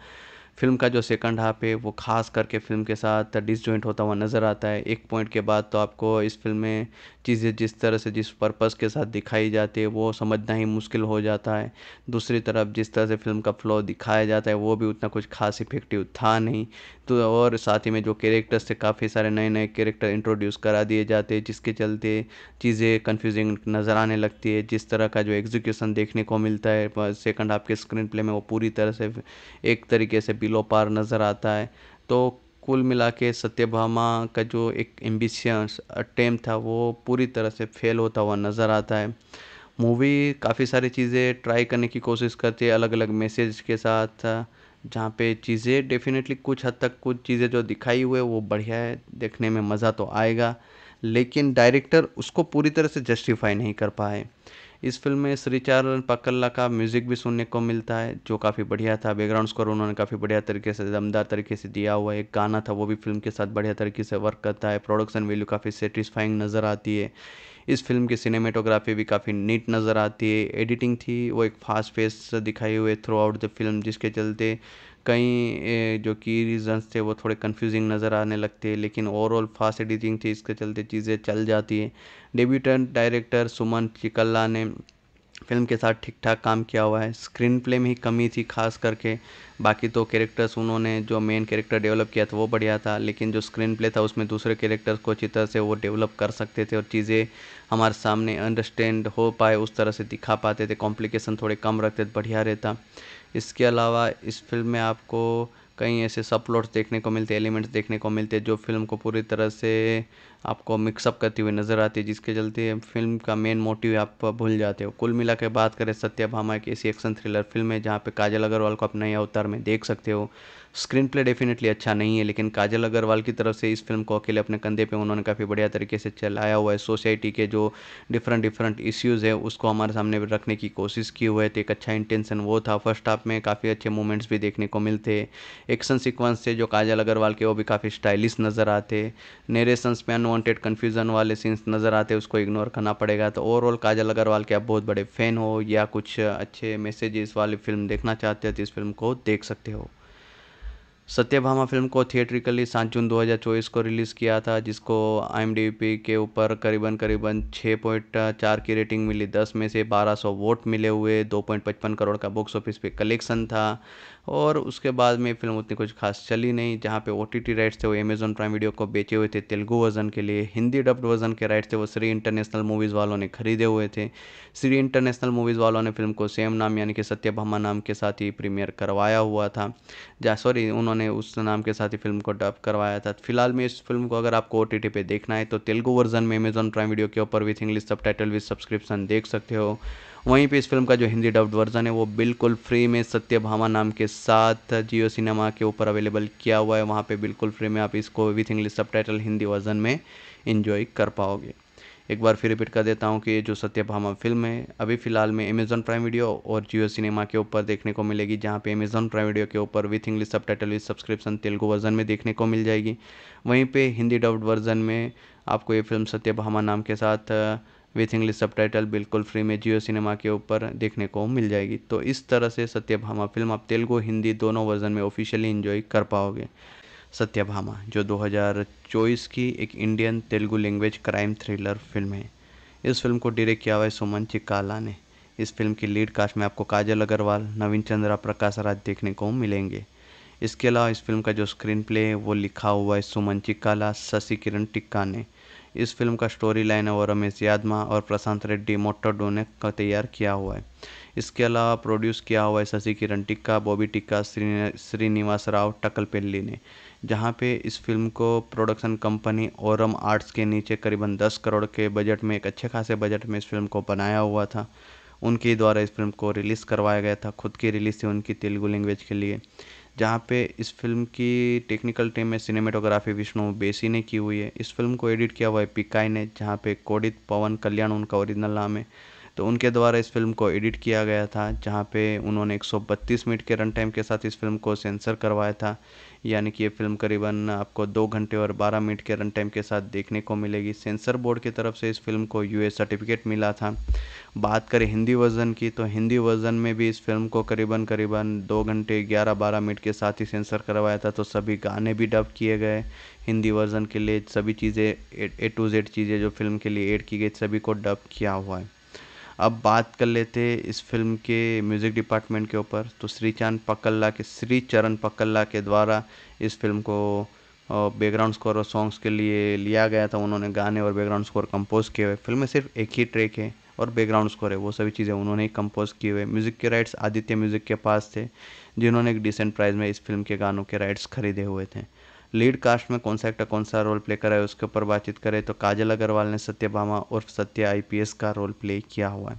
फिल्म का जो सेकंड हाफ है वो खास करके फिल्म के साथ डिसजॉइंट होता हुआ नज़र आता है एक पॉइंट के बाद तो आपको इस फिल्म में चीज़ें जिस तरह से जिस पर्पज़ के साथ दिखाई जाती है वो समझना ही मुश्किल हो जाता है दूसरी तरफ जिस तरह से फिल्म का फ्लो दिखाया जाता है वो भी उतना कुछ खास इफेक्टिव था नहीं तो और साथ ही में जो कैरेक्टर्स थे काफ़ी सारे नए नए कैरेक्टर इंट्रोड्यूस करा दिए जाते हैं जिसके चलते चीज़ें कन्फ्यूजिंग नज़र आने लगती है जिस तरह का जो एग्जीक्यूशन देखने को मिलता है सेकंड आपके स्क्रीन प्ले में वो पूरी तरह से एक तरीके से बिलो पार नज़र आता है तो कुल मिला के सत्यभामा का जो एक एम्बिशियस अटेम्प्ट था वो पूरी तरह से फेल होता हुआ नज़र आता है मूवी काफ़ी सारी चीज़ें ट्राई करने की कोशिश करती है अलग अलग मैसेज के साथ जहाँ पे चीज़ें डेफिनेटली कुछ हद तक कुछ चीज़ें जो दिखाई हुए वो बढ़िया है देखने में मज़ा तो आएगा लेकिन डायरेक्टर उसको पूरी तरह से जस्टिफाई नहीं कर पाए इस फिल्म में श्री चारण पकल्ला का म्यूज़िक भी सुनने को मिलता है जो काफ़ी बढ़िया था बैकग्राउंड स्कोर उन्होंने काफ़ी बढ़िया तरीके से दमदार तरीके से दिया हुआ एक गाना था वो भी फिल्म के साथ बढ़िया तरीके से वर्क करता है प्रोडक्शन वैल्यू काफ़ी सेटिस्फाइंग नज़र आती है इस फिल्म की सिनेमेटोग्राफी भी काफ़ी नीट नज़र आती है एडिटिंग थी वो एक फास्ट फेस दिखाई हुए थ्रू आउट द फिल्म जिसके चलते कई जो की रीज़न्स थे वो थोड़े कन्फ्यूज़िंग नज़र आने लगते हैं लेकिन ओवरऑल फास्ट एडिटिंग थी इसके चलते चीज़ें चल जाती हैं डेब्यूटेंट डायरेक्टर सुमन चिकल्ला ने फिल्म के साथ ठीक ठाक काम किया हुआ है स्क्रीन प्ले में ही कमी थी खास करके बाकी तो कैरेक्टर्स उन्होंने जो मेन कैरेक्टर डेवलप किया था वो बढ़िया था लेकिन जो स्क्रीन प्ले था उसमें दूसरे कैरेक्टर्स को अच्छी तरह से वो डेवलप कर सकते थे और चीज़ें हमारे सामने अंडरस्टैंड हो पाए उस तरह से दिखा पाते थे कॉम्प्लिकेशन थोड़े कम रखते थे बढ़िया रहता इसके अलावा इस फ़िल्म में आपको कई ऐसे सब प्लॉट्स देखने को मिलते एलिमेंट्स देखने को मिलते जो फ़िल्म को पूरी तरह से आपको मिक्सअप करती हुई नज़र आती है जिसके चलते फिल्म का मेन मोटिव आप भूल जाते हो कुल मिला के बात करें सत्यभामा एक ऐसी एक्शन थ्रिलर फिल्म है जहाँ पे काजल अग्रवाल को आप नए अवतार में देख सकते हो स्क्रीन प्ले डेफिनेटली अच्छा नहीं है लेकिन काजल अग्रवाल की तरफ से इस फिल्म को अकेले अपने कंधे पे उन्होंने काफ़ी बढ़िया तरीके से चलाया हुआ है सोसाइटी के जो डिफरेंट डिफरेंट इश्यूज़ है उसको हमारे सामने रखने की कोशिश की हुई है तो एक अच्छा इंटेंशन वो था फर्स्ट हाफ में काफ़ी अच्छे मूवमेंट्स भी देखने को मिलते एक्शन सिक्वेंस थे जो काजल अग्रवाल के वो भी काफ़ी स्टाइलिश नज़र आते नरेशंस में अनवांटेड कन्फ्यूज़न वाले सीन्स नज़र आते हैं उसको इग्नोर करना पड़ेगा तो ओवरऑल काजल अग्रवाल के आप बहुत बड़े फ़ैन हो या कुछ अच्छे मैसेजेस वाली फिल्म देखना चाहते हो तो इस फिल्म को देख सकते हो सत्यभामा फिल्म को थिएट्रिकली सात जून 2024 को रिलीज़ किया था जिसको आई के ऊपर करीबन करीबन 6.4 की रेटिंग मिली 10 में से 1200 वोट मिले हुए 2.55 करोड़ का बॉक्स ऑफिस पे कलेक्शन था और उसके बाद में फिल्म उतनी कुछ खास चली नहीं जहाँ पे ओ टी टी राइट्स थे वो अमेज़ॉन प्राइम वीडियो को बेचे हुए थे तेलुगू वर्जन के लिए हिंदी डब्ड वर्जन के राइट्स थे वो श्री इंटरनेशनल मूवीज़ वालों ने खरीदे हुए थे श्री इंटरनेशनल मूवीज़ वालों ने फिल्म को सेम नाम यानी कि सत्य नाम के साथ ही प्रीमियर करवाया हुआ था जहाँ सॉरी उन्होंने उस नाम के साथ ही फिल्म को डब करवाया था फिलहाल में इस फिल्म को अगर आपको ओ टी पे देखना है तो तेलुगू वर्जन में अमेज़ॉन प्राइम वीडियो के ऊपर with English subtitle with subscription देख सकते हो वहीं पे इस फिल्म का जो हिंदी डब्ड वर्जन है वो बिल्कुल फ्री में सत्यभामा नाम के साथ जियो सिनेमा के ऊपर अवेलेबल किया हुआ है वहाँ पर बिल्कुल फ्री में आप इसको विथ इंग्लिश सब हिंदी वर्जन में इन्जॉय कर पाओगे एक बार फिर रिपीट कर देता हूँ कि ये जो सत्यभामा फिल्म है अभी फ़िलहाल में अमेज़न प्राइम वीडियो और जियो सिनेमा के ऊपर देखने को मिलेगी जहाँ पे अमेज़न प्राइम वीडियो के ऊपर with English subtitle with subscription Telugu version में देखने को मिल जाएगी वहीं पे हिंदी डब्ड वर्जन में आपको ये फिल्म सत्यभामा नाम के साथ विथ इंग्लिश सब टाइटल बिल्कुल फ्री में जियो सिनेमा के ऊपर देखने को मिल जाएगी तो इस तरह से सत्यभामा फिल्म आप तेलुगु हिंदी दोनों वर्जन में ऑफिशियली इन्जॉय कर पाओगे सत्यभामा जो 2024 की एक Indian Telugu language crime thriller film है इस फिल्म को डायरेक्ट किया हुआ है सुमन चिकाला ने इस फिल्म की लीड कास्ट में आपको काजल अग्रवाल नवीन चंद्रा प्रकाश राज देखने को मिलेंगे इसके अलावा इस फिल्म का जो स्क्रीन प्ले है वो लिखा हुआ है सुमन चिकाला शशि किरण टिक्का ने इस फिल्म का स्टोरी लाइन और रमेश यादमा और प्रशांत रेड्डी मोटोडो ने तैयार किया हुआ है इसके अलावा प्रोड्यूस किया हुआ है शशि किरण टिक्का बॉबी टिक्का श्री श्रीनिवास राव टकल पिल्ली ने जहाँ पे इस फिल्म को प्रोडक्शन कंपनी ओरम आर्ट्स के नीचे करीबन 10 करोड़ के बजट में एक अच्छे खासे बजट में इस फिल्म को बनाया हुआ था उनके द्वारा इस फिल्म को रिलीज़ करवाया गया था खुद की रिलीज़ थी उनकी तेलुगु लैंग्वेज के लिए जहाँ पे इस फिल्म की टेक्निकल टीम में सिनेमेटोग्राफी विष्णु बेसी ने की हुई है इस फिल्म को एडिट किया हुआ है पिकाई ने जहाँ पे कोडित पवन कल्याण उनका ओरिजिनल नाम है तो उनके द्वारा इस फिल्म को एडिट किया गया था जहाँ पे उन्होंने 132 मिनट के रन टाइम के साथ इस फिल्म को सेंसर करवाया था यानी कि ये फिल्म करीबन आपको दो घंटे और बारह मिनट के रन टाइम के साथ देखने को मिलेगी सेंसर बोर्ड की तरफ से इस फिल्म को यू सर्टिफिकेट मिला था बात करें हिंदी वर्जन की तो हिंदी वर्जन में भी इस फिल्म को करीबन करीबन दो घंटे ग्यारह बारह मिनट के साथ ही सेंसर करवाया था तो सभी गाने भी डब किए गए हिंदी वर्जन के लिए सभी चीज़ें ए टू जेड चीज़ें जो फिल्म के लिए एड की गई सभी को डब किया हुआ है अब बात कर लेते इस फिल्म के म्यूज़िक डिपार्टमेंट के ऊपर तो श्री चांद पकल्ला के श्री चरण पकल्ला के द्वारा इस फिल्म को बैकग्राउंड स्कोर और सॉन्ग्स के लिए लिया गया था उन्होंने गाने और बैकग्राउंड स्कोर कंपोज किए हुए फिल्म में सिर्फ एक ही ट्रैक है और बैकग्राउंड स्कोर है वो सभी चीज़ें उन्होंने ही कंपोज किए हुए म्यूज़िक के राइट्स आदित्य म्यूज़िक के पास थे जिन्होंने एक डिसेंट प्राइस में इस फिल्म के गानों के राइट्स खरीदे हुए थे लीड कास्ट में कौन सा एक्टर कौन सा रोल प्ले करा है उसके ऊपर बातचीत करें तो काजल अग्रवाल ने सत्यभामा उर्फ सत्य आईपीएस का रोल प्ले किया हुआ है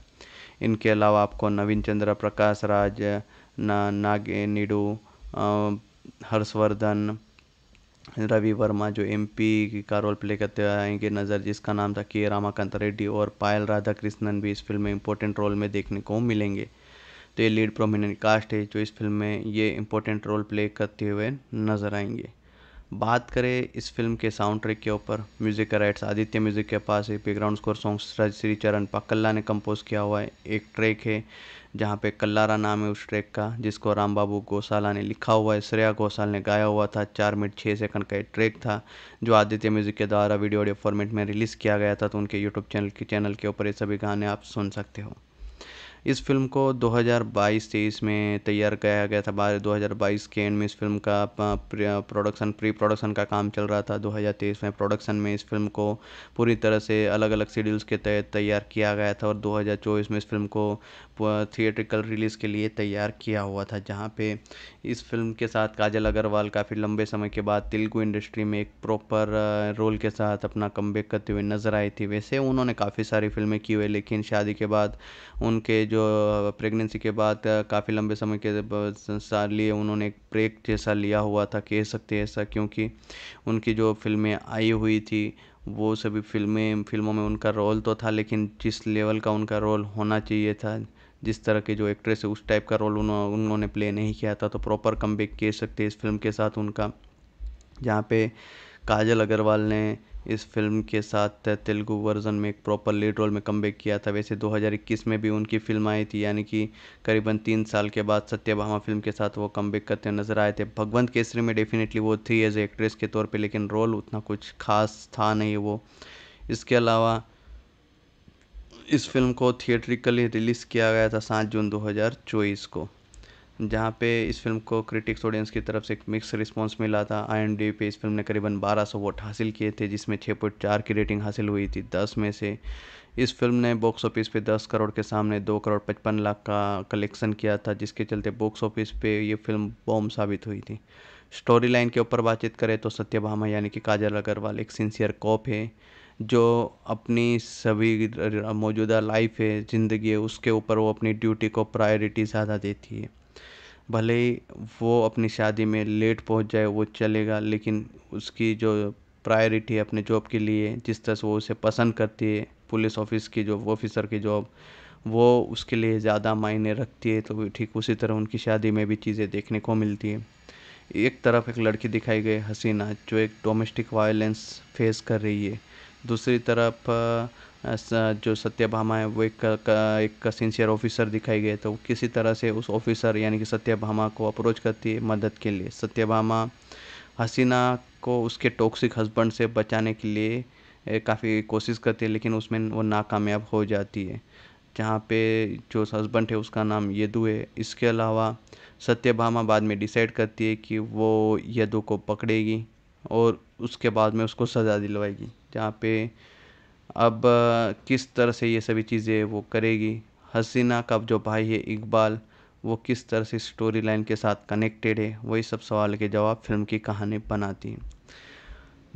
इनके अलावा आपको नवीन चंद्र प्रकाश राज ना नागे निडू हर्षवर्धन रवि वर्मा जो एमपी का रोल प्ले करते आएंगे नज़र जिसका नाम था के रामाकांत रेड्डी और पायल राधाकृष्णन भी इस फिल्म में इम्पोर्टेंट रोल में देखने को मिलेंगे तो ये लीड प्रोमिनेंट कास्ट है जो इस फिल्म में ये इम्पोर्टेंट रोल प्ले करते हुए नज़र आएंगे बात करें इस फिल्म के साउंड ट्रैक के ऊपर म्यूज़िक का राइट्स आदित्य म्यूज़िक के पास है बैकग्राउंड स्कोर सॉन्ग्स श्री चरण पाकल्ला ने कंपोज किया हुआ है एक ट्रैक है जहाँ पे कल्लारा नाम है उस ट्रैक का जिसको राम बाबू गोसाला ने लिखा हुआ है श्रेया घोषाल ने गाया हुआ था चार मिनट छः सेकंड का एक ट्रैक था जो आदित्य म्यूज़िक के द्वारा वीडियो ऑडियो फॉर्मेट में रिलीज़ किया गया था तो उनके यूट्यूब चैनल के चैनल के ऊपर ये सभी गाने आप सुन सकते हो इस फ़िल्म को दो हज़ार बाईस तेईस में तैयार किया गया था बारह दो हज़ार बाईस के एंड में इस फ़िल्म का प्रोडक्शन प्री प्रोडक्शन का काम चल रहा था दो हज़ार तेईस में प्रोडक्शन में इस फ़िल्म को पूरी तरह से अलग अलग शेड्यूल्स के तहत तैयार किया गया था और दो हज़ार चौबीस में इस फ़िल्म को थिएट्रिकल रिलीज़ के लिए तैयार किया हुआ था जहाँ पे इस फ़िल्म के साथ काजल अग्रवाल काफ़ी लंबे समय के बाद तेलुगु इंडस्ट्री में एक प्रॉपर रोल के साथ अपना कम करते हुए नज़र आई थी वैसे उन्होंने काफ़ी सारी फिल्में की हुई लेकिन शादी के बाद उनके जो जो प्रेगनेंसी के बाद काफ़ी लंबे समय के लिए उन्होंने एक ब्रेक जैसा लिया हुआ था कह सकते हैं ऐसा क्योंकि उनकी जो फिल्में आई हुई थी वो सभी फिल्में फिल्मों में उनका रोल तो था लेकिन जिस लेवल का उनका रोल होना चाहिए था जिस तरह के जो एक्ट्रेस है उस टाइप का रोल उन्होंने उन्होंने प्ले नहीं किया था तो प्रॉपर कम कह सकते इस फिल्म के साथ उनका जहाँ पे काजल अग्रवाल ने इस फिल्म के साथ तेलुगु वर्जन में एक प्रॉपर लीड रोल में कम किया था वैसे 2021 में भी उनकी फिल्म आई थी यानी कि करीबन तीन साल के बाद सत्यभामा फिल्म के साथ वो कम करते नजर आए थे भगवंत केसरी में डेफिनेटली वो थी एज एक्ट्रेस के तौर पर लेकिन रोल उतना कुछ खास था नहीं वो इसके अलावा इस फिल्म को थिएट्रिकली रिलीज़ किया गया था सात जून दो को जहाँ पे इस फिल्म को क्रिटिक्स ऑडियंस की तरफ से एक मिक्स रिस्पांस मिला था आई पे इस फिल्म ने करीबन 1200 वोट हासिल किए थे जिसमें 6.4 की रेटिंग हासिल हुई थी 10 में से इस फिल्म ने बॉक्स ऑफिस पे 10 करोड़ के सामने 2 करोड़ 55 लाख का कलेक्शन किया था जिसके चलते बॉक्स ऑफिस पे ये फिल्म बॉम्ब साबित हुई थी स्टोरी लाइन के ऊपर बातचीत करें तो सत्यभामा यानी कि काजल अग्रवाल एक सिंसियर कॉप है जो अपनी सभी मौजूदा लाइफ है ज़िंदगी है उसके ऊपर वो अपनी ड्यूटी को प्रायोरिटी ज़्यादा देती है भले ही वो अपनी शादी में लेट पहुँच जाए वो चलेगा लेकिन उसकी जो प्रायोरिटी है अपने जॉब के लिए जिस तरह से वो उसे पसंद करती है पुलिस ऑफिस की जॉब ऑफिसर की जॉब वो उसके लिए ज़्यादा मायने रखती है तो ठीक उसी तरह उनकी शादी में भी चीज़ें देखने को मिलती है एक तरफ एक लड़की दिखाई गई हसीना जो एक डोमेस्टिक वायलेंस फेस कर रही है दूसरी तरफ जो सत्यभामा है वो एक एक सिंसियर ऑफिसर दिखाई गए तो किसी तरह से उस ऑफिसर यानी कि सत्यभामा को अप्रोच करती है मदद के लिए सत्यभामा हसीना को उसके टॉक्सिक हस्बैंड से बचाने के लिए काफ़ी कोशिश करती है लेकिन उसमें वो नाकामयाब हो जाती है जहाँ पे जो हस्बैंड है उसका नाम यदु है इसके अलावा सत्यभामा बाद में डिसाइड करती है कि वो यदु को पकड़ेगी और उसके बाद में उसको सज़ा दिलवाएगी जहाँ पे अब किस तरह से ये सभी चीज़ें वो करेगी हसीना का जो भाई है इकबाल वो किस तरह से स्टोरी लाइन के साथ कनेक्टेड है वही सब सवाल के जवाब फिल्म की कहानी बनाती है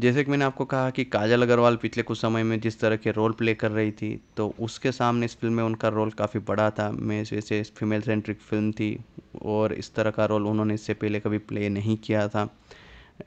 जैसे कि मैंने आपको कहा कि काजल अग्रवाल पिछले कुछ समय में जिस तरह के रोल प्ले कर रही थी तो उसके सामने इस फिल्म में उनका रोल काफ़ी बड़ा था मैं जैसे फीमेल सेंट्रिक फिल्म थी और इस तरह का रोल उन्होंने इससे पहले कभी प्ले नहीं किया था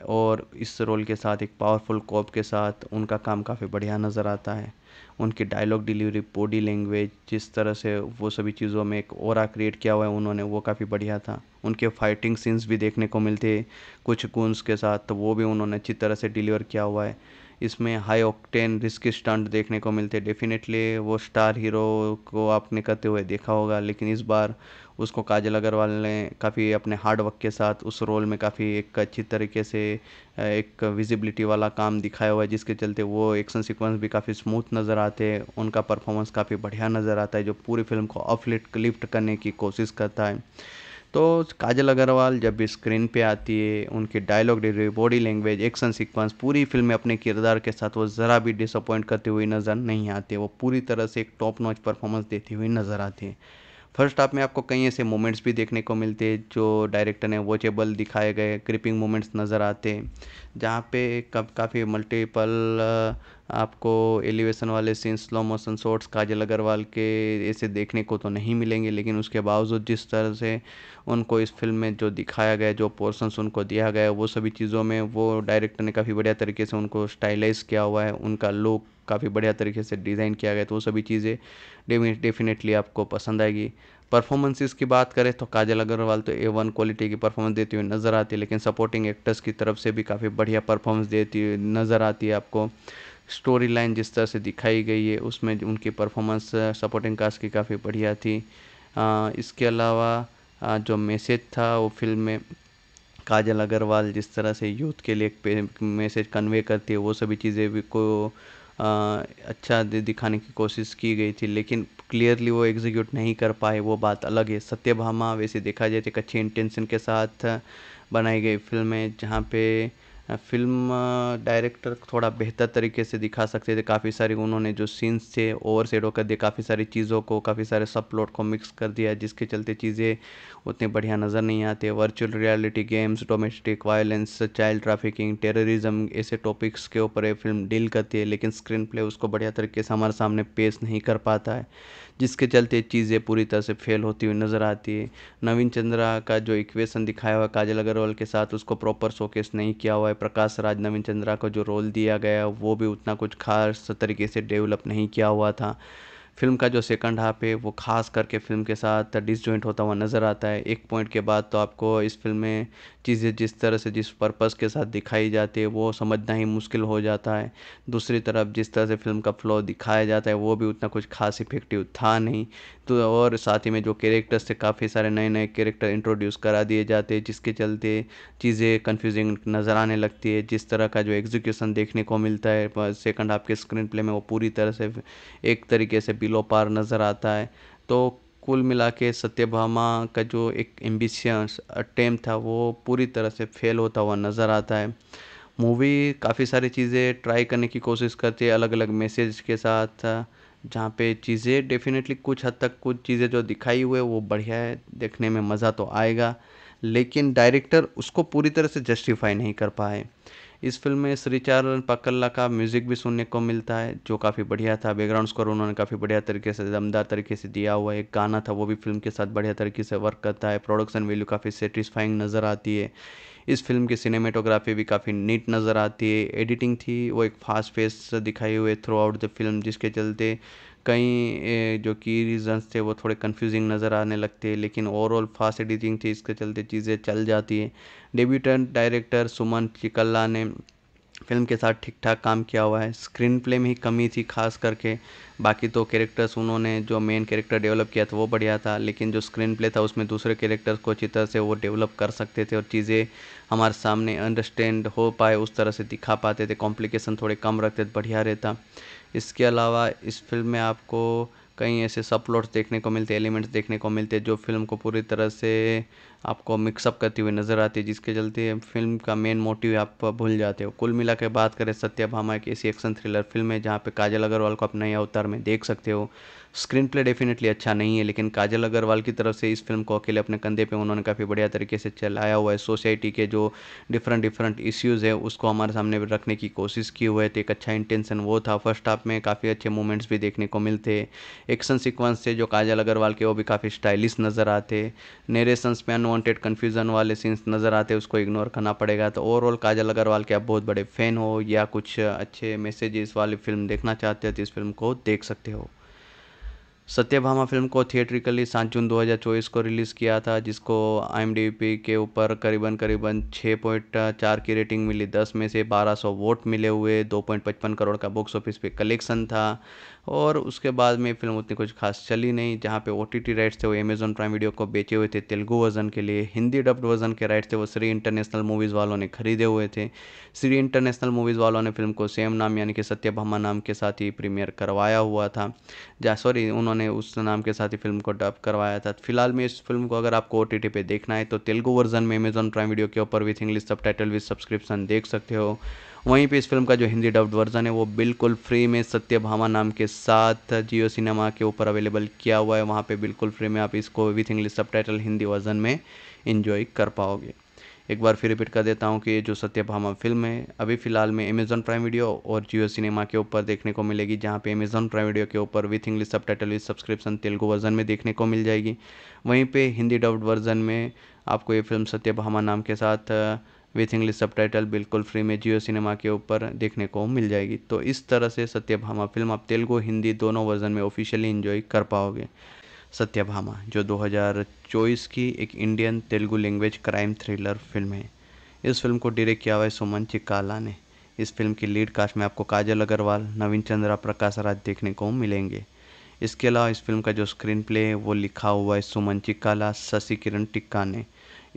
और इस रोल के साथ एक पावरफुल कॉप के साथ उनका काम काफ़ी बढ़िया नज़र आता है उनकी डायलॉग डिलीवरी बॉडी लैंग्वेज जिस तरह से वो सभी चीज़ों में एक और क्रिएट किया हुआ है उन्होंने वो काफ़ी बढ़िया था उनके फाइटिंग सीन्स भी देखने को मिलते कुछ गूंस के साथ तो वो भी उन्होंने अच्छी तरह से डिलीवर किया हुआ है इसमें हाई ऑक्टेन रिस्की स्टंट देखने को मिलते डेफिनेटली वो स्टार हीरो को आपने करते हुए देखा होगा लेकिन इस बार उसको काजल अग्रवाल ने काफ़ी अपने हार्ड वर्क के साथ उस रोल में काफ़ी एक अच्छी तरीके से एक विजिबिलिटी वाला काम दिखाया हुआ है जिसके चलते वो एक्शन सीक्वेंस भी काफ़ी स्मूथ नज़र आते हैं उनका परफॉर्मेंस काफ़ी बढ़िया नज़र आता है जो पूरी फिल्म को अपलिफ्ट लिफ्ट करने की कोशिश करता है तो काजल अग्रवाल जब भी स्क्रीन पे आती है उनके dialogue delivery body language action sequence पूरी फिल्म में अपने किरदार के साथ वो ज़रा भी डिसअपॉइंट करती हुई नज़र नहीं आती वो पूरी तरह से एक टॉप नॉच परफॉर्मेंस देती हुई नज़र आती है फर्स्ट हाफ में आपको कई ऐसे मोमेंट्स भी देखने को मिलते हैं जो डायरेक्टर ने वॉचेबल दिखाए गए क्रिपिंग मोमेंट्स नज़र आते हैं जहाँ पे काफ़ी मल्टीपल आपको एलिवेशन वाले scene slow motion shots Kajal Aggarwal के ऐसे देखने को तो नहीं मिलेंगे लेकिन उसके बावजूद जिस तरह से उनको इस फिल्म में जो दिखाया गया जो पोर्सन्स उनको दिया गया वो सभी चीज़ों में वो डायरेक्टर ने काफ़ी बढ़िया तरीके से उनको स्टाइलाइज किया हुआ है उनका लुक काफ़ी बढ़िया तरीके से डिज़ाइन किया गया तो वो सभी चीज़ें डेफिनेटली आपको पसंद आएगी परफॉर्मेंसेस की बात करें तो काजल अग्रवाल तो ए वन क्वालिटी की परफॉर्मेंस देती हुई नज़र आती है लेकिन सपोर्टिंग एक्टर्स की तरफ से भी काफ़ी बढ़िया परफॉर्मेंस देती हुई नज़र आती है आपको स्टोरी लाइन जिस तरह से दिखाई गई है उसमें उनकी परफॉर्मेंस सपोर्टिंग कास्ट की काफ़ी बढ़िया थी इसके अलावा जो मैसेज था वो फिल्म में काजल अग्रवाल जिस तरह से यूथ के लिए एक मैसेज कन्वे करती है वो सभी चीज़ें भी को आ, अच्छा दिखाने की कोशिश की गई थी लेकिन क्लियरली वो एग्जीक्यूट नहीं कर पाए वो बात अलग है सत्यभामा वैसे देखा जाए तो एक अच्छी इंटेंशन के साथ बनाई गई फिल्म है जहाँ पे फ़िल्म डायरेक्टर थोड़ा बेहतर तरीके से दिखा सकते थे काफ़ी सारी उन्होंने जो सीन्स थे ओवर सेड कर दिया काफ़ी सारी चीज़ों को काफ़ी सारे सब प्लॉट को मिक्स कर दिया जिसके चलते चीज़ें उतनी बढ़िया नज़र नहीं आती virtual reality games domestic violence child trafficking terrorism ऐसे टॉपिक्स के ऊपर ये फिल्म डील करती है लेकिन स्क्रीन प्ले उसको बढ़िया तरीके से हमारे सामने पेश नहीं कर पाता है जिसके चलते चीज़ें पूरी तरह से फेल होती हुई नज़र आती है नवीन चंद्रा का जो इक्वेशन दिखाया हुआ काजल अग्रवाल के साथ उसको प्रॉपर शोकेस नहीं किया हुआ है प्रकाश राज नवीन चंद्रा को जो रोल दिया गया वो भी उतना कुछ खास तरीके से डेवलप नहीं किया हुआ था फिल्म का जो सेकंड हाफ है वो खास करके फिल्म के साथ डिसजॉइंट होता हुआ नज़र आता है एक पॉइंट के बाद तो आपको इस फिल्म में चीज़ें जिस तरह से जिस पर्पस के साथ दिखाई जाती है वो समझना ही मुश्किल हो जाता है दूसरी तरफ जिस तरह से फिल्म का फ्लो दिखाया जाता है वो भी उतना कुछ खास इफेक्टिव था नहीं तो और साथ ही में जो कैरेक्टर्स थे काफ़ी सारे नए नए कैरेक्टर इंट्रोड्यूस करा दिए जाते हैं जिसके चलते चीज़ें कन्फ्यूजिंग नज़र आने लगती है जिस तरह का जो एग्जीक्यूशन देखने को मिलता है सेकंड हाफ के स्क्रीन प्ले में वो पूरी तरह से एक तरीके से बिल पार नज़र आता है तो कुल मिला के सत्यभामा का जो एक एम्बिशंस अटेम्प्ट था वो पूरी तरह से फेल होता हुआ नज़र आता है मूवी काफ़ी सारी चीज़ें ट्राई करने की कोशिश करती है अलग अलग मैसेज के साथ जहाँ पे चीज़ें डेफिनेटली कुछ हद तक कुछ चीज़ें जो दिखाई हुए वो बढ़िया है देखने में मज़ा तो आएगा लेकिन डायरेक्टर उसको पूरी तरह से जस्टिफाई नहीं कर पाए इस फिल्म में श्री चारण पकल्ला का म्यूज़िक भी सुनने को मिलता है जो काफ़ी बढ़िया था बैकग्राउंड स्कोर उन्होंने काफ़ी बढ़िया तरीके से दमदार तरीके से दिया हुआ है एक गाना था वो भी फिल्म के साथ बढ़िया तरीके से वर्क करता है प्रोडक्शन वैल्यू काफ़ी सेटिस्फाइंग नज़र आती है इस फिल्म की सिनेमेटोग्राफी भी काफ़ी नीट नज़र आती है एडिटिंग थी वो एक फास्ट फेस दिखाई हुए थ्रू आउट द फिल्म जिसके चलते कई जो की रीज़न्स थे वो थोड़े कन्फ्यूज़िंग नज़र आने लगते लेकिन ओवरऑल फास्ट एडिटिंग थी इसके चलते चीज़ें चल जाती है डेब्यूटेंट डायरेक्टर सुमन चिकल्ला ने फिल्म के साथ ठीक ठाक काम किया हुआ है स्क्रीन प्ले में ही कमी थी खास करके बाकी तो कैरेक्टर्स उन्होंने जो मेन कैरेक्टर डेवलप किया था वो बढ़िया था लेकिन जो स्क्रीन प्ले था उसमें दूसरे कैरेक्टर्स को अच्छी तरह से वो डेवलप कर सकते थे और चीज़ें हमारे सामने अंडरस्टैंड हो पाए उस तरह से दिखा पाते थे कॉम्प्लिकेशन थोड़े कम रखते थे बढ़िया रहता इसके अलावा इस फ़िल्म में आपको कई ऐसे सब प्लॉट्स देखने को मिलते हैं एलिमेंट्स देखने को मिलते हैं जो फ़िल्म को पूरी तरह से आपको मिक्सअप करती हुई नज़र आती है जिसके चलते फ़िल्म का मेन मोटिव आप भूल जाते हो कुल मिला के बात करें सत्यभामा की ऐसी एक्शन थ्रिलर फ़िल्म है जहाँ पे काजल अग्रवाल को अपना नया अवतार में देख सकते हो स्क्रीन प्ले डेफिनेटली अच्छा नहीं है लेकिन काजल अग्रवाल की तरफ से इस फिल्म को अकेले अपने कंधे पे उन्होंने काफ़ी बढ़िया तरीके से चलाया हुआ है सोसाइटी के जो डिफरेंट डिफरेंट इश्यूज़ है उसको हमारे सामने रखने की कोशिश की हुई है तो एक अच्छा इंटेंशन वो था फर्स्ट हाफ में काफ़ी अच्छे मूवमेंट्स भी देखने को मिलते एक्शन सिक्वेंस थे जो काजल अग्रवाल के वो भी काफ़ी स्टाइलिश नज़र आते नेरेशंस में अनवॉन्टेड कन्फ्यूजन वाले सीन्स नज़र आते उसको इग्नोर करना पड़ेगा तो ओवरऑल काजल अग्रवाल के आप बहुत बड़े फ़ैन हो या कुछ अच्छे मैसेजेस वाली फिल्म देखना चाहते हो तो इस फिल्म को देख सकते हो सत्यभामा फ़िल्म को थिएट्रिकली सात जून 2024 को रिलीज़ किया था जिसको आई के ऊपर करीबन करीबन 6.4 की रेटिंग मिली 10 में से 1200 वोट मिले हुए 2.55 करोड़ का बॉक्स ऑफिस पे कलेक्शन था और उसके बाद में फिल्म उतनी कुछ खास चली नहीं जहाँ पे ओ टी टी राइट्स थे वो अमेज़ॉन प्राइम वीडियो को बेचे हुए थे तेलुगू वर्जन के लिए हिंदी डब्ड वर्जन के राइट्स थे वो श्री इंटरनेशनल मूवीज़ वालों ने खरीदे हुए थे श्री इंटरनेशनल मूवीज़ वालों ने फिल्म को सेम नाम यानी कि सत्य नाम के साथ ही प्रीमियर करवाया हुआ था जहाँ सॉरी उन्होंने उस नाम के साथ ही फिल्म को डब करवाया था फिलहाल में इस फिल्म को अगर आपको ओ टी पे देखना है तो तेलुगू वर्जन में अमेज़ॉन प्राइम वीडियो के ऊपर with English subtitle with subscription देख सकते हो वहीं पे इस फिल्म का जो हिंदी डब्ड वर्जन है वो बिल्कुल फ्री में सत्यभामा नाम के साथ जियो सिनेमा के ऊपर अवेलेबल किया हुआ है वहाँ पे बिल्कुल फ्री में आप इसको विथ इंग्लिश सब हिंदी वर्जन में इन्जॉय कर पाओगे एक बार फिर रिपीट कर देता हूँ कि जो सत्यभामा फिल्म है अभी फ़िलहाल में अमेज़न प्राइम वीडियो और जियो सिनेमा के ऊपर देखने को मिलेगी जहाँ पे अमेज़न प्राइम वीडियो के ऊपर with English subtitle with subscription Telugu version में देखने को मिल जाएगी वहीं पे हिंदी डब्ड वर्जन में आपको ये फिल्म सत्यभामा नाम के साथ विथ इंग्लिश सब टाइटल बिल्कुल फ्री में जियो सिनेमा के ऊपर देखने को मिल जाएगी तो इस तरह से सत्यभामा फिल्म आप तेलुगु हिंदी दोनों वर्जन में ऑफिशियली इन्जॉय कर पाओगे सत्यभामा जो 2024 की एक Indian Telugu language crime thriller film है इस फिल्म को डायरेक्ट किया हुआ है सुमन चिकाला ने इस फिल्म की लीड कास्ट में आपको काजल अग्रवाल नवीन चंद्रा प्रकाश राज देखने को मिलेंगे इसके अलावा इस फिल्म का जो स्क्रीन प्ले है वो लिखा हुआ है सुमन चिकाला शशि किरण टिक्का ने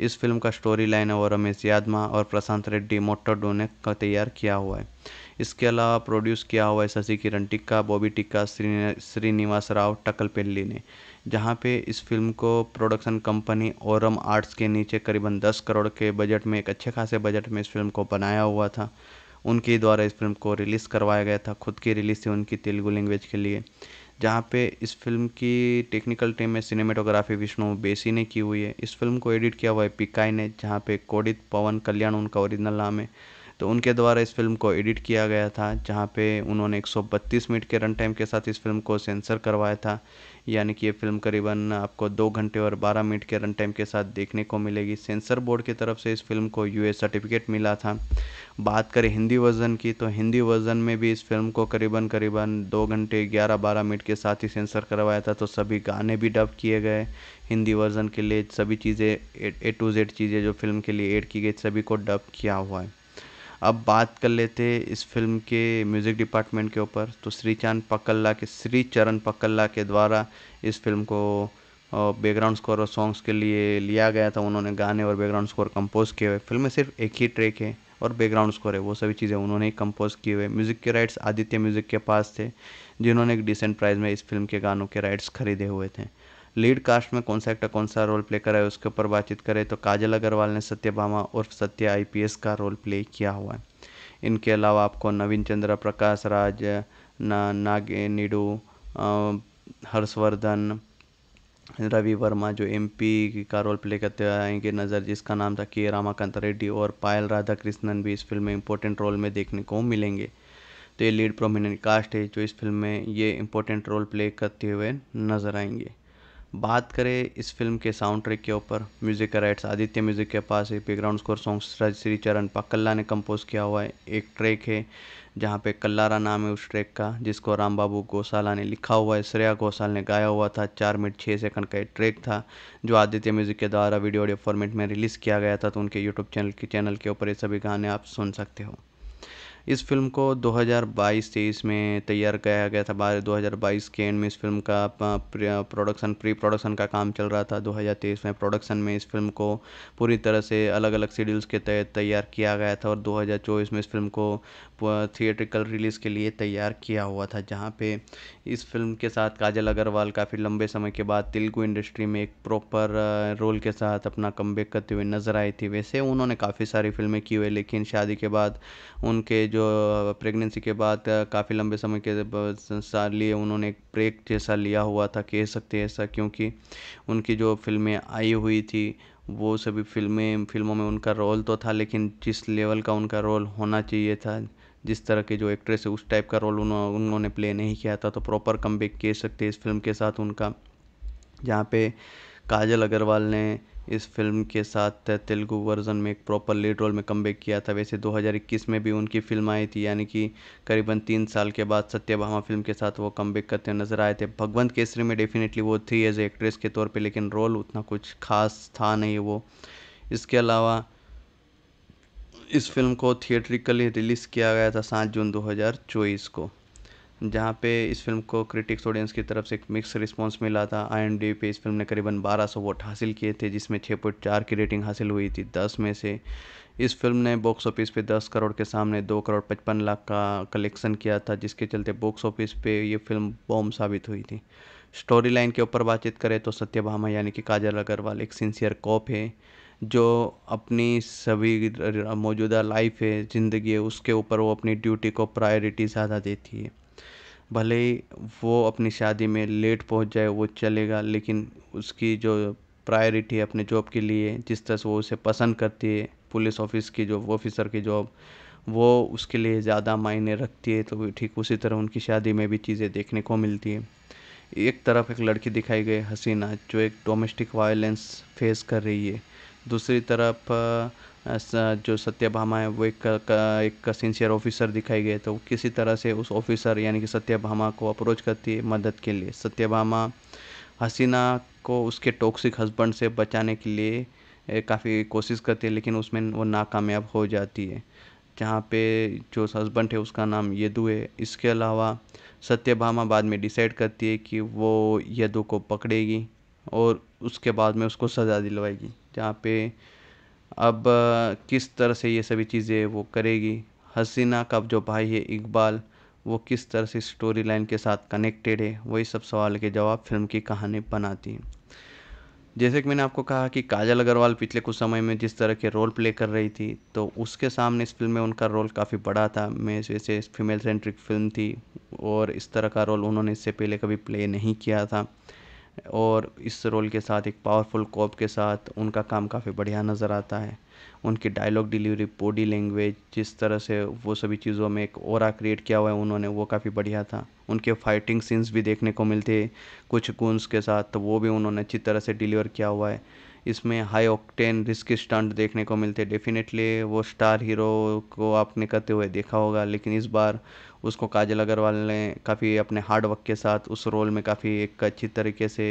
इस फिल्म का स्टोरी लाइन है वो रमेश यादमा और प्रशांत रेड्डी मोटोडो ने तैयार किया हुआ है इसके अलावा प्रोड्यूस किया हुआ है शशि किरण टिक्का बॉबी टिक्का श्री श्रीनिवास राव टकल पेल्ली ने जहाँ पे इस फिल्म को प्रोडक्शन कंपनी ओरम आर्ट्स के नीचे करीबन 10 करोड़ के बजट में एक अच्छे खासे बजट में इस फिल्म को बनाया हुआ था उनके द्वारा इस फिल्म को रिलीज़ करवाया गया था खुद की रिलीज़ थी उनकी तेलुगु लैंग्वेज के लिए जहाँ पे इस फिल्म की टेक्निकल टीम में सिनेमेटोग्राफी विष्णु बेसी ने की हुई है इस फिल्म को एडिट किया हुआ है पिकाई ने जहाँ पे कोडित पवन कल्याण उनका ओरिजिनल नाम है तो उनके द्वारा इस फिल्म को एडिट किया गया था जहाँ पे उन्होंने 132 मिनट के रन टाइम के साथ इस फिल्म को सेंसर करवाया था यानी कि ये फिल्म करीबन आपको दो घंटे और 12 मिनट के रन टाइम के साथ देखने को मिलेगी सेंसर बोर्ड की तरफ से इस फिल्म को यूएस सर्टिफिकेट मिला था बात करें हिंदी वर्ज़न की तो हिंदी वर्ज़न में भी इस फिल्म को करीबन करीबन दो घंटे ग्यारह बारह मिनट के साथ ही सेंसर करवाया था तो सभी गाने भी डब किए गए हिंदी वर्ज़न के लिए सभी चीज़ें ए टू जेड चीज़ें जो फिल्म के लिए एड की गई सभी को डब किया हुआ है अब बात कर लेते इस फिल्म के म्यूज़िक डिपार्टमेंट के ऊपर तो श्री चांद पकल्ला के श्री चरण पकल्ला के द्वारा इस फिल्म को बैकग्राउंड स्कोर और सॉन्ग्स के लिए लिया गया था उन्होंने गाने और बैकग्राउंड स्कोर कंपोज किए हुए फिल्म में सिर्फ एक ही ट्रैक है और बैकग्राउंड स्कोर है वो सभी चीज़ें उन्होंने ही कंपोज किए हुए म्यूज़िक के राइट्स आदित्य म्यूज़िक के पास थे जिन्होंने एक डिसेंट प्राइस में इस फिल्म के गानों के राइट्स खरीदे हुए थे लीड कास्ट में कौन सा एक्टर कौन सा रोल प्ले करा है उसके ऊपर बातचीत करें तो काजल अग्रवाल ने सत्यभामा और सत्य आई का रोल प्ले किया हुआ है इनके अलावा आपको नवीन चंद्र प्रकाश राज ना नागे निडू हर्षवर्धन रवि वर्मा जो एमपी का रोल प्ले करते हुए आएंगे नज़र जिसका नाम था के रामाकांत रेड्डी और पायल राधाकृष्णन भी इस फिल्म में इंपॉर्टेंट रोल में देखने को मिलेंगे तो ये लीड प्रोमिनेंट कास्ट है जो इस फिल्म में ये इंपॉर्टेंट रोल प्ले करते हुए नज़र आएंगे बात करें इस फिल्म के साउंड ट्रैक के ऊपर म्यूज़िक का राइट्स आदित्य म्यूज़िक के पास है बैकग्राउंड स्कोर सॉन्ग श्री चरण पकल्ला ने कंपोज किया हुआ है एक ट्रैक है जहाँ पे कल्लारा नाम है उस ट्रैक का जिसको राम बाबू गोसाला ने लिखा हुआ है श्रेया घोषाल ने गाया हुआ था चार मिनट छः सेकंड का एक ट्रैक था जो आदित्य म्यूज़िक के द्वारा वीडियो ऑडियो फॉर्मेट में रिलीज़ किया गया था तो उनके यूट्यूब चैनल के चैनल के ऊपर ये सभी गाने आप सुन सकते हो इस फ़िल्म को दो हज़ार बाईस तेईस में तैयार किया गया था बारह दो हज़ार बाईस के एंड में इस फ़िल्म का प्रोडक्शन प्री प्रोडक्शन का काम चल रहा था दो हज़ार तेईस में प्रोडक्शन में इस फ़िल्म को पूरी तरह से अलग अलग शेड्यूल्स के तहत तैयार किया गया था और दो हज़ार चौबीस में इस फ़िल्म को थिएट्रिकल रिलीज़ के लिए तैयार किया हुआ था जहाँ पे इस फ़िल्म के साथ काजल अग्रवाल काफ़ी लंबे समय के बाद तेलुगु इंडस्ट्री में एक प्रॉपर रोल के साथ अपना कम करते हुए नज़र आई थी वैसे उन्होंने काफ़ी सारी फिल्में की हुई लेकिन शादी के बाद उनके जो प्रेगनेंसी के बाद काफ़ी लंबे समय के संसार लिए उन्होंने एक ब्रेक जैसा लिया हुआ था कह सकते हैं ऐसा क्योंकि उनकी जो फिल्में आई हुई थी वो सभी फिल्में फिल्मों में उनका रोल तो था लेकिन जिस लेवल का उनका रोल होना चाहिए था जिस तरह के जो एक्ट्रेस है उस टाइप का रोल उन्होंने उन्होंने प्ले नहीं किया था तो प्रॉपर कम कह सकते इस फिल्म के साथ उनका जहाँ पे काजल अग्रवाल ने इस फिल्म के साथ तेलुगु वर्जन में एक प्रॉपर लीड रोल में कमबैक किया था वैसे 2021 में भी उनकी फिल्म आई थी यानी कि करीबन तीन साल के बाद सत्यभामा फिल्म के साथ वो कमबैक करते नजर आए थे भगवंत केसरी में डेफिनेटली वो थी एज एक्ट्रेस के तौर पर लेकिन रोल उतना कुछ खास था नहीं वो इसके अलावा इस फिल्म को थिएट्रिकली रिलीज़ किया गया था सात जून दो को जहाँ पे इस फिल्म को क्रिटिक्स ऑडियंस की तरफ से एक मिक्स रिस्पांस मिला था आई पे इस फिल्म ने करीबन 1200 वोट हासिल किए थे जिसमें 6.4 की रेटिंग हासिल हुई थी 10 में से इस फिल्म ने बॉक्स ऑफिस पे 10 करोड़ के सामने 2 करोड़ 55 लाख का कलेक्शन किया था जिसके चलते बॉक्स ऑफिस पे ये फिल्म बॉम्ब साबित हुई थी स्टोरी लाइन के ऊपर बातचीत करें तो सत्यभामा यानी कि काजल अग्रवाल एक सिंसियर कॉप है जो अपनी सभी मौजूदा लाइफ है ज़िंदगी है उसके ऊपर वो अपनी ड्यूटी को प्रायोरिटी ज़्यादा देती है भले ही वो अपनी शादी में लेट पहुँच जाए वो चलेगा लेकिन उसकी जो प्रायोरिटी अपने जॉब के लिए जिस तरह से वो उसे पसंद करती है पुलिस ऑफिस की जॉब ऑफिसर की जॉब वो उसके लिए ज़्यादा मायने रखती है तो ठीक उसी तरह उनकी शादी में भी चीज़ें देखने को मिलती है एक तरफ एक लड़की दिखाई गई हसीना जो एक डोमेस्टिक वायलेंस फेस कर रही है दूसरी तरफ जो सत्यभामा है वो एक एक सिंसियर ऑफिसर दिखाई गए तो किसी तरह से उस ऑफिसर यानी कि सत्यभामा को अप्रोच करती है मदद के लिए सत्यभामा हसीना को उसके टॉक्सिक हस्बैंड से बचाने के लिए काफ़ी कोशिश करती है लेकिन उसमें वो नाकामयाब हो जाती है जहाँ पे जो हस्बैंड है उसका नाम यदु है इसके अलावा सत्यभामा बाद में डिसाइड करती है कि वो यदु को पकड़ेगी और उसके बाद में उसको सज़ा दिलवाएगी जहाँ पे अब किस तरह से ये सभी चीज़ें वो करेगी हसीना का जो भाई है इकबाल वो किस तरह से स्टोरी लाइन के साथ कनेक्टेड है वही सब सवाल के जवाब फिल्म की कहानी बनाती है जैसे कि मैंने आपको कहा कि काजल अग्रवाल पिछले कुछ समय में जिस तरह के रोल प्ले कर रही थी तो उसके सामने इस फिल्म में उनका रोल काफ़ी बड़ा था मैं जैसे फीमेल सेंट्रिक फिल्म थी और इस तरह का रोल उन्होंने इससे पहले कभी प्ले नहीं किया था और इस रोल के साथ एक पावरफुल कॉप के साथ उनका काम काफ़ी बढ़िया नज़र आता है उनकी डायलॉग डिलीवरी बॉडी लैंग्वेज जिस तरह से वो सभी चीज़ों में एक और क्रिएट किया हुआ है उन्होंने वो काफ़ी बढ़िया था उनके फाइटिंग सीन्स भी देखने को मिलते कुछ गुन्स के साथ तो वो भी उन्होंने अच्छी तरह से डिलीवर किया हुआ है इसमें हाई ऑक्टेन रिस्क स्टंट देखने को मिलते डेफिनेटली वो स्टार हीरो को आपने करते हुए देखा होगा लेकिन इस बार उसको काजल अग्रवाल ने काफ़ी अपने हार्ड वर्क के साथ उस रोल में काफ़ी एक अच्छी तरीके से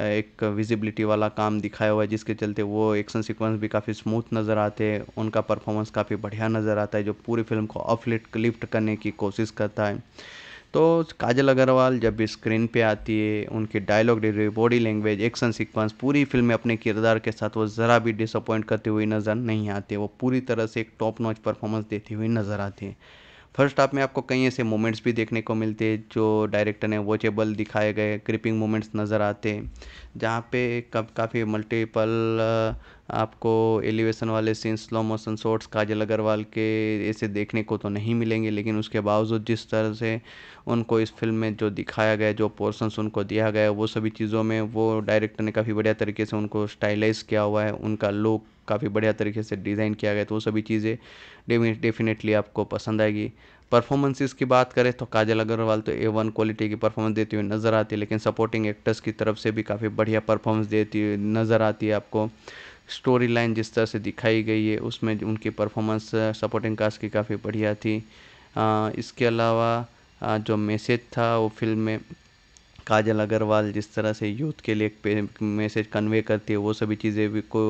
एक विजिबिलिटी वाला काम दिखाया हुआ है जिसके चलते वो एक्शन सीक्वेंस भी काफ़ी स्मूथ नज़र आते हैं उनका परफॉर्मेंस काफ़ी बढ़िया नज़र आता है जो पूरी फिल्म को अपलिफ्ट लिफ्ट करने की कोशिश करता है तो काजल अग्रवाल जब भी स्क्रीन पे आती है उनकी dialogue delivery body language action sequence पूरी फिल्म में अपने किरदार के साथ वो ज़रा भी डिसअपॉइंट करती हुई नज़र नहीं आती वो पूरी तरह से एक टॉप नॉच परफॉर्मेंस देती हुई नज़र आती है फर्स्ट हाफ में आपको कई ऐसे मोमेंट्स भी देखने को मिलते हैं जो डायरेक्टर ने वॉचेबल दिखाए गए क्रिपिंग मोमेंट्स नज़र आते हैं जहाँ पे कब काफ़ी मल्टीपल आपको एलिवेशन वाले scene slow motion shots Kajal Aggarwal के ऐसे देखने को तो नहीं मिलेंगे लेकिन उसके बावजूद जिस तरह से उनको इस फिल्म में जो दिखाया गया जो पोर्सन्स उनको दिया गया वो सभी चीज़ों में वो डायरेक्टर ने काफ़ी बढ़िया तरीके से उनको स्टाइलाइज किया हुआ है उनका लुक काफ़ी बढ़िया तरीके से डिज़ाइन किया गया तो वो सभी चीज़ें डेफिनेटली आपको पसंद आएगी परफॉर्मेंसेस की बात करें तो काजल अग्रवाल तो ए वन क्वालिटी की परफॉर्मेंस देती हुई नज़र आती है लेकिन सपोर्टिंग एक्टर्स की तरफ से भी काफ़ी बढ़िया परफॉर्मेंस देती हुई नज़र आती है आपको स्टोरी लाइन जिस तरह से दिखाई गई है उसमें उनकी परफॉर्मेंस सपोर्टिंग कास्ट की काफ़ी बढ़िया थी इसके अलावा जो मैसेज था वो फिल्म में काजल अग्रवाल जिस तरह से यूथ के लिए एक मैसेज कन्वे करती है वो सभी चीज़ें भी को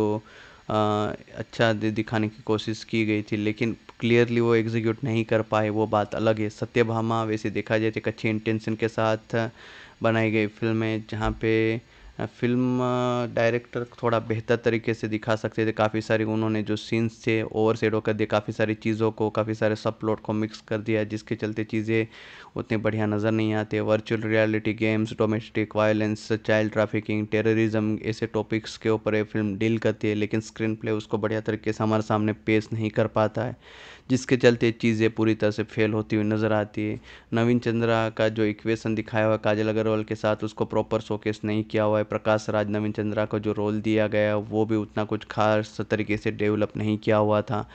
आ, अच्छा दिखाने की कोशिश की गई थी लेकिन क्लियरली वो एग्जीक्यूट नहीं कर पाए वो बात अलग है सत्यभामा वैसे देखा जाए तो एक अच्छी इंटेंशन के साथ बनाई गई फिल्म है जहाँ पे फ़िल्म डायरेक्टर थोड़ा बेहतर तरीके से दिखा सकते थे काफ़ी सारी उन्होंने जो सीन्स थे ओवर सेड कर दिए काफ़ी सारी चीज़ों को काफ़ी सारे सब प्लॉट को मिक्स कर दिया जिसके चलते चीज़ें उतनी बढ़िया नज़र नहीं आती virtual reality games domestic violence child trafficking terrorism ऐसे टॉपिक्स के ऊपर ये फिल्म डील करती है लेकिन स्क्रीन प्ले उसको बढ़िया तरीके से हमारे सामने पेश नहीं कर पाता है जिसके चलते चीज़ें पूरी तरह से फेल होती हुई नज़र आती है नवीन चंद्रा का जो इक्वेशन दिखाया हुआ काजल अग्रवाल के साथ उसको प्रॉपर शोकेस नहीं किया हुआ है प्रकाश राज नवीन चंद्रा को जो रोल दिया गया वो भी उतना कुछ खास तरीके से डेवलप नहीं किया हुआ था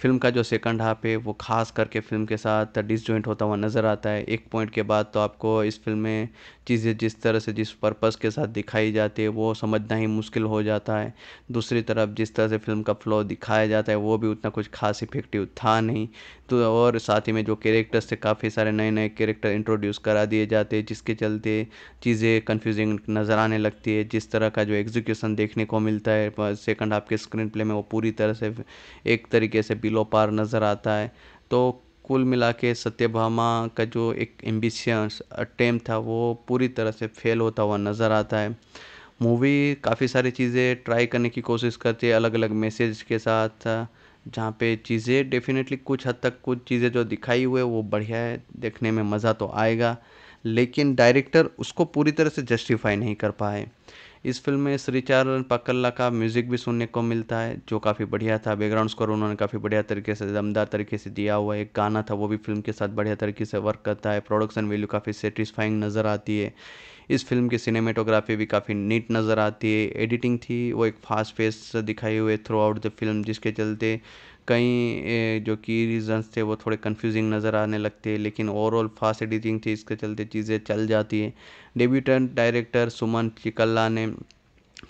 फिल्म का जो सेकंड हाफ है वो खास करके फिल्म के साथ डिसजॉइंट होता हुआ नज़र आता है एक पॉइंट के बाद तो आपको इस फिल्म में चीज़ें जिस तरह से जिस पर्पस के साथ दिखाई जाती है वो समझना ही मुश्किल हो जाता है दूसरी तरफ जिस तरह से फिल्म का फ्लो दिखाया जाता है वो भी उतना कुछ खास इफेक्टिव था नहीं तो और साथ ही में जो कैरेक्टर्स थे काफ़ी सारे नए नए कैरेक्टर इंट्रोड्यूस करा दिए जाते हैं जिसके चलते चीज़ें कन्फ्यूजिंग नज़र आने लगती है जिस तरह का जो एग्जीक्यूसन देखने को मिलता है सेकंड हाफ के स्क्रीन प्ले में वो पूरी तरह से एक तरीके से बिलो पार नज़र आता है तो कुल मिला के सत्यभामा का जो एक एम्बिशंस अटेम था वो पूरी तरह से फेल होता हुआ नज़र आता है मूवी काफ़ी सारी चीज़ें ट्राई करने की कोशिश करती है अलग अलग मैसेज के साथ जहाँ पे चीज़ें डेफिनेटली कुछ हद तक कुछ चीज़ें जो दिखाई हुए वो बढ़िया है देखने में मज़ा तो आएगा लेकिन डायरेक्टर उसको पूरी तरह से जस्टिफाई नहीं कर पाए इस फिल्म में श्री चरण पकल्ला का म्यूज़िक भी सुनने को मिलता है जो काफ़ी बढ़िया था बैकग्राउंड स्कोर उन्होंने काफ़ी बढ़िया तरीके से दमदार तरीके से दिया हुआ एक गाना था वो भी फिल्म के साथ बढ़िया तरीके से वर्क करता है प्रोडक्शन वैल्यू काफ़ी सेटिस्फाइंग नज़र आती है इस फिल्म की सिनेमेटोग्राफी भी काफ़ी नीट नज़र आती है एडिटिंग थी वो एक फास्ट फेस दिखाई हुए थ्रू आउट द फिल्म जिसके चलते कई जो की रीज़न्स थे वो थोड़े कन्फ्यूज़िंग नज़र आने लगते हैं लेकिन ओवरऑल फास्ट एडिटिंग थी इसके चलते चीज़ें चल जाती है डेब्यूटेंट डायरेक्टर सुमन चिकल्ला ने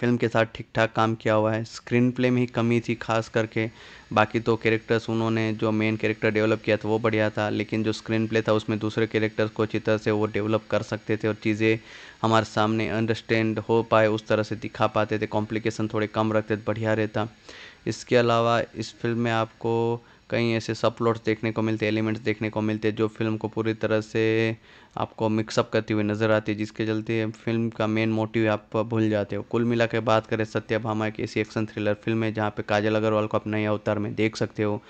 फिल्म के साथ ठीक ठाक काम किया हुआ है स्क्रीन प्ले में ही कमी थी खास करके बाकी तो कैरेक्टर्स उन्होंने जो मेन कैरेक्टर डेवलप किया था वो बढ़िया था लेकिन जो स्क्रीन प्ले था उसमें दूसरे कैरेक्टर्स को अच्छी तरह से वो डेवलप कर सकते थे और चीज़ें हमारे सामने अंडरस्टैंड हो पाए उस तरह से दिखा पाते थे कॉम्प्लिकेशन थोड़े कम रखते थे बढ़िया रहता इसके अलावा इस फ़िल्म में आपको कई ऐसे सब प्लॉट्स देखने को मिलते हैं एलिमेंट्स देखने को मिलते हैं जो फ़िल्म को पूरी तरह से आपको मिक्सअप करती हुई नज़र आती है जिसके चलते फ़िल्म का मेन मोटिव आप भूल जाते हो कुल मिला के बात करें सत्यभामा एक ऐसी एक्शन थ्रिलर फ़िल्म है जहाँ पे काजल अग्रवाल को आप नया अवतार में देख सकते हो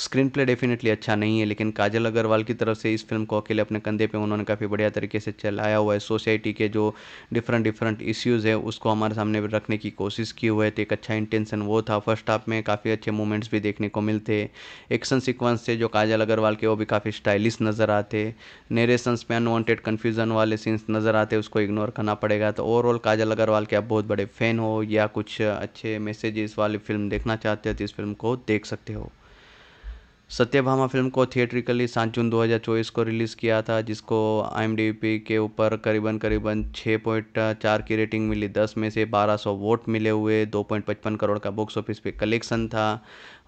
स्क्रीन प्ले डेफिनेटली अच्छा नहीं है लेकिन काजल अग्रवाल की तरफ से इस फिल्म को अकेले अपने कंधे पे उन्होंने काफ़ी बढ़िया तरीके से चलाया हुआ है सोसाइटी के जो डिफरेंट डिफरेंट इश्यूज़ है उसको हमारे सामने रखने की कोशिश की हुई है तो एक अच्छा इंटेंशन वो था फर्स्ट हाफ में काफ़ी अच्छे मूवमेंट्स भी देखने को मिलते एक्शन सिक्वेंस थे जो काजल अग्रवाल के वो भी काफ़ी स्टाइलिश नज़र आते नरेशंस में अनवॉन्टेड कन्फ्यूजन वाले सीन्स नज़र आते उसको इग्नोर करना पड़ेगा तो ओवरऑल काजल अग्रवाल के आप बहुत बड़े फ़ैन हो या कुछ अच्छे मैसेजेस वाली फिल्म देखना चाहते हो तो इस फिल्म को देख सकते हो सत्यभामा फिल्म को थिएट्रिकली सात जून 2024 को रिलीज़ किया था जिसको आई के ऊपर करीबन करीबन 6.4 की रेटिंग मिली 10 में से 1200 वोट मिले हुए 2.55 करोड़ का बॉक्स ऑफिस पे कलेक्शन था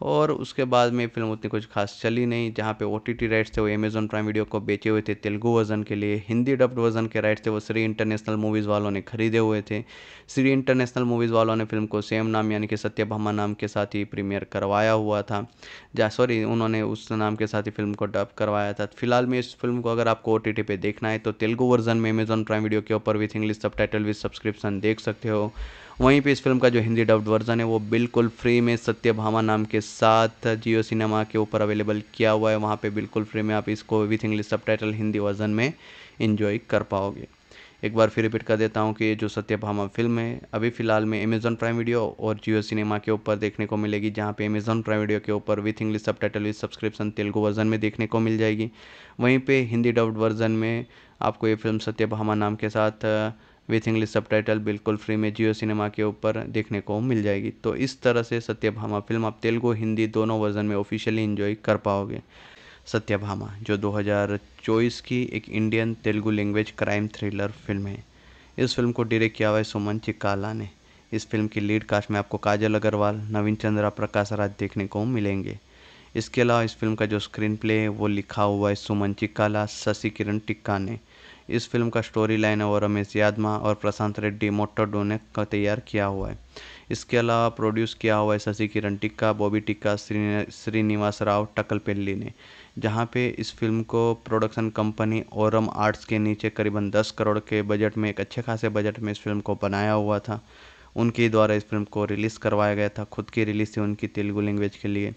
और उसके बाद में फ़िल्म उतनी कुछ खास चली नहीं जहाँ पे ओ टी राइट्स थे वो अमेज़ॉन प्राइम वीडियो को बेचे हुए थे तेलुगु वर्जन के लिए हिंदी डब्ड वर्जन के राइट्स थे वो श्री इंटरनेशनल मूवीज़ वालों ने खरीदे हुए थे श्री इंटरनेशनल मूवीज़ वालों ने फिल्म को सेम नाम यानी कि सत्य नाम के साथ ही प्रीमियर करवाया हुआ था जहाँ सॉरी उन्होंने उस नाम के साथ ही फिल्म को डब करवाया था फिलहाल में इस फिल्म को अगर आपको ओ टी पे देखना है तो तेलुगु वर्जन में अमेज़ॉन प्राइम वीडियो के ऊपर with English subtitle with subscription देख सकते हो वहीं पे इस फिल्म का जो हिंदी डब्ड वर्जन है वो बिल्कुल फ्री में सत्यभामा नाम के साथ जियो सिनेमा के ऊपर अवेलेबल किया हुआ है वहाँ पे बिल्कुल फ्री में आप इसको विथ इंग्लिश सब हिंदी वर्जन में इन्जॉय कर पाओगे एक बार फिर रिपीट कर देता हूँ कि जो सत्यभामा फिल्म है अभी फ़िलहाल में अमेज़न प्राइम वीडियो और जियो सिनेमा के ऊपर देखने को मिलेगी जहाँ पे अमेज़ॉन प्राइम वीडियो के ऊपर with English subtitle with subscription Telugu version में देखने को मिल जाएगी वहीं पे हिंदी डब्ड वर्जन में आपको ये फिल्म सत्यभामा नाम के साथ विथ इंग्लिश सब टाइटल बिल्कुल फ्री में जियो सिनेमा के ऊपर देखने को मिल जाएगी तो इस तरह से सत्यभामा फिल्म आप तेलुगु हिंदी दोनों वर्जन में ऑफिशियली इन्जॉय कर पाओगे सत्यभामा जो 2024 की एक Indian Telugu language crime thriller film है इस फिल्म को डायरेक्ट किया हुआ है सुमन चिकाला ने इस फिल्म की लीड कास्ट में आपको काजल अग्रवाल नवीन चंद्रा प्रकाश राज देखने को मिलेंगे इसके अलावा इस फिल्म का जो स्क्रीन प्ले है वो लिखा हुआ है सुमन चिकाला शशि किरण टिक्का ने इस फिल्म का स्टोरी लाइन है वो रमेश यादमा और प्रशांत रेड्डी मोटोडो ने तैयार किया हुआ है इसके अलावा प्रोड्यूस किया हुआ है शशि किरण टिक्का बॉबी टिक्का श्रीनिवास राव टकल पेल्ली ने जहाँ पे इस फिल्म को प्रोडक्शन कंपनी ओरम आर्ट्स के नीचे करीबन 10 करोड़ के बजट में एक अच्छे खासे बजट में इस फिल्म को बनाया हुआ था उनके द्वारा इस फिल्म को रिलीज़ करवाया गया था खुद की रिलीज़ थी उनकी तेलुगु लैंग्वेज के लिए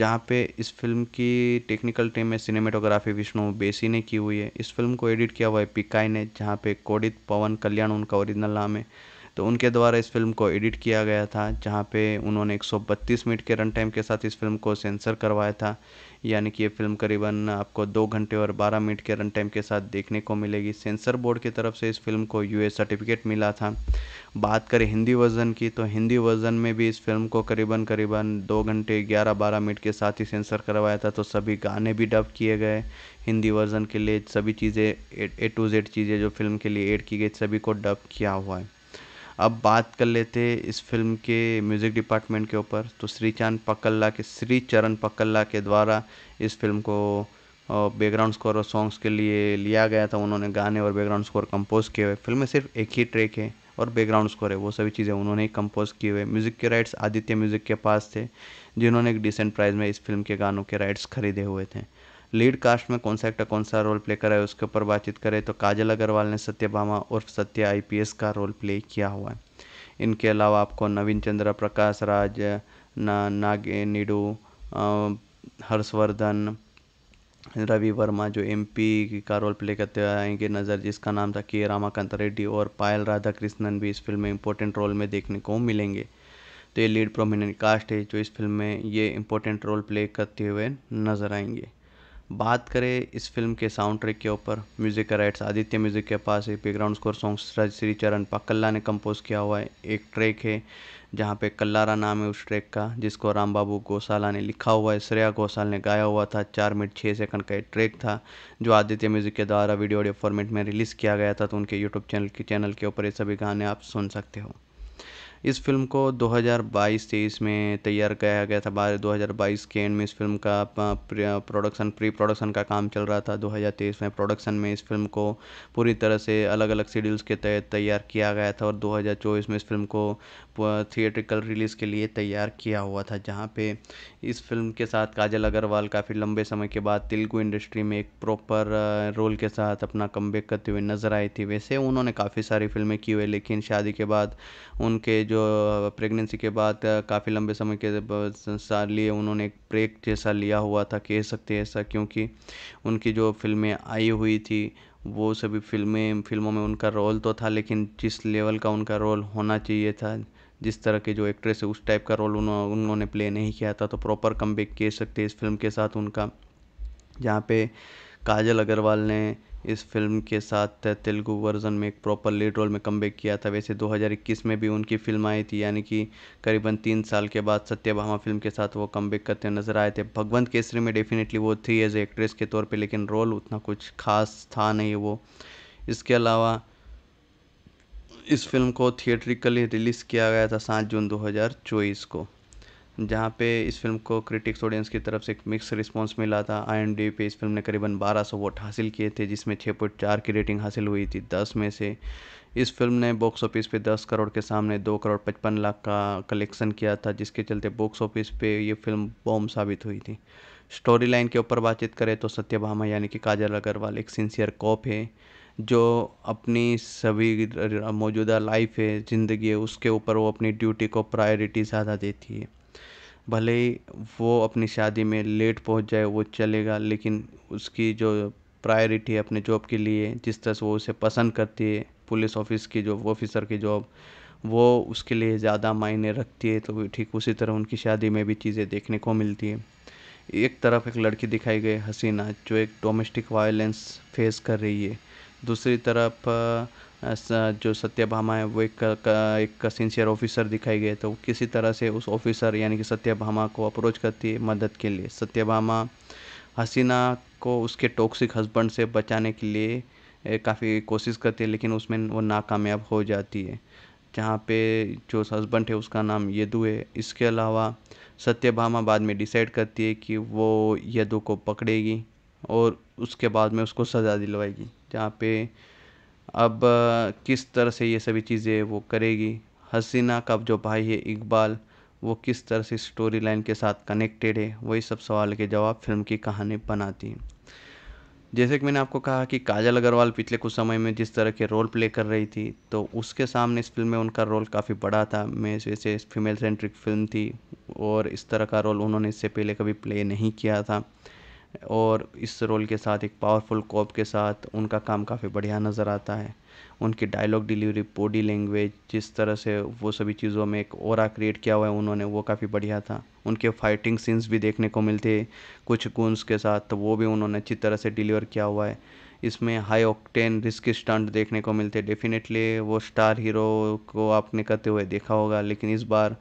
जहाँ पे इस फिल्म की टेक्निकल टीम में सिनेमेटोग्राफी विष्णु बेसी ने की हुई है इस फिल्म को एडिट किया हुआ है पिकाई ने जहाँ पे कोडित पवन कल्याण उनका ओरिजिनल नाम है तो उनके द्वारा इस फिल्म को एडिट किया गया था जहाँ पे उन्होंने 132 मिनट के रन टाइम के साथ इस फिल्म को सेंसर करवाया था यानी कि ये फिल्म करीबन आपको दो घंटे और बारह मिनट के रन टाइम के साथ देखने को मिलेगी सेंसर बोर्ड की तरफ से इस फिल्म को यू सर्टिफिकेट मिला था बात करें हिंदी वर्जन की तो हिंदी वर्जन में भी इस फिल्म को करीबन करीबन दो घंटे ग्यारह बारह मिनट के साथ ही सेंसर करवाया था तो सभी गाने भी डब किए गए हिंदी वर्जन के लिए सभी चीज़ें ए टू जेड चीज़ें जो फिल्म के लिए एड की गई सभी को डब किया हुआ है अब बात कर लेते इस फिल्म के म्यूज़िक डिपार्टमेंट के ऊपर तो श्री चांद पकल्ला के श्री चरण पकल्ला के द्वारा इस फिल्म को बैकग्राउंड स्कोर और सॉन्ग्स के लिए लिया गया था उन्होंने गाने और बैकग्राउंड स्कोर कंपोज किए हुए फिल्म में सिर्फ एक ही ट्रैक है और बैकग्राउंड स्कोर है वो सभी चीज़ें उन्होंने ही कंपोज किए हुए म्यूज़िक के राइट्स आदित्य म्यूज़िक के पास थे जिन्होंने एक डिसेंट प्राइस में इस फिल्म के गानों के राइट्स खरीदे हुए थे लीड कास्ट में कौन सा एक्टर कौन सा रोल प्ले करा है उसके ऊपर बातचीत करें तो काजल अग्रवाल ने सत्यभामा उर्फ सत्य आई का रोल प्ले किया हुआ है इनके अलावा आपको नवीन चंद्र प्रकाश राज ना नागे निडू हर्षवर्धन रवि वर्मा जो एमपी का रोल प्ले करते आएंगे नज़र जिसका नाम था के रामाकांत रेड्डी और पायल राधाकृष्णन भी इस फिल्म में इंपॉर्टेंट रोल में देखने को मिलेंगे तो ये लीड प्रोमिनेंट कास्ट है जो इस फिल्म में ये इंपॉर्टेंट रोल प्ले करते हुए नज़र आएंगे बात करें इस फिल्म के साउंड ट्रैक के ऊपर म्यूज़िक का राइट्स आदित्य म्यूज़िक के पास है बैकग्राउंड स्कोर सॉन्ग श्री चरण पाकल्ला ने कंपोज किया हुआ है एक ट्रैक है जहाँ पे कल्लारा नाम है उस ट्रैक का जिसको राम बाबू गोसाला ने लिखा हुआ है श्रेया घोषाल ने गाया हुआ था चार मिनट छः सेकंड का एक ट्रैक था जो आदित्य म्यूज़िक के द्वारा वीडियो ऑडियो फॉर्मेट में रिलीज़ किया गया था तो उनके यूट्यूब चैनल के चैनल के ऊपर ये सभी गाने आप सुन सकते हो इस फ़िल्म को दो हज़ार बाईस तेईस में तैयार किया गया था बारह दो हज़ार बाईस के एंड में इस फ़िल्म का प्रोडक्शन प्री प्रोडक्शन का काम चल रहा था दो हज़ार तेईस में प्रोडक्शन में इस फ़िल्म को पूरी तरह से अलग अलग शेड्यूल्स के तहत तैयार किया गया था और दो हज़ार चौबीस में इस फ़िल्म को थिएट्रिकल रिलीज़ के लिए तैयार किया हुआ था जहाँ पे इस फ़िल्म के साथ काजल अग्रवाल काफ़ी लंबे समय के बाद तेलुगु इंडस्ट्री में एक प्रॉपर रोल के साथ अपना बैक करते हुए नज़र आई थी वैसे उन्होंने काफ़ी सारी फ़िल्में की हुई लेकिन शादी के बाद उनके जो प्रेगनेंसी के बाद काफ़ी लंबे समय के लिए उन्होंने एक ब्रेक जैसा लिया हुआ था कह सकते हैं ऐसा क्योंकि उनकी जो फिल्में आई हुई थी वो सभी फिल्में फिल्मों में उनका रोल तो था लेकिन जिस लेवल का उनका रोल होना चाहिए था जिस तरह के जो एक्ट्रेस है उस टाइप का रोल उन्हों उन्होंने प्ले नहीं किया था तो प्रॉपर कम बैक कह सकते इस फिल्म के साथ उनका जहाँ पे काजल अग्रवाल ने इस फिल्म के साथ तेलुगु वर्जन में एक प्रॉपर लीड रोल में कमबैक किया था वैसे 2021 में भी उनकी फिल्म आई थी यानी कि करीबन तीन साल के बाद सत्यभामा फिल्म के साथ वो बैक करते नजर आए थे भगवंत केसरी में डेफिनेटली वो थी एज एक्ट्रेस के तौर पे लेकिन रोल उतना कुछ खास था नहीं वो इसके अलावा इस फिल्म को थिएट्रिकली रिलीज़ किया गया था सात जून दो को जहाँ पे इस फिल्म को क्रिटिक्स ऑडियंस की तरफ से एक मिक्स रिस्पांस मिला था आई पे इस फिल्म ने करीबन 1200 वोट हासिल किए थे जिसमें 6.4 की रेटिंग हासिल हुई थी 10 में से इस फिल्म ने बॉक्स ऑफिस पे 10 करोड़ के सामने 2 करोड़ 55 लाख का कलेक्शन किया था जिसके चलते बॉक्स ऑफिस पे ये फिल्म बॉम्ब साबित हुई थी स्टोरी लाइन के ऊपर बातचीत करें तो सत्यभामा यानी कि काजल अग्रवाल एक सिंसियर कॉप है जो अपनी सभी मौजूदा लाइफ है ज़िंदगी है उसके ऊपर वो अपनी ड्यूटी को प्रायोरिटी ज़्यादा देती है भले ही वो अपनी शादी में लेट पहुंच जाए वो चलेगा लेकिन उसकी जो प्रायोरिटी है अपने जॉब के लिए जिस तरह से वो उसे पसंद करती है पुलिस ऑफिस की जॉब ऑफिसर की जॉब वो उसके लिए ज़्यादा मायने रखती है तो ठीक उसी तरह उनकी शादी में भी चीज़ें देखने को मिलती है एक तरफ एक लड़की दिखाई गई हसीना जो एक डोमेस्टिक वायलेंस फेस कर रही है दूसरी तरफ जो सत्यभामा है वो एक एक सिंसियर ऑफिसर दिखाई गए तो किसी तरह से उस ऑफिसर यानी कि सत्यभामा को अप्रोच करती है मदद के लिए सत्यभामा हसीना को उसके टॉक्सिक हस्बैंड से बचाने के लिए काफ़ी कोशिश करती है लेकिन उसमें वो नाकामयाब हो जाती है जहाँ पे जो हस्बैंड है उसका नाम यदु है इसके अलावा सत्यभामा बाद में डिसाइड करती है कि वो यदु को पकड़ेगी और उसके बाद में उसको सज़ा दिलवाएगी जहाँ पे अब किस तरह से ये सभी चीज़ें वो करेगी हसीना का जो भाई है इकबाल वो किस तरह से स्टोरी लाइन के साथ कनेक्टेड है वही सब सवाल के जवाब फिल्म की कहानी बनाती है जैसे कि मैंने आपको कहा कि काजल अग्रवाल पिछले कुछ समय में जिस तरह के रोल प्ले कर रही थी तो उसके सामने इस फिल्म में उनका रोल काफ़ी बड़ा था मैं जैसे फीमेल सेंट्रिक फिल्म थी और इस तरह का रोल उन्होंने इससे पहले कभी प्ले नहीं किया था और इस रोल के साथ एक पावरफुल कॉप के साथ उनका काम काफ़ी बढ़िया नज़र आता है उनकी डायलॉग डिलीवरी बॉडी लैंग्वेज जिस तरह से वो सभी चीज़ों में एक और क्रिएट किया हुआ है उन्होंने वो काफ़ी बढ़िया था उनके फाइटिंग सीन्स भी देखने को मिलते कुछ गूंस के साथ तो वो भी उन्होंने अच्छी तरह से डिलीवर किया हुआ है इसमें हाई ऑक्टेन रिस्की स्टंट देखने को मिलते डेफिनेटली वो स्टार हीरो को आपने करते हुए देखा होगा लेकिन इस बार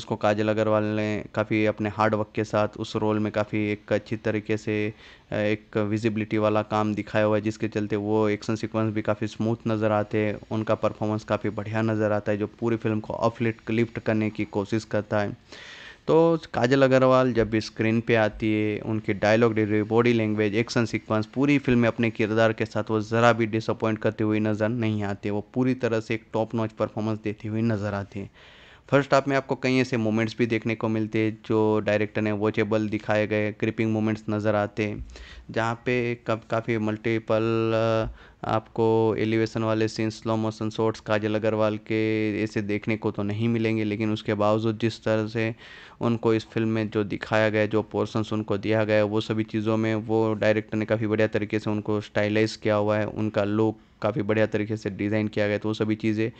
उसको काजल अग्रवाल ने काफ़ी अपने हार्ड वर्क के साथ उस रोल में काफ़ी एक अच्छी तरीके से एक विजिबिलिटी वाला काम दिखाया हुआ है जिसके चलते वो एक्शन सीक्वेंस भी काफ़ी स्मूथ नज़र आते हैं उनका परफॉर्मेंस काफ़ी बढ़िया नज़र आता है जो पूरी फिल्म को अपलिफ्ट लिफ्ट करने की कोशिश करता है तो काजल अग्रवाल जब भी स्क्रीन पे आती है उनकी dialogue delivery body language action sequence पूरी फिल्म में अपने किरदार के साथ वो ज़रा भी डिसअपॉइंट करती हुई नज़र नहीं आती वो पूरी तरह से एक टॉप नॉच परफॉर्मेंस देती हुई नज़र आती है फर्स्ट हाफ में आपको कई ऐसे मोमेंट्स भी देखने को मिलते हैं जो डायरेक्टर ने वॉचेबल दिखाए गए क्रिपिंग मोमेंट्स नज़र आते हैं जहाँ पे कब काफ़ी मल्टीपल आपको एलिवेशन वाले scene slow motion shots Kajal Aggarwal के ऐसे देखने को तो नहीं मिलेंगे लेकिन उसके बावजूद जिस तरह से उनको इस फिल्म में जो दिखाया गया जो पोर्सन्स उनको दिया गया वो सभी चीज़ों में वो डायरेक्टर ने काफ़ी बढ़िया तरीके से उनको स्टाइलाइज किया हुआ है उनका लुक काफ़ी बढ़िया तरीके से डिज़ाइन किया गया तो वो सभी चीज़ें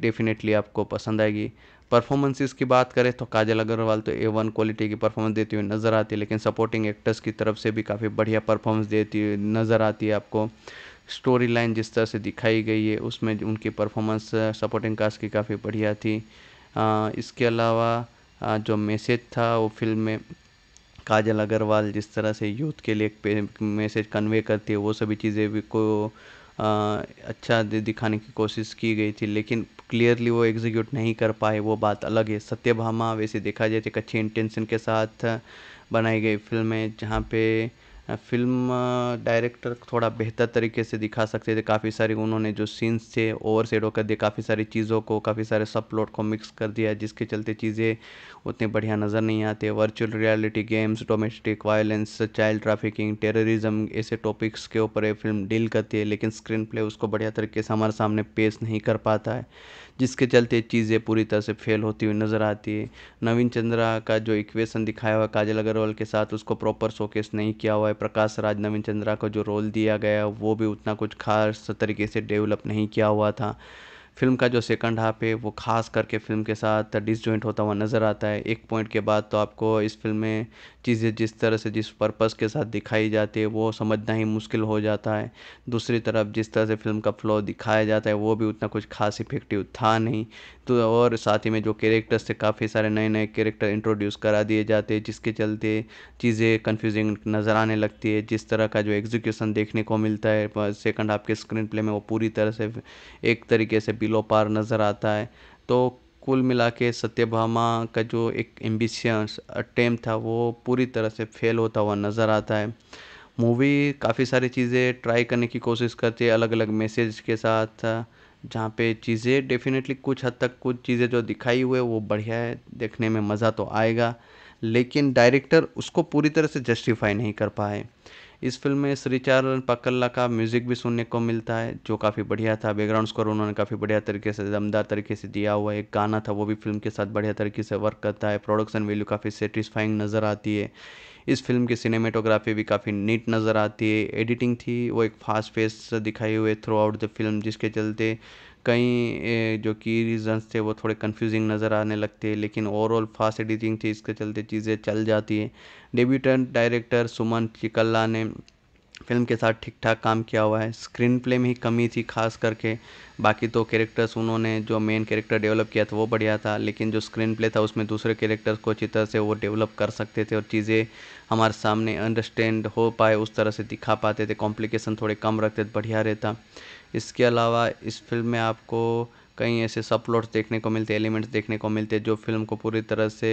डेफिनेटली आपको पसंद आएगी परफॉर्मेंसेस की बात करें तो काजल अग्रवाल तो ए वन क्वालिटी की परफॉर्मेंस देती हुई नज़र आती है लेकिन सपोर्टिंग एक्टर्स की तरफ से भी काफ़ी बढ़िया परफॉर्मेंस देती हुई नज़र आती है आपको स्टोरी लाइन जिस तरह से दिखाई गई है उसमें उनकी परफॉर्मेंस सपोर्टिंग कास्ट की काफ़ी बढ़िया थी इसके अलावा जो मैसेज था वो फिल्म में काजल अग्रवाल जिस तरह से यूथ के लिए एक मैसेज कन्वे करती है वो सभी चीज़ें भी को आ, अच्छा दिखाने की कोशिश की गई थी लेकिन क्लियरली वो एग्जीक्यूट नहीं कर पाए वो बात अलग है सत्यभामा वैसे देखा जाए तो एक अच्छी इंटेंशन के साथ बनाई गई फिल्म है जहाँ पे फ़िल्म डायरेक्टर थोड़ा बेहतर तरीके से दिखा सकते थे काफ़ी सारी उन्होंने जो सीन्स थे ओवर सेड कर दिए काफ़ी सारी चीज़ों को काफ़ी सारे सब प्लॉट को मिक्स कर दिया जिसके चलते चीज़ें उतनी बढ़िया नज़र नहीं आती virtual reality games domestic violence child trafficking terrorism ऐसे टॉपिक्स के ऊपर ये फिल्म डील करती है लेकिन स्क्रीन प्ले उसको बढ़िया तरीके से हमारे सामने पेश नहीं कर पाता है जिसके चलते चीज़ें पूरी तरह से फेल होती हुई नज़र आती है नवीन चंद्रा का जो इक्वेशन दिखाया हुआ काजल अग्रवाल के साथ उसको प्रॉपर शोकेस नहीं किया हुआ है प्रकाश राज नवीन चंद्रा का जो रोल दिया गया वो भी उतना कुछ खास तरीके से डेवलप नहीं किया हुआ था फिल्म का जो सेकंड हाफ है वो खास करके फिल्म के साथ डिसजॉइंट होता हुआ नज़र आता है एक पॉइंट के बाद तो आपको इस फिल्म में चीज़ें जिस तरह से जिस पर्पस के साथ दिखाई जाती है वो समझना ही मुश्किल हो जाता है दूसरी तरफ जिस तरह से फिल्म का फ्लो दिखाया जाता है वो भी उतना कुछ खास इफेक्टिव था नहीं तो और साथ ही में जो कैरेक्टर्स थे काफ़ी सारे नए नए कैरेक्टर इंट्रोड्यूस करा दिए जाते हैं जिसके चलते चीज़ें कन्फ्यूजिंग नज़र आने लगती है जिस तरह का जो एग्जीक्यूशन देखने को मिलता है सेकंड हाफ के स्क्रीन प्ले में वो पूरी तरह से एक तरीके से बिलो पार नज़र आता है तो कुल मिला के सत्यभामा का जो एक एम्बिशंस अटेम था वो पूरी तरह से फेल होता हुआ नज़र आता है मूवी काफ़ी सारी चीज़ें ट्राई करने की कोशिश करती है अलग अलग मैसेज के साथ जहाँ पे चीज़ें डेफिनेटली कुछ हद तक कुछ चीज़ें जो दिखाई हुए वो बढ़िया है देखने में मज़ा तो आएगा लेकिन डायरेक्टर उसको पूरी तरह से जस्टिफाई नहीं कर पाए इस फिल्म में श्री चारण पकल्ला का म्यूज़िक भी सुनने को मिलता है जो काफ़ी बढ़िया था बैकग्राउंड स्कोर उन्होंने काफ़ी बढ़िया तरीके से दमदार तरीके से दिया हुआ एक गाना था वो भी फिल्म के साथ बढ़िया तरीके से वर्क करता है प्रोडक्शन वैल्यू काफ़ी सेटिस्फाइंग नज़र आती है इस फिल्म की सिनेमेटोग्राफी भी काफ़ी नीट नज़र आती है एडिटिंग थी वो एक फास्ट फेस दिखाई हुए थ्रू आउट द फिल्म जिसके चलते कई जो की रीजंस थे वो थोड़े कन्फ्यूज़िंग नज़र आने लगते हैं लेकिन ओवरऑल फास्ट एडिटिंग थी इसके चलते चीज़ें चल जाती है डेब्यूटेंट डायरेक्टर सुमन चिकल्ला ने फिल्म के साथ ठीक ठाक काम किया हुआ है स्क्रीन प्ले में ही कमी थी खास करके बाकी तो कैरेक्टर्स उन्होंने जो मेन कैरेक्टर डेवलप किया था वो बढ़िया था लेकिन जो स्क्रीन प्ले था उसमें दूसरे कैरेक्टर्स को अच्छी तरह से वो डेवलप कर सकते थे और चीज़ें हमारे सामने अंडरस्टैंड हो पाए उस तरह से दिखा पाते थे कॉम्प्लिकेशन थोड़े कम रखते बढ़िया रहता इसके अलावा इस फ़िल्म में आपको कई ऐसे सब प्लॉट्स देखने को मिलते एलिमेंट्स देखने को मिलते जो फ़िल्म को पूरी तरह से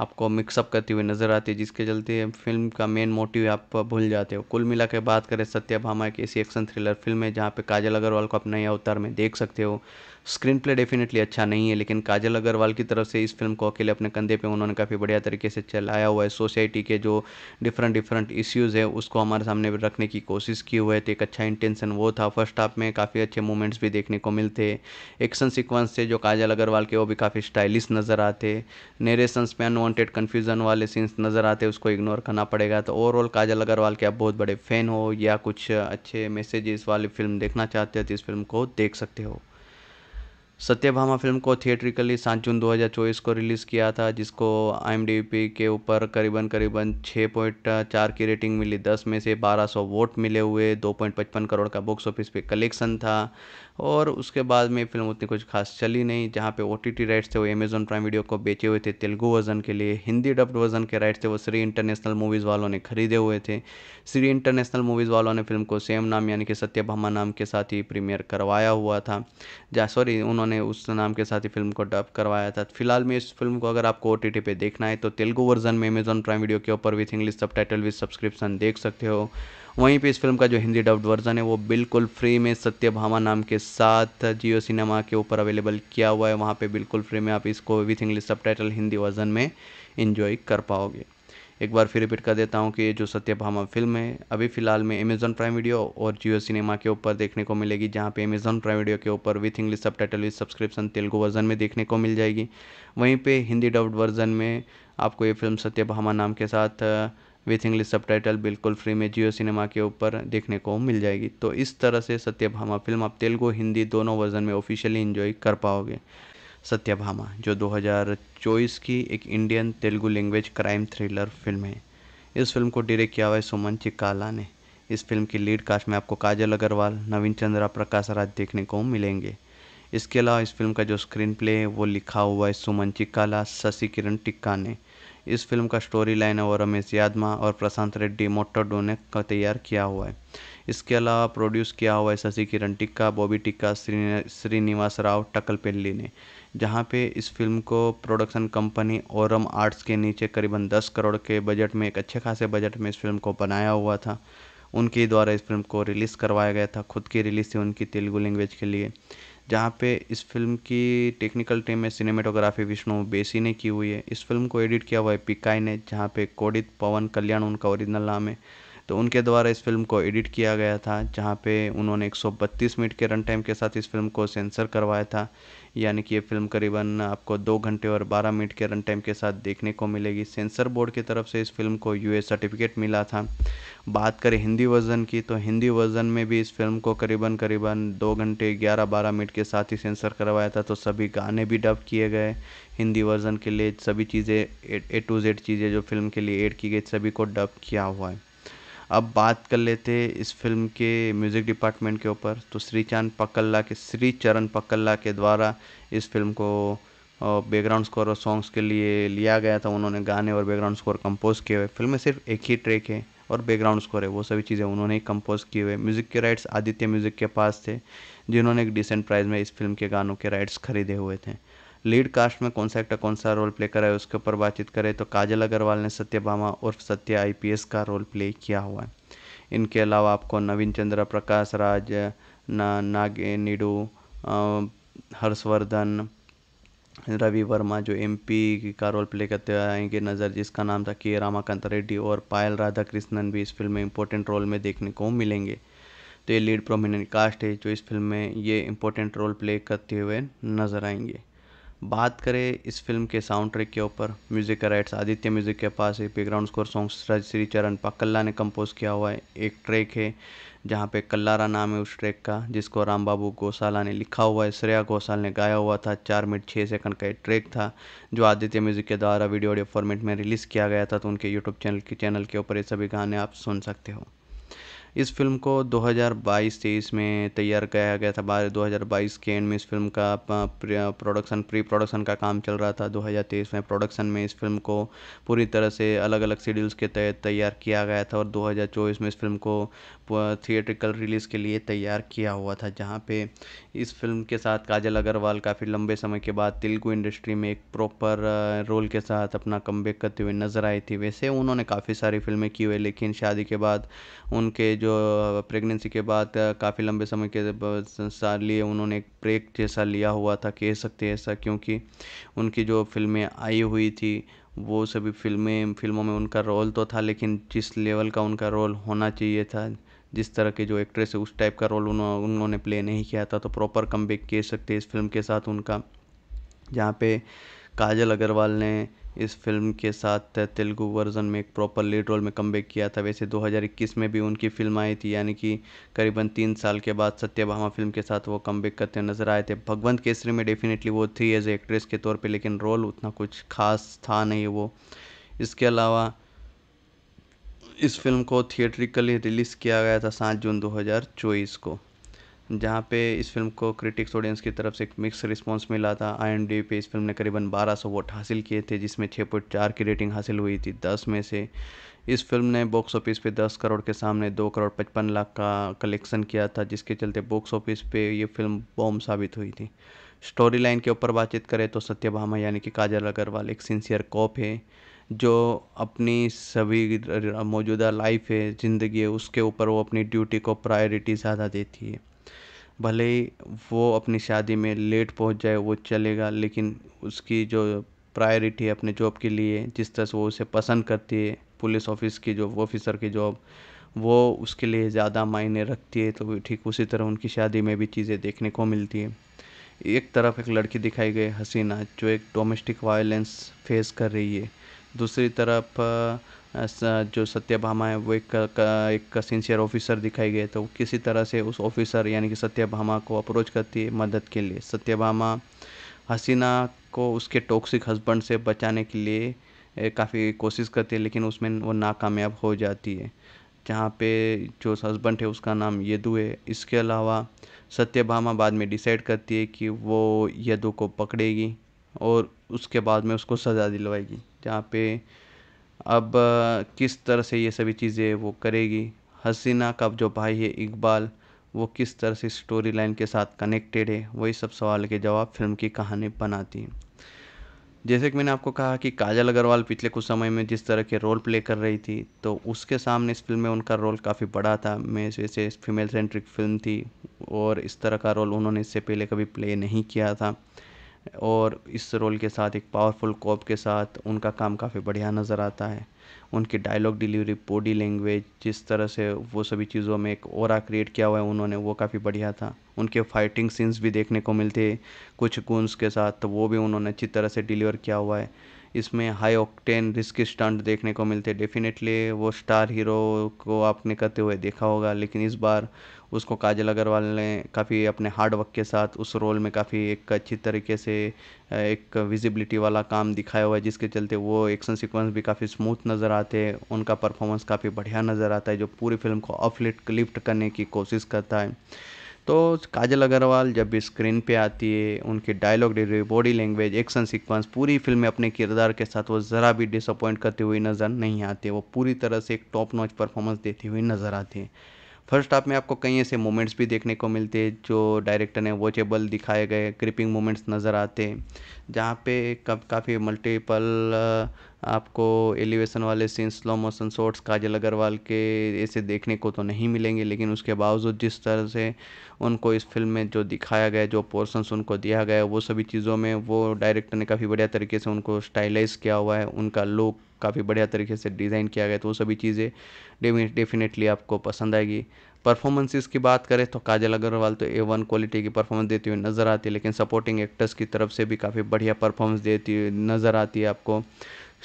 आपको मिक्सअप करती हुई नज़र आती है जिसके चलते फ़िल्म का मेन मोटिव आप भूल जाते हो कुल मिला के बात करें सत्यभामा एक ऐसी एक्शन थ्रिलर फ़िल्म है जहाँ पे काजल अग्रवाल को आप अवतार में देख सकते हो स्क्रीन प्ले डेफिनेटली अच्छा नहीं है लेकिन काजल अग्रवाल की तरफ से इस फिल्म को अकेले अपने कंधे पे उन्होंने काफ़ी बढ़िया तरीके से चलाया हुआ है सोसाइटी के जो डिफरेंट डिफरेंट इश्यूज़ है उसको हमारे सामने रखने की कोशिश की हुई है तो एक अच्छा इंटेंशन वो था फर्स्ट हाफ में काफ़ी अच्छे मूवमेंट्स भी देखने को मिलते एक्शन सिक्वेंस थे जो काजल अग्रवाल के वो भी काफ़ी स्टाइलिश नज़र आते नेरेशंस में अनवॉन्टेड कन्फ्यूजन वाले सीन्स नज़र आते उसको इग्नोर करना पड़ेगा तो ओवरऑल काजल अग्रवाल के आप बहुत बड़े फ़ैन हो या कुछ अच्छे मैसेजेस वाली फिल्म देखना चाहते हो तो इस फिल्म को देख सकते हो सत्यभामा फ़िल्म को थिएट्रिकली सात जून 2024 को रिलीज़ किया था जिसको आई के ऊपर करीबन करीबन 6.4 की रेटिंग मिली 10 में से 1200 वोट मिले हुए 2.55 करोड़ का बॉक्स ऑफिस पे कलेक्शन था और उसके बाद में फिल्म उतनी कुछ खास चली नहीं जहाँ पे ओ टी टी राइट्स थे वो अमेजोन प्राइम वीडियो को बेचे हुए थे तेलुगु वर्जन के लिए हिंदी डब्ड वर्जन के राइट्स थे वो श्री इंटरनेशनल मूवीज़ वालों ने खरीदे हुए थे श्री इंटरनेशनल मूवीज़ वालों ने फिल्म को सेम नाम यानी कि भामा नाम के साथ ही प्रीमियर करवाया हुआ था जहाँ सॉरी उन्होंने उस नाम के साथ ही फिल्म को डब करवाया था फिलहाल में इस फिल्म को अगर आपको ओ टी टी देखना है तो तेलुगु वर्जन में अमेजोन प्राइम वीडियो के ऊपर with English subtitle with subscription देख सकते हो वहीं पे इस फिल्म का जो हिंदी डब्ड वर्जन है वो बिल्कुल फ्री में सत्यभामा नाम के साथ जियो सिनेमा के ऊपर अवेलेबल किया हुआ है वहाँ पे बिल्कुल फ्री में आप इसको विथ इंग्लिश सब हिंदी वर्जन में इन्जॉय कर पाओगे एक बार फिर रिपीट कर देता हूँ कि जो सत्यभामा फिल्म है अभी फ़िलहाल में अमेजॉन प्राइम वीडियो और जियो सिनेमा के ऊपर देखने को मिलेगी जहाँ पे अमेजॉन प्राइम वीडियो के ऊपर with English subtitle with subscription Telugu version में देखने को मिल जाएगी वहीं पे हिंदी डब्ड वर्जन में आपको ये फिल्म सत्यभामा नाम के साथ विथ इंग्लिश सब टाइटल बिल्कुल फ्री में जियो सिनेमा के ऊपर देखने को मिल जाएगी तो इस तरह से सत्यभामा फिल्म आप तेलुगु हिंदी दोनों वर्जन में ऑफिशियली इन्जॉय कर पाओगे सत्यभामा जो 2024 की एक Indian Telugu language crime thriller film है इस फिल्म को डायरेक्ट किया हुआ है सुमन चिकाला ने इस फिल्म की लीड कास्ट में आपको काजल अग्रवाल नवीन चंद्रा प्रकाश राज देखने को मिलेंगे इसके अलावा इस फिल्म का जो स्क्रीन प्ले है वो लिखा हुआ है सुमन चिकाला शशि किरण टिक्का ने इस फिल्म का स्टोरी लाइन है वो रमेश यादमा और प्रशांत रेड्डी मोटोडो ने तैयार किया हुआ है इसके अलावा प्रोड्यूस किया हुआ है शशि किरण टिक्का बॉबी टिक्का श्रीनिवास राव टकल पिल्ली ने जहाँ पे इस फिल्म को प्रोडक्शन कंपनी ओरम आर्ट्स के नीचे करीबन 10 करोड़ के बजट में एक अच्छे खासे बजट में इस फिल्म को बनाया हुआ था उनके द्वारा इस फिल्म को रिलीज़ करवाया गया था खुद की रिलीज़ थी उनकी तेलुगु लैंग्वेज के लिए जहाँ पे इस फिल्म की टेक्निकल टीम में सिनेमेटोग्राफी विष्णु बेसी ने की हुई है इस फिल्म को एडिट किया हुआ है पिकाई ने जहाँ पे कोडित पवन कल्याण उनका ओरिजिनल नाम है तो उनके द्वारा इस फिल्म को एडिट किया गया था जहाँ पे उन्होंने 132 मिनट के रन टाइम के साथ इस फिल्म को सेंसर करवाया था यानी कि ये फिल्म करीबन आपको दो घंटे और बारह मिनट के रन टाइम के साथ देखने को मिलेगी सेंसर बोर्ड की तरफ से इस फिल्म को यू सर्टिफिकेट मिला था बात करें हिंदी वर्जन की तो हिंदी वर्जन में भी इस फिल्म को करीबन करीबन दो घंटे ग्यारह बारह मिनट के साथ ही सेंसर करवाया था तो सभी गाने भी डब किए गए हिंदी वर्जन के लिए सभी चीज़ें ए टू जेड चीज़ें जो फिल्म के लिए एड की गई सभी को डब किया हुआ है अब बात कर लेते इस फिल्म के म्यूज़िक डिपार्टमेंट के ऊपर तो श्री चांद पकल्ला के श्री चरण पकल्ला के द्वारा इस फिल्म को बैकग्राउंड स्कोर और सॉन्ग्स के लिए लिया गया था उन्होंने गाने और बैकग्राउंड स्कोर कंपोज किए हुए फिल्म में सिर्फ एक ही ट्रैक है और बैकग्राउंड स्कोर है वो सभी चीज़ें उन्होंने ही कंपोज किए हुए म्यूज़िक के राइट्स आदित्य म्यूज़िक के पास थे जिन्होंने एक डिसेंट प्राइस में इस फिल्म के गानों के राइट्स खरीदे हुए थे लीड कास्ट में कौन सा एक्टर कौन सा रोल प्ले करा है उसके ऊपर बातचीत करें तो काजल अग्रवाल ने सत्यभामा उर्फ सत्य आई का रोल प्ले किया हुआ है इनके अलावा आपको नवीन चंद्र प्रकाश राज ना, नागे निडू हर्षवर्धन रवि वर्मा जो एमपी का रोल प्ले करते हुए आएंगे नज़र जिसका नाम था के रामाकांत रेड्डी और पायल राधा कृष्णन भी इस फिल्म में इंपॉर्टेंट रोल में देखने को मिलेंगे तो ये लीड प्रोमिनेंट कास्ट है जो इस फिल्म में ये इंपॉर्टेंट रोल प्ले करते हुए नज़र आएंगे बात करें इस फिल्म के साउंड ट्रैक के ऊपर म्यूज़िक का राइट्स आदित्य म्यूज़िक के पास है बैकग्राउंड स्कोर सॉन्ग श्री चरण पाकल्ला ने कंपोज़ किया हुआ है एक ट्रैक है जहाँ पे कल्लारा नाम है उस ट्रैक का जिसको राम बाबू गौशाला ने लिखा हुआ है श्रेया घोषाल ने गाया हुआ था चार मिनट छः सेकंड का एक ट्रैक था जो आदित्य म्यूज़िक के द्वारा वीडियो ऑडियो फॉर्मेट में रिलीज़ किया गया था तो उनके यूट्यूब चैनल के चैनल के ऊपर ये सभी गाने आप सुन सकते हो इस फ़िल्म को दो हज़ार बाईस तेईस में तैयार किया गया था बारह दो हज़ार बाईस के एंड में इस फ़िल्म का प्रोडक्शन प्री प्रोडक्शन का काम चल रहा था दो हज़ार तेईस में प्रोडक्शन में इस फ़िल्म को पूरी तरह से अलग अलग शेड्यूल्स के तहत तैयार किया गया था और दो हज़ार चौबीस में इस फ़िल्म को थिएट्रिकल रिलीज़ के लिए तैयार किया हुआ था जहाँ पे इस फ़िल्म के साथ काजल अग्रवाल काफ़ी लंबे समय के बाद तेलुगु इंडस्ट्री में एक प्रॉपर रोल के साथ अपना बैक करते हुए नज़र आई थी वैसे उन्होंने काफ़ी सारी फ़िल्में की हुई लेकिन शादी के बाद उनके जो प्रेगनेंसी के बाद काफ़ी लंबे समय के लिए उन्होंने एक ब्रेक जैसा लिया हुआ था कह सकते हैं ऐसा क्योंकि उनकी जो फिल्में आई हुई थी वो सभी फिल्में फिल्मों में उनका रोल तो था लेकिन जिस लेवल का उनका रोल होना चाहिए था जिस तरह के जो एक्ट्रेस है उस टाइप का रोल उन्हों, उन्होंने प्ले नहीं किया था तो प्रॉपर कम बैक कह सकते इस फिल्म के साथ उनका जहाँ पे काजल अग्रवाल ने इस फिल्म के साथ तेलुगु वर्जन में एक प्रॉपर लीड रोल में कम किया था वैसे 2021 में भी उनकी फिल्म आई थी यानी कि करीबन तीन साल के बाद सत्यभामा फिल्म के साथ वो कम करते नजर आए थे भगवंत केसरी में डेफिनेटली वो थी एज एक्ट्रेस के तौर पे लेकिन रोल उतना कुछ खास था नहीं वो इसके अलावा इस फ़िल्म को थिएट्रिकली रिलीज़ किया गया था सात जून दो हज़ार चौबीस को जहाँ पे इस फिल्म को क्रिटिक्स ऑडियंस की तरफ से एक मिक्स रिस्पांस मिला था आई पे इस फिल्म ने करीबन 1200 वोट हासिल किए थे जिसमें 6.4 की रेटिंग हासिल हुई थी 10 में से इस फिल्म ने बॉक्स ऑफिस पे 10 करोड़ के सामने 2 करोड़ 55 लाख का कलेक्शन किया था जिसके चलते बॉक्स ऑफिस पे ये फिल्म बॉम्ब साबित हुई थी स्टोरी लाइन के ऊपर बातचीत करें तो सत्यभामा यानी कि काजल अग्रवाल एक सिंसियर कॉप है जो अपनी सभी मौजूदा लाइफ है ज़िंदगी है उसके ऊपर वो अपनी ड्यूटी को प्रायोरिटी ज़्यादा देती है भले ही वो अपनी शादी में लेट पहुंच जाए वो चलेगा लेकिन उसकी जो प्रायोरिटी है अपने जॉब के लिए जिस तरह से वो उसे पसंद करती है पुलिस ऑफिस की जॉब ऑफिसर की जॉब वो उसके लिए ज़्यादा मायने रखती है तो ठीक उसी तरह उनकी शादी में भी चीज़ें देखने को मिलती है एक तरफ एक लड़की दिखाई गई हसीना जो एक डोमेस्टिक वायलेंस फेस कर रही है दूसरी तरफ जो सत्यभामा है वो एक एक सिंसियर ऑफिसर दिखाई गए तो किसी तरह से उस ऑफिसर यानी कि सत्यभामा को अप्रोच करती है मदद के लिए सत्यभामा हसीना को उसके टॉक्सिक हस्बैंड से बचाने के लिए काफ़ी कोशिश करती है लेकिन उसमें वो नाकामयाब हो जाती है जहाँ पे जो हस्बैंड है उसका नाम यदु है इसके अलावा सत्यभामा बाद में डिसाइड करती है कि वो यदु को पकड़ेगी और उसके बाद में उसको सज़ा दिलवाएगी जहाँ पे अब किस तरह से ये सभी चीज़ें वो करेगी हसीना का जो भाई है इकबाल वो किस तरह से स्टोरी लाइन के साथ कनेक्टेड है वही सब सवाल के जवाब फिल्म की कहानी बनाती है जैसे कि मैंने आपको कहा कि काजल अग्रवाल पिछले कुछ समय में जिस तरह के रोल प्ले कर रही थी तो उसके सामने इस फिल्म में उनका रोल काफ़ी बड़ा था मैं जैसे फीमेल सेंट्रिक फिल्म थी और इस तरह का रोल उन्होंने इससे पहले कभी प्ले नहीं किया था और इस रोल के साथ एक पावरफुल कॉप के साथ उनका काम काफ़ी बढ़िया नज़र आता है उनकी डायलॉग डिलीवरी बॉडी लैंग्वेज जिस तरह से वो सभी चीज़ों में एक और क्रिएट किया हुआ है उन्होंने वो काफ़ी बढ़िया था उनके फाइटिंग सीन्स भी देखने को मिलते कुछ गुन्स के साथ तो वो भी उन्होंने अच्छी तरह से डिलीवर किया हुआ है इसमें हाई ऑक्टेन रिस्क स्टंट देखने को मिलते डेफिनेटली वो स्टार हीरो को आपने करते हुए देखा होगा लेकिन इस बार उसको काजल अग्रवाल ने काफ़ी अपने हार्ड वर्क के साथ उस रोल में काफ़ी एक अच्छी तरीके से एक विजिबिलिटी वाला काम दिखाया हुआ है जिसके चलते वो एक्शन सीक्वेंस भी काफ़ी स्मूथ नज़र आते हैं उनका परफॉर्मेंस काफ़ी बढ़िया नज़र आता है जो पूरी फिल्म को अपलिफ्ट लिफ्ट करने की कोशिश करता है तो काजल अग्रवाल जब भी स्क्रीन पे आती है उनकी dialogue delivery body language action sequence पूरी फिल्म में अपने किरदार के साथ वो ज़रा भी डिसअपॉइंट करती हुई नज़र नहीं आती वो पूरी तरह से एक टॉप नॉच परफॉर्मेंस देती हुई नज़र आती है फर्स्ट हाफ में आपको कई ऐसे मोमेंट्स भी देखने को मिलते हैं जो डायरेक्टर ने वॉचेबल दिखाए गए क्रिपिंग मोमेंट्स नज़र आते हैं जहाँ पे कब काफ़ी मल्टीपल आपको एलिवेशन वाले scene slow motion shots Kajal Aggarwal के ऐसे देखने को तो नहीं मिलेंगे लेकिन उसके बावजूद जिस तरह से उनको इस फिल्म में जो दिखाया गया जो पोर्सन्स उनको दिया गया वो सभी चीज़ों में वो डायरेक्टर ने काफ़ी बढ़िया तरीके से उनको स्टाइलाइज किया हुआ है उनका लुक काफ़ी बढ़िया तरीके से डिज़ाइन किया गया तो वो सभी चीज़ें डेफिनेटली आपको पसंद आएगी परफॉर्मेंसेस की बात करें तो काजल अग्रवाल तो ए वन क्वालिटी की परफॉर्मेंस देती हुई नज़र आती है लेकिन सपोर्टिंग एक्टर्स की तरफ से भी काफ़ी बढ़िया परफॉर्मेंस देती हुई नज़र आती है आपको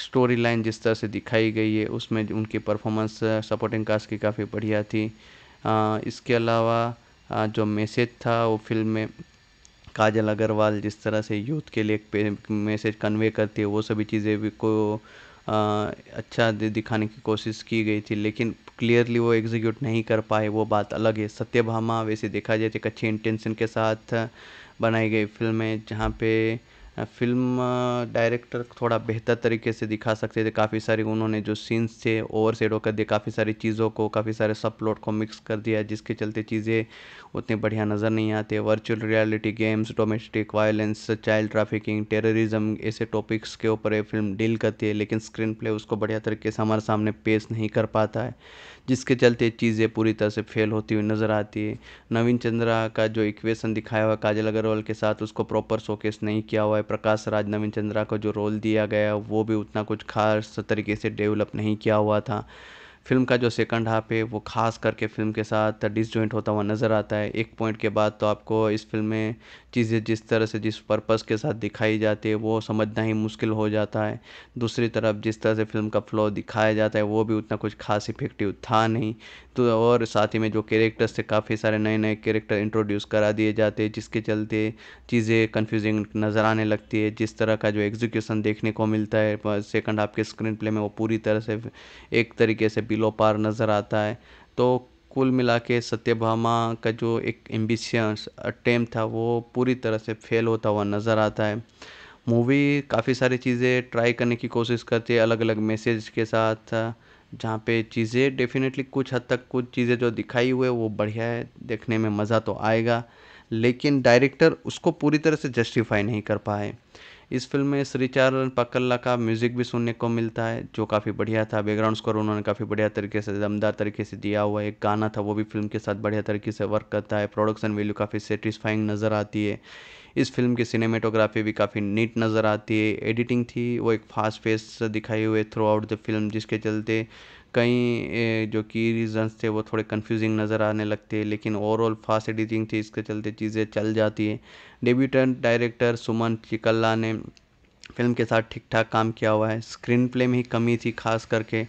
स्टोरी लाइन जिस तरह से दिखाई गई है उसमें उनकी परफॉर्मेंस सपोर्टिंग कास्ट की काफ़ी बढ़िया थी इसके अलावा जो मैसेज था वो फिल्म में काजल अग्रवाल जिस तरह से यूथ के लिए एक मैसेज कन्वे करती है वो सभी चीज़ें भी को आ, अच्छा दिखाने की कोशिश की गई थी लेकिन क्लियरली वो एग्जीक्यूट नहीं कर पाए वो बात अलग है सत्यभामा वैसे देखा जाए तो एक अच्छी इंटेंशन के साथ बनाई गई फिल्म है जहाँ पे फ़िल्म डायरेक्टर थोड़ा बेहतर तरीके से दिखा सकते थे काफ़ी सारी उन्होंने जो सीन्स थे ओवर शेडो कर दिए काफ़ी सारी चीज़ों को काफ़ी सारे सब प्लॉट को मिक्स कर दिया जिसके चलते चीज़ें उतनी बढ़िया नज़र नहीं आते virtual reality games domestic violence child trafficking terrorism ऐसे टॉपिक्स के ऊपर ये फिल्म डील करती है लेकिन स्क्रीन प्ले उसको बढ़िया तरीके से हमारे सामने पेश नहीं कर पाता है जिसके चलते चीज़ें पूरी तरह से फेल होती हुई नज़र आती है नवीन चंद्रा का जो इक्वेशन दिखाया हुआ काजल अग्रवाल के साथ उसको प्रॉपर शोकेस नहीं किया हुआ है प्रकाश राज नवीन चंद्रा का जो रोल दिया गया वो भी उतना कुछ खास तरीके से डेवलप नहीं किया हुआ था फिल्म का जो सेकंड हाफ है वो खास करके फिल्म के साथ डिसजॉइंट होता हुआ नज़र आता है एक पॉइंट के बाद तो आपको इस फिल्म में चीज़ें जिस तरह से जिस पर्पस के साथ दिखाई जाती है वो समझना ही मुश्किल हो जाता है दूसरी तरफ जिस तरह से फिल्म का फ्लो दिखाया जाता है वो भी उतना कुछ खास इफेक्टिव था नहीं तो और साथ ही में जो कैरेक्टर्स थे काफ़ी सारे नए नए कैरेक्टर इंट्रोड्यूस करा दिए जाते हैं जिसके चलते चीज़ें कन्फ्यूजिंग नज़र आने लगती है जिस तरह का जो एग्जीक्यूशन देखने को मिलता है सेकंड हाफ के स्क्रीन प्ले में वो पूरी तरह से एक तरीके से पार नज़र आता है तो कुल मिला के सत्यभामा का जो एक एम्बिशंस अटेम था वो पूरी तरह से फेल होता हुआ नज़र आता है मूवी काफ़ी सारी चीज़ें ट्राई करने की कोशिश करती है अलग अलग मैसेज के साथ जहाँ पे चीज़ें डेफिनेटली कुछ हद तक कुछ चीज़ें जो दिखाई हुए वो बढ़िया है देखने में मज़ा तो आएगा लेकिन डायरेक्टर उसको पूरी तरह से जस्टिफाई नहीं कर पाए इस फिल्म में श्री पकल्ला का म्यूज़िक भी सुनने को मिलता है जो काफ़ी बढ़िया था बैकग्राउंड स्कोर उन्होंने काफ़ी बढ़िया तरीके से दमदार तरीके से दिया हुआ एक गाना था वो भी फिल्म के साथ बढ़िया तरीके से वर्क करता है प्रोडक्शन वैल्यू काफ़ी सेटिस्फाइंग नज़र आती है इस फिल्म की सिनेमेटोग्राफी भी काफ़ी नीट नज़र आती है एडिटिंग थी वो एक फास्ट फेस दिखाई हुए थ्रू आउट द फिल्म जिसके चलते कई जो की रीज़न्स थे वो थोड़े कन्फ्यूज़िंग नज़र आने लगते हैं लेकिन ओवरऑल फास्ट एडिटिंग थी इसके चलते चीज़ें चल जाती है डेब्यूटेंट डायरेक्टर सुमन चिकल्ला ने फिल्म के साथ ठीक ठाक काम किया हुआ है स्क्रीन प्ले में ही कमी थी खास करके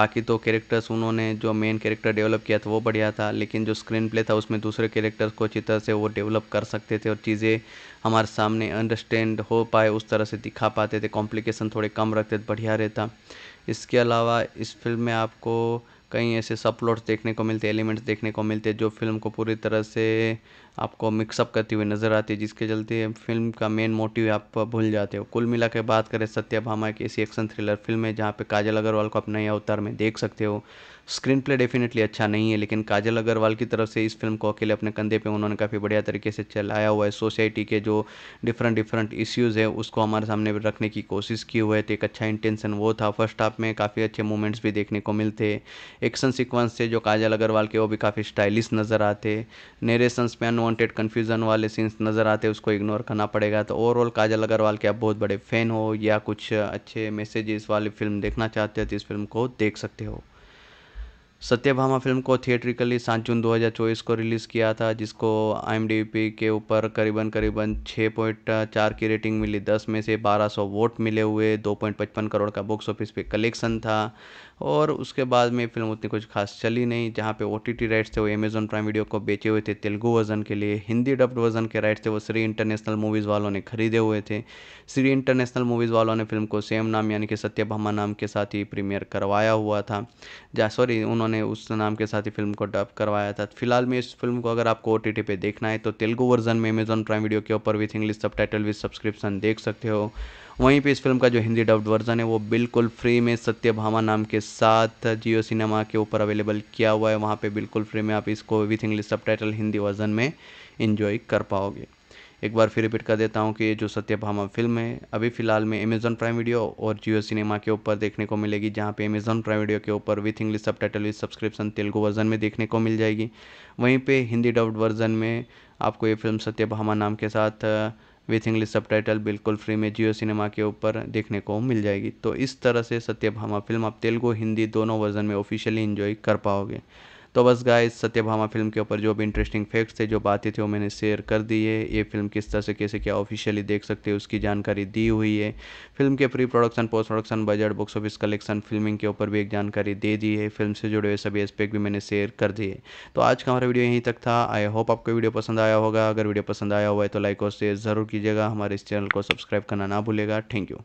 बाकी तो कैरेक्टर्स उन्होंने जो मेन कैरेक्टर डेवलप किया था वो बढ़िया था लेकिन जो स्क्रीन प्ले था उसमें दूसरे कैरेक्टर्स को अच्छी तरह से वो डेवलप कर सकते थे और चीज़ें हमारे सामने अंडरस्टैंड हो पाए उस तरह से दिखा पाते थे कॉम्प्लिकेशन थोड़े कम रखते बढ़िया रहता इसके अलावा इस फ़िल्म में आपको कई ऐसे सब प्लॉट्स देखने को मिलते एलिमेंट्स देखने को मिलते जो फ़िल्म को पूरी तरह से आपको मिक्सअप करती हुई नज़र आती है जिसके चलते फ़िल्म का मेन मोटिव आप भूल जाते हो कुल मिला के बात करें सत्यभामा की ऐसी एक्शन थ्रिलर फ़िल्म है जहाँ पे काजल अग्रवाल को आप नए अवतार में देख सकते हो स्क्रीन प्ले डेफिनेटली अच्छा नहीं है लेकिन काजल अग्रवाल की तरफ से इस फिल्म को अकेले अपने कंधे पे उन्होंने काफ़ी बढ़िया तरीके से चलाया हुआ है सोसाइटी के जो डिफरेंट डिफरेंट इश्यूज़ है उसको हमारे सामने रखने की कोशिश की हुई है तो एक अच्छा इंटेंशन वो था फर्स्ट हाफ में काफ़ी अच्छे मूवमेंट्स भी देखने को मिलते एक्शन सिक्वेंस थे जो काजल अग्रवाल के वो भी काफ़ी स्टाइलिश नज़र आते नरेशंस में अनवॉन्टेड कन्फ्यूज़न वाले सीन्स नज़र आते उसको इग्नोर करना पड़ेगा तो ओवरऑल काजल अग्रवाल के आप बहुत बड़े फ़ैन हो या कुछ अच्छे मैसेजेस वाली फिल्म देखना चाहते हो तो इस फिल्म को देख सकते हो सत्यभामा फ़िल्म को थिएट्रिकली सात जून 2024 को रिलीज़ किया था जिसको आई के ऊपर करीबन करीबन 6.4 की रेटिंग मिली 10 में से 1200 वोट मिले हुए 2.55 करोड़ का बॉक्स ऑफिस पे कलेक्शन था और उसके बाद में फिल्म उतनी कुछ खास चली नहीं जहाँ पे ओ टी टी राइट्स थे वो अमेजोन प्राइम वीडियो को बेचे हुए थे तेलुगु वर्जन के लिए हिंदी डब्ड वर्जन के राइट्स थे वो श्री इंटरनेशनल मूवीज़ वालों ने खरीदे हुए थे श्री इंटरनेशनल मूवीज़ वालों ने फिल्म को सेम नाम यानी कि सत्यभामा नाम के साथ ही प्रीमियर करवाया हुआ था जहाँ सॉरी उन्होंने उस नाम के साथ ही फिल्म को डब करवाया था फिलहाल में इस फिल्म को अगर आपको ओ टी पे देखना है तो तेलुगु वर्जन में अमेजोन प्राइम वीडियो के ऊपर with English subtitle with subscription देख सकते हो वहीं पे इस फिल्म का जो हिंदी डब्ड वर्जन है वो बिल्कुल फ्री में सत्यभामा नाम के साथ जियो सिनेमा के ऊपर अवेलेबल किया हुआ है वहाँ पे बिल्कुल फ्री में आप इसको विथ इंग्लिश सब हिंदी वर्जन में इन्जॉय कर पाओगे एक बार फिर रिपीट कर देता हूँ कि ये जो सत्यभामा फिल्म है अभी फ़िलहाल में अमेज़ॉन प्राइम वीडियो और जियो सिनेमा के ऊपर देखने को मिलेगी जहाँ पे अमेज़ॉन प्राइम वीडियो के ऊपर with English subtitle with subscription Telugu version में देखने को मिल जाएगी वहीं पे हिंदी डब्ड वर्जन में आपको ये फिल्म सत्यभामा नाम के साथ विथ इंग्लिश सब बिल्कुल फ्री में जियो सिनेमा के ऊपर देखने को मिल जाएगी तो इस तरह से सत्यभामा फिल्म आप तेलुगु हिंदी दोनों वर्जन में ऑफिशियली इन्जॉय कर पाओगे तो बस गाइस सत्यभामा फिल्म के ऊपर जो भी इंटरेस्टिंग फैक्ट्स थे जो बातें थी वो मैंने शेयर कर दी है ये फिल्म किस तरह से कैसे क्या ऑफिशियली देख सकते हैं उसकी जानकारी दी हुई है फिल्म के pre production post production budget box office collection filming के ऊपर भी एक जानकारी दे दी है फिल्म से जुड़े हुए सभी एस्पेक्ट भी मैंने शेयर कर दिए तो आज का हमारा वीडियो यहीं तक था आई होप आपको वीडियो पसंद आया होगा अगर वीडियो पसंद आया हुआ है तो लाइक और शेयर ज़रूर कीजिएगा हमारे इस चैनल को सब्सक्राइब करना ना भूलेगा थैंक यू